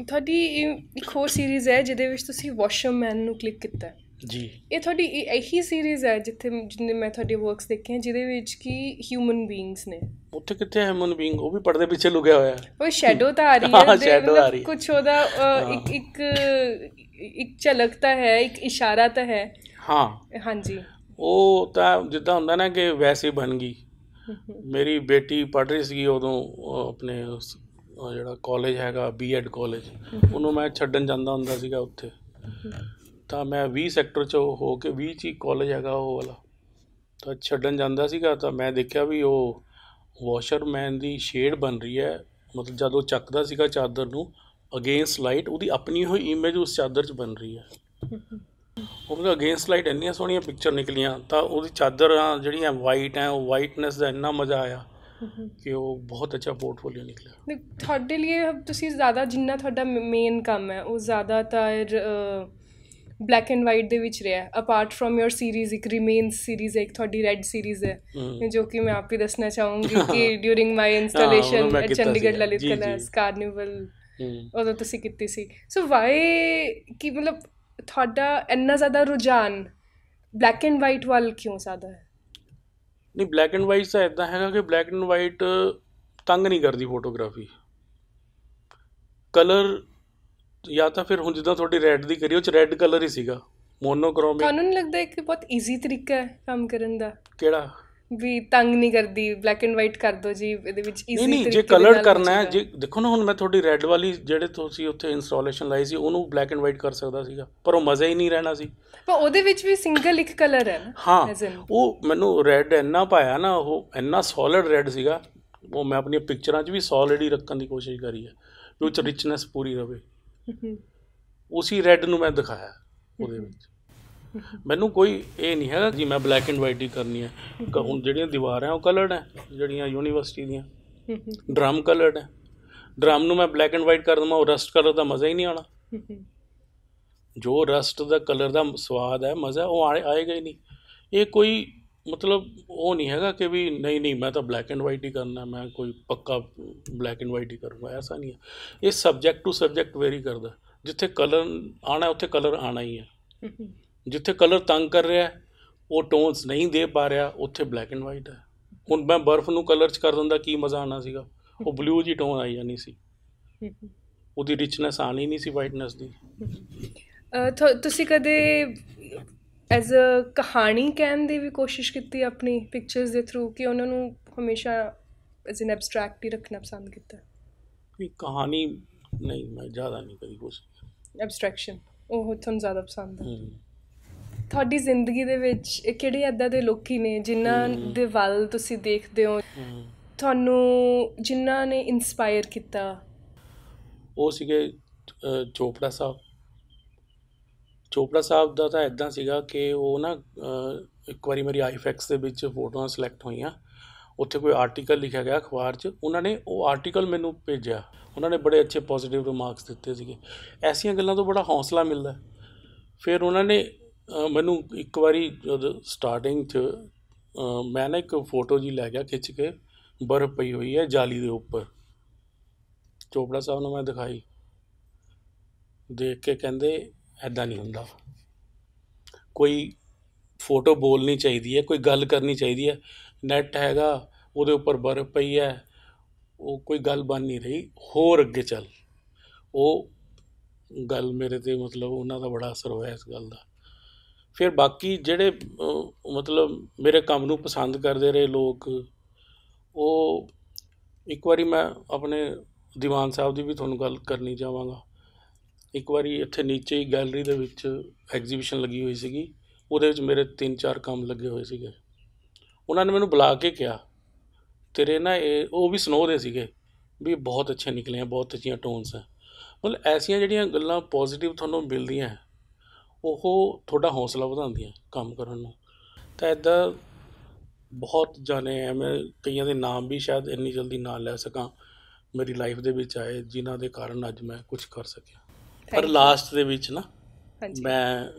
ਤੁਹਾਡੀ ਇੱਕ ਹੋਰ ਸੀਰੀਜ਼ ਹੈ ਜਿਹਦੇ ਵਿੱਚ ਤੁਸੀਂ ਵਾਸ਼ਰਮੈਨ ਨੂੰ ਕਲਿੱਕ ਕੀਤਾ ਜੀ ਇਹ ਤੁਹਾਡੀ ਇਹੀ ਸੀਰੀਜ਼ ਹੈ ਜਿੱਥੇ ਜਿੰਨੇ ਮੈਂ ਤੁਹਾਡੇ ਵਰਕਸ ਦੇਖੇ ਹਨ ਜਿਹਦੇ ਵਿੱਚ ਕਿ ਹਿਊਮਨ ਬੀਇੰਗਸ ਨੇ ਉੱਥੇ ਕਿੱਥੇ ਹਿਊਮਨ ਬੀਇੰਗ ਉਹ ਵੀ ਪਰਦੇ ਪਿੱਛੇ ਲੁਕਿਆ ਹੋਇਆ ਹੈ ਉਹ ਸ਼ੈਡੋ ਤਾਂ ਆ ਰਹੀ ਹੈ ਹਾਂ ਸ਼ੈਡੋ ਆ ਰਹੀ ਹੈ ਕੁਝ ਉਹਦਾ ਇੱਕ ਇੱਕ ਇੱਕ ਝਲਕਤਾ ਹੈ ਇੱਕ ਇਸ਼ਾਰਾ ਤਾਂ ਹੈ ਹਾਂ ਹਾਂਜੀ ਉਹ ਤਾਂ ਜਿੱਦਾਂ ਹੁੰਦਾ ਨਾ ਕਿ ਵੈਸੇ ਬਣ ਗਈ ਮੇਰੀ ਬੇਟੀ ਪੜ ਰਹੀ ਸੀ ਉਦੋਂ ਆਪਣੇ ਜਿਹੜਾ ਕਾਲਜ ਹੈਗਾ ਬੀਐਡ ਕਾਲਜ ਉਹਨੂੰ ਮੈਂ ਛੱਡਣ ਜਾਂਦਾ ਹੁੰਦਾ ਸੀਗਾ ਉੱਥੇ ਤਾਂ ਮੈਂ 20 ਸੈਕਟਰ 'ਚ ਹੋ ਕੇ 20 ਚ ਕਾਲਜ ਹੈਗਾ ਉਹ ਵਾਲਾ ਤਾਂ ਛੱਡਣ ਜਾਂਦਾ ਸੀਗਾ ਤਾਂ ਮੈਂ ਦੇਖਿਆ ਵੀ ਉਹ ਵਾਸ਼ਰਮੈਨ ਦੀ ਸ਼ੇਡ ਬਣ ਰਹੀ ਹੈ ਮਤਲਬ ਜਦੋਂ ਚੱਕਦਾ ਸੀਗਾ ਚਾਦਰ ਨੂੰ ਅਗੇਂਸਟ ਲਾਈਟ ਉਹਦੀ ਆਪਣੀ ਹੋਈ ਇਮੇਜ ਉਸ ਚਾਦਰ 'ਚ ਬਣ ਰਹੀ ਹੈ ਉਹਦੇ ਅਗੇਂਸਟ ਲਾਈਟ ਇੰਨੀਆਂ ਸੋਹਣੀਆਂ ਪਿਕਚਰ ਨਿਕਲੀਆਂ ਤਾਂ ਉਹਦੀ ਚਾਦਰ ਜਿਹੜੀਆਂ ਵਾਈਟ ਐ ਉਹ ਵਾਈਟਨੈਸ ਦਾ ਇੰਨਾ ਮਜ਼ਾ ਆਇਆ ਕਿ ਉਹ ਬਹੁਤ ਅੱਛਾ ਪੋਰਟਫੋਲੀਓ ਨਿਕਲਿਆ ਤੁਹਾਡੇ ਲਈ ਤੁਸੀਂ ਜ਼ਿਆਦਾ ਜਿੰਨਾ ਤੁਹਾਡਾ ਮੇਨ ਕੰਮ ਹੈ ਉਹ ਜ਼ਿਆਦਾਤਰ ਬਲੈਕ ਐਂਡ ਵਾਈਟ ਦੇ ਵਿੱਚ ਰਿਹਾ ਅਪਾਰਟ ਫਰਮ ਯੋਰ ਸੀਰੀਜ਼ ਇੱਕ ਰਿਮੇਨਸ ਸੀਰੀਜ਼ ਹੈ ਇੱਕ ਤੁਹਾਡੀ ਰੈੱਡ ਸੀਰੀਜ਼ ਹੈ ਜੋ ਕਿ ਮੈਂ ਆਪ ਦੱਸਣਾ ਚਾਹੂੰਗੀ ਕਿ during my installation at Chandigarh Lalit ਕਲਾਸ ਕਾਰਨੀਵਲ ਉਦੋਂ ਤੁਸੀਂ ਕੀਤੀ ਸੀ ਸੋ ਵਾਈ ਕਿ ਮਤਲਬ ਤੁਹਾਡਾ ਇੰਨਾ ਜ਼ਿਆਦਾ ਰੁਝਾਨ ਬਲੈਕ ਐਂਡ ਵਾਈਟ ਵੱਲ ਕਿਉਂ ਜ਼ਿਆਦਾ ਹੈ ਨਹੀਂ ਬਲੈਕ ਐਂਡ ਵਾਈਟ ਤਾਂ ਇਦਾਂ ਹੈਗਾ ਕਿ ਬਲੈਕ ਐਂਡ ਵਾਈਟ ਤੰਗ ਨਹੀਂ ਕਰਦੀ ਫੋਟੋਗ੍ਰਾਫੀ ਕਲਰ ਜਾਂ ਤਾਂ ਫਿਰ ਹੁਣ ਜਿੱਦਾਂ ਤੁਹਾਡੀ ਰੈੱਡ ਦੀ ਕਰੀ ਉਹ ਚ ਰੈੱਡ ਕਲਰ ਹੀ ਸੀਗਾ ਮੋਨੋਕ੍ਰੋਮਿਕ ਤੁਹਾਨੂੰ ਨਹੀਂ ਲੱਗਦਾ ਇੱਕ ਬਹੁਤ ਈਜ਼ੀ ਤਰੀਕਾ ਹੈ ਕੰਮ ਕਰਨ ਦਾ ਕਿਹੜਾ ਵੀ ਤੰਗ ਨਹੀਂ ਕਰਦੀ ਬਲੈਕ ਐਂਡ ਵਾਈਟ ਕਰ ਦੋ ਜੀ ਇਹਦੇ ਵਿੱਚ ਈਜ਼ੀ ਤਰੀਕੇ ਜੇ ਕਲਰਡ ਕਰਨਾ ਹੈ ਜੇ ਦੇਖੋ ਨਾ ਹੁਣ ਮੈਂ ਤੁਹਾਡੀ ਰੈੱਡ ਵਾਲੀ ਜਿਹੜੇ ਤੁਸੀਂ ਉੱਥੇ ਇੰਸਟਾਲੇਸ਼ਨ ਲਾਈ ਸੀ ਉਹਨੂੰ ਬਲੈਕ ਐਂਡ ਵਾਈਟ ਕਰ ਸਕਦਾ ਸੀਗਾ ਪਰ ਉਹ ਮਜ਼ਾ ਹੀ ਨਹੀਂ ਰਹਿਣਾ ਸੀ ਪਰ ਉਹਦੇ ਵਿੱਚ ਵੀ ਸਿੰਗਲ ਇੱਕ ਕਲਰ ਹੈ ਹਾਂ ਉਹ ਮੈਨੂੰ ਰੈੱਡ ਇੰਨਾ ਪਾਇਆ ਨਾ ਉਹ ਇੰਨਾ ਸੋਲਿਡ ਰੈੱਡ ਸੀਗਾ ਉਹ ਮੈਂ ਆਪਣੀਆਂ ਪਿਕਚਰਾਂ 'ਚ ਵੀ ਸੋਲਿਡ ਹੀ ਰੱਖਣ ਦੀ ਕੋਸ਼ਿਸ਼ ਕਰੀ ਹੈ ਕਿ ਉਹ ਚ ਰਿਚਨੈਸ ਪੂਰੀ ਰਵੇ ਉਸੇ ਰੈੱਡ ਨੂੰ ਮੈਂ ਦਿਖਾਇਆ ਉਹਦੇ ਵਿੱਚ ਮੈਨੂੰ ਕੋਈ ਇਹ ਨਹੀਂ ਹੈਗਾ ਜੀ ਮੈਂ ਬਲੈਕ ਐਂਡ ਵਾਈਟ ਹੀ ਕਰਨੀ ਹੈ ਹੁਣ ਜਿਹੜੀਆਂ ਦੀਵਾਰਾਂ ਉਹ ਕਲਰਡ ਹੈ ਜਿਹੜੀਆਂ ਯੂਨੀਵਰਸਿਟੀ ਦੀਆਂ ਡਰਮ ਕਲਰਡ ਹੈ ਡਰਮ ਨੂੰ ਮੈਂ ਬਲੈਕ ਐਂਡ ਵਾਈਟ ਕਰ ਦਵਾਂ ਉਹ ਰਸਟ ਕਲਰ ਦਾ ਮਜ਼ਾ ਹੀ ਨਹੀਂ ਆਣਾ ਜੋ ਰਸਟ ਦਾ ਕਲਰ ਦਾ ਸਵਾਦ ਹੈ ਮਜ਼ਾ ਉਹ ਆਏਗਾ ਹੀ ਨਹੀਂ ਇਹ ਕੋਈ ਮਤਲਬ ਉਹ ਨਹੀਂ ਹੈਗਾ ਕਿ ਵੀ ਨਹੀਂ ਨਹੀਂ ਮੈਂ ਤਾਂ ਬਲੈਕ ਐਂਡ ਵਾਈਟ ਹੀ ਕਰਨਾ ਮੈਂ ਕੋਈ ਪੱਕਾ ਬਲੈਕ ਐਂਡ ਵਾਈਟ ਹੀ ਕਰੂੰਗਾ ਐਸਾ ਨਹੀਂ ਹੈ ਇਹ ਸਬਜੈਕਟ ਟੂ ਸਬਜੈਕਟ ਵੇਰੀ ਕਰਦਾ ਜਿੱਥੇ ਕਲਰ ਆਣਾ ਉੱਥੇ ਕਲਰ ਆਣਾ ਹੀ ਹੈ ਜਿੱਥੇ ਕਲਰ ਤੰਗ ਕਰ ਰਿਹਾ ਉਹ ਟੋਨਸ ਨਹੀਂ ਦੇ ਪਾ ਰਿਹਾ ਉੱਥੇ ਬਲੈਕ ਐਂਡ ਵਾਈਟ ਹੈ ਹੁਣ ਮੈਂ ਬਰਫ਼ ਨੂੰ ਕਲਰ ਚ ਕਰ ਦਿੰਦਾ ਕੀ ਮਜ਼ਾ ਆਣਾ ਸੀਗਾ ਉਹ ਬਲੂ ਜੀ ਟੋਨ ਆਈ ਜਾਣੀ ਸੀ ਉਹਦੀ ਰਿਚਨੈਸ ਆਣੀ ਨਹੀਂ ਸੀ ਵਾਈਟਨੈਸ ਦੀ ਤੁਸੀਂ ਕਦੇ ਐਜ਼ ਅ ਕਹਾਣੀ ਕਹਿਣ ਦੀ ਵੀ ਕੋਸ਼ਿਸ਼ ਕੀਤੀ ਆਪਣੀ ਪਿਕਚਰਸ ਦੇ ਥਰੂ ਕਿ ਉਹਨਾਂ ਨੂੰ ਹਮੇਸ਼ਾ ਐਜ਼ ਇਨ ਐਬਸਟ੍ਰੈਕਟ ਹੀ ਰੱਖਣਾ ਪਸੰਦ ਕੀਤਾ ਕੋਈ ਕਹਾਣੀ ਨਹੀਂ ਮੈਂ ਜ਼ਿਆਦਾ ਨਹੀਂ ਕਦੀ ਕੋਸ਼ਿਸ਼ ਐਬਸਟ੍ਰੈਕਸ਼ਨ ਉਹ ਤੁਹਾਨੂੰ ਜ਼ਿਆਦਾ ਪਸੰਦ ਹੈ ਤੁਹਾਡੀ ਜ਼ਿੰਦਗੀ ਦੇ ਵਿੱਚ ਕਿਹੜੇ ਐਦਾਂ ਦੇ ਲੋਕੀ ਨੇ ਜਿਨ੍ਹਾਂ ਦੇ ਵੱਲ ਤੁਸੀਂ ਦੇਖਦੇ ਹੋ ਤੁਹਾਨੂੰ ਜਿਨ੍ਹਾਂ ਨੇ ਇਨਸਪਾਇਰ ਕੀਤਾ ਉਹ ਸੀਗੇ ਚੋਪੜਾ ਸਾਹਿਬ ਚੋਪੜਾ ਸਾਹਿਬ ਦਾ ਤਾਂ ਐਦਾਂ ਸੀਗਾ ਕਿ ਉਹ ਨਾ ਇੱਕ ਵਾਰੀ ਮੇਰੀ ਆਈਫੈਕਸ ਦੇ ਵਿੱਚ ਫੋਟੋਆਂ ਸਿਲੈਕਟ ਹੋਈਆਂ ਉੱਥੇ ਕੋਈ ਆਰਟੀਕਲ ਲਿਖਿਆ ਗਿਆ ਅਖਬਾਰ 'ਚ ਉਹਨਾਂ ਨੇ ਉਹ ਆਰਟੀਕਲ ਮੈਨੂੰ ਭੇਜਿਆ ਉਹਨਾਂ ਨੇ ਬੜੇ ਅੱਛੇ ਪੋਜ਼ਿਟਿਵ ਰਿਮਾਰਕਸ ਦਿੱਤੇ ਸੀਗੇ ਐਸੀਆਂ ਗੱਲਾਂ ਤੋਂ ਬੜਾ ਹੌਸਲਾ ਮਿਲਦਾ ਫਿਰ ਉਹਨਾਂ ਨੇ ਮੈਨੂੰ ਇੱਕ ਵਾਰੀ ਜਦ ਸਟਾਰਟਿੰਗ 'ਚ ਮੈਂ ਨਾ ਇੱਕ ਫੋਟੋ ਜੀ ਲੈ ਗਿਆ ਖਿੱਚ ਕੇ ਬਰਫ਼ ਪਈ ਹੋਈ ਹੈ ਜਾਲੀ ਦੇ ਉੱਪਰ ਚੋਪੜਾ ਸਾਹਿਬ ਨੂੰ ਮੈਂ ਦਿਖਾਈ ਦੇਖ ਕੇ ਕਹਿੰਦੇ ਐਦਾਂ ਨਹੀਂ ਹੁੰਦਾ ਕੋਈ ਫੋਟੋ ਬੋਲਣੀ ਚਾਹੀਦੀ ਹੈ ਕੋਈ ਗੱਲ ਕਰਨੀ ਚਾਹੀਦੀ ਹੈ ਨੈਟ ਹੈਗਾ ਉਹਦੇ ਉੱਪਰ ਬਰਫ਼ ਪਈ ਹੈ ਉਹ ਕੋਈ ਗੱਲ ਬਣ ਨਹੀਂ ਰਹੀ ਹੋਰ ਅੱਗੇ ਚੱਲ ਉਹ ਗੱਲ ਮੇਰੇ ਤੇ ਮਤਲਬ ਉਹਨਾਂ ਦਾ ਬੜਾ ਅਸਰ ਹੋਇਆ ਇਸ ਗੱਲ ਦਾ ਫਿਰ ਬਾਕੀ ਜਿਹੜੇ ਮਤਲਬ ਮੇਰੇ ਕੰਮ ਨੂੰ ਪਸੰਦ ਕਰਦੇ ਰਹੇ ਲੋਕ ਉਹ ਇੱਕ ਵਾਰੀ ਮੈਂ ਆਪਣੇ ਦੀਵਾਨ ਸਾਹਿਬ ਦੀ ਵੀ ਤੁਹਾਨੂੰ ਗੱਲ ਕਰਨੀ ਚਾਹਾਂਗਾ ਇੱਕ ਵਾਰੀ ਇੱਥੇ ਨੀਚੇ ਹੀ ਗੈਲਰੀ ਦੇ ਵਿੱਚ ਐਗਜ਼ੀਬਿਸ਼ਨ ਲੱਗੀ ਹੋਈ ਸੀਗੀ ਉਹਦੇ ਵਿੱਚ ਮੇਰੇ 3-4 ਕੰਮ ਲੱਗੇ ਹੋਏ ਸੀਗੇ ਉਹਨਾਂ ਨੇ ਮੈਨੂੰ ਬੁਲਾ ਕੇ ਕਿਹਾ ਤੇਰੇ ਨਾ ਇਹ ਉਹ ਵੀ ਸਨੋ ਦੇ ਸੀਗੇ ਵੀ ਬਹੁਤ ਅੱਛੇ ਨਿਕਲੇ ਆ ਬਹੁਤ ਅੱਛੀਆਂ ਟੋਨਸ ਆ ਮਤਲਬ ਐਸੀਆਂ ਜਿਹੜੀਆਂ ਗੱਲਾਂ ਪੋਜ਼ਿਟਿਵ ਤੁਹਾਨੂੰ ਮਿਲਦੀਆਂ ਉਹ ਤੁਹਾਡਾ ਹੌਸਲਾ ਵਧਾਉਂਦੀਆਂ ਕੰਮ ਕਰਨ ਨੂੰ ਤਾਂ ਇਦਾਂ ਬਹੁਤ ਜਾਣੇ ਐ ਮੈਂ ਕਈਆਂ ਦੇ ਨਾਮ ਵੀ ਸ਼ਾਇਦ ਇੰਨੀ ਜਲਦੀ ਨਾ ਲੈ ਸਕਾਂ ਮੇਰੀ ਲਾਈਫ ਦੇ ਵਿੱਚ ਆਏ ਜਿਨ੍ਹਾਂ ਦੇ ਕਾਰਨ ਅੱਜ ਮੈਂ ਕੁਝ ਕਰ ਸਕਿਆ ਪਰ ਲਾਸਟ ਦੇ ਵਿੱਚ ਨਾ ਮੈਂ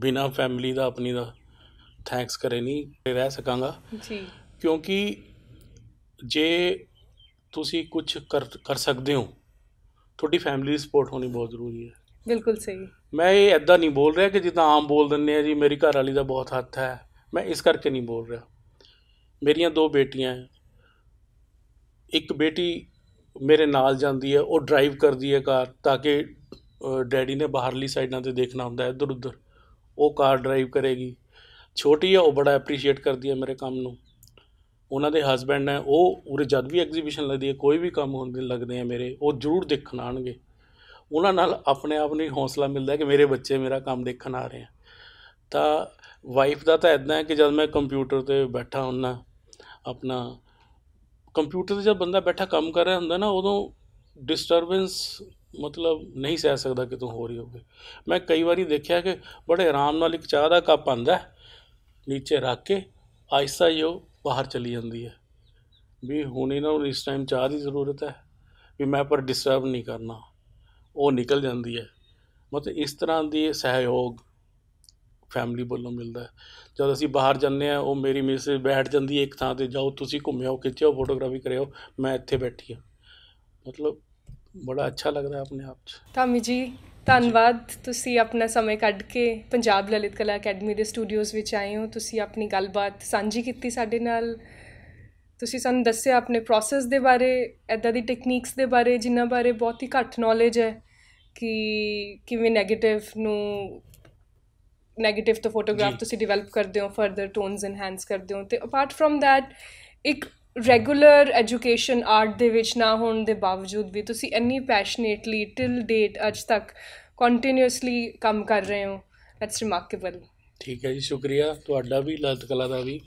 ਬਿਨਾ ਫੈਮਿਲੀ ਦਾ ਆਪਣੀ ਦਾ ਥੈਂਕਸ ਕਰੇ ਨਹੀਂ ਰਹਿ ਸਕਾਂਗਾ ਜੀ ਕਿਉਂਕਿ ਜੇ ਤੁਸੀਂ ਕੁਝ ਕਰ ਕਰ ਸਕਦੇ ਹੋ ਤੁਹਾਡੀ ਫੈਮਿਲੀ ਸਪੋਰਟ ਹੋਣੀ ਬਹੁਤ ਜ਼ਰੂਰੀ ਹੈ ਬਿਲਕੁਲ ਸਹੀ ਮੈਂ ਇਹ ਐਦਾਂ ਨਹੀਂ ਬੋਲ ਰਿਹਾ ਕਿ ਜਿੱਦਾਂ ਆਮ ਬੋਲ ਦਿੰਦੇ ਆ ਜੀ ਮੇਰੀ ਘਰ ਵਾਲੀ ਦਾ ਬਹੁਤ ਹੱਥ ਹੈ ਮੈਂ ਇਸ ਕਰਕੇ ਨਹੀਂ ਬੋਲ ਰਿਹਾ ਮੇਰੀਆਂ ਦੋ ਬੇਟੀਆਂ ਹੈ ਇੱਕ ਬੇਟੀ ਮੇਰੇ ਨਾਲ ਜਾਂਦੀ ਹੈ ਉਹ ਡਰਾਈਵ ਕਰਦੀ ਹੈ ਕਾਰ ਤਾਂ ਕਿ ਡੈਡੀ ਨੇ ਬਾਹਰਲੀ ਸਾਈਡਾਂ ਤੇ ਦੇਖਣਾ ਹੁੰਦਾ ਹੈ ਇਧਰ ਉਧਰ ਉਹ ਕਾਰ ਡਰਾਈਵ ਕਰੇਗੀ ਛੋਟੀ ਹੈ ਉਹ ਬੜਾ ਐਪਰੀਸ਼ੀਏਟ ਕਰਦੀ ਹੈ ਮੇਰੇ ਕੰਮ ਨੂੰ ਉਹਨਾਂ ਦੇ ਹਸਬੰਡ ਨੇ ਉਹ ਉਰੇ ਜਦ ਵੀ ਐਗਜ਼ੀਬਿਸ਼ਨ ਲੱਗਦੀ ਹੈ ਕੋਈ ਵੀ ਕੰਮ ਹੁੰਦੇ ਲੱਗਦੇ ਆ ਮੇਰੇ ਉਹ ਜ਼ਰੂਰ ਦੇਖਣ ਆਣਗੇ ਉਹਨਾਂ ਨਾਲ ਆਪਣੇ ਆਪ ਨੂੰ ਹੌਸਲਾ ਮਿਲਦਾ ਕਿ ਮੇਰੇ ਬੱਚੇ ਮੇਰਾ ਕੰਮ ਦੇਖਣ ਆ ਰਹੇ ਆ ਤਾਂ ਵਾਈਫ ਦਾ ਤਾਂ ਇਦਾਂ ਹੈ ਕਿ ਜਦ ਮੈਂ ਕੰਪਿਊਟਰ ਤੇ ਬੈਠਾ ਹੁੰਨਾ ਆਪਣਾ ਕੰਪਿਊਟਰ ਤੇ ਜਦ ਬੰਦਾ ਬੈਠਾ ਕੰਮ ਕਰ ਰਿਹਾ ਹੁੰਦਾ ਨਾ ਉਦੋਂ ਡਿਸਟਰਬੈਂਸ ਮਤਲਬ ਨਹੀਂ ਸਹਿ ਸਕਦਾ ਕਿ ਤੂੰ ਹੋ ਰਹੀ ਹੋਵੇ ਮੈਂ ਕਈ ਵਾਰੀ ਦੇਖਿਆ ਕਿ ਬੜੇ ਆਰਾਮ ਨਾਲ ਇੱਕ ਚਾਹ ਦਾ ਕੱਪ ਆਂਦਾ ਨੀਚੇ ਰੱਖ ਕੇ ਆਇਸਾ ਹੀ ਉਹ ਬਾਹਰ ਚਲੀ ਜਾਂਦੀ ਹੈ ਵੀ ਹੁਣ ਇਹਨਾਂ ਨੂੰ ਇਸ ਟਾਈਮ ਚਾਹ ਦੀ ਜ਼ਰੂਰਤ ਹੈ ਵੀ ਮੈਂ ਪਰ ਡਿਸਟਰਬ ਨਹੀਂ ਕਰਨਾ ਉਹ ਨਿਕਲ ਜਾਂਦੀ ਹੈ ਮਤਲਬ ਇਸ ਤਰ੍ਹਾਂ ਦੀ ਸਹਿਯੋਗ ਫੈਮਿਲੀ ਵੱਲੋਂ ਮਿਲਦਾ ਜਦ ਅਸੀਂ ਬਾਹਰ ਜਾਂਦੇ ਆ ਉਹ ਮੇਰੀ ਮਿਸ ਬੈਠ ਜਾਂਦੀ ਹੈ ਇੱਕ ਥਾਂ ਤੇ ਜਾਓ ਤੁਸੀਂ ਘੁੰਮਿਓ ਖਿੱਚਿਓ ਫੋਟੋਗ੍ਰਾਫੀ ਕਰਿਓ ਮੈਂ ਇੱਥੇ ਬੈਠੀ ਹਾਂ ਮਤਲਬ ਬੜਾ ਅੱਛਾ ਲੱਗਦਾ ਆਪਣੇ ਆਪ 'ਚ ਤਾਮੀ ਜੀ ਧੰਨਵਾਦ ਤੁਸੀਂ ਆਪਣਾ ਸਮਾਂ ਕੱਢ ਕੇ ਪੰਜਾਬ ਲਲਿਤ ਕਲਾ ਅਕੈਡਮੀ ਦੇ ਸਟੂਡੀਓਜ਼ ਵਿੱਚ ਆਏ ਹੋ ਤੁਸੀਂ ਆਪਣੀ ਗੱਲਬਾਤ ਸਾਂਝੀ ਕੀਤੀ ਸਾਡੇ ਨਾਲ ਤੁਸੀਂ ਸਾਨੂੰ ਦੱਸਿਆ ਆਪਣੇ ਪ੍ਰੋਸੈਸ ਦੇ ਬਾਰੇ ਐਦਾਂ ਦੀ ਟੈਕਨੀਕਸ ਦੇ ਬਾਰੇ ਜਿਨ੍ਹਾਂ ਬਾਰੇ ਬਹੁਤ ਹੀ ਘੱਟ ਨੌਲੇਜ ਹੈ ਕਿ ਕਿਵੇਂ 네ਗੇਟਿਵ ਨੂੰ 네ਗੇਟਿਵ ਤੋਂ ਫੋਟੋਗ੍ਰਾਫ ਤੁਸੀਂ ਡਿਵੈਲਪ ਕਰਦੇ ਹੋ ਫਰਦਰ ਟੋਨਸ ਇਨਹਾਂਸ ਕਰਦੇ ਹੋ ਤੇ ਅਪਾਰਟ ਫਰਮ ਥੈਟ ਇੱਕ ਰੈਗੂਲਰ ਐਜੂਕੇਸ਼ਨ ਆਰਟ ਦੇ ਵਿੱਚ ਨਾ ਹੋਣ ਦੇ ਬਾਵਜੂਦ ਵੀ ਤੁਸੀਂ ਇੰਨੀ ਪੈਸ਼ਨੇਟਲੀ ਟਿਲ ਡੇਟ ਅੱਜ ਤੱਕ ਕੰਟੀਨਿਊਸਲੀ ਕੰਮ ਕਰ ਰਹੇ ਹੋ ਦੈਟਸ ਰਿਮਾਰਕੇਬਲ ਠੀਕ ਹੈ ਜੀ ਸ਼ੁਕਰੀਆ ਤੁਹਾਡਾ ਵੀ ਲਲਤ ਕਲਾ ਦਾ ਵੀ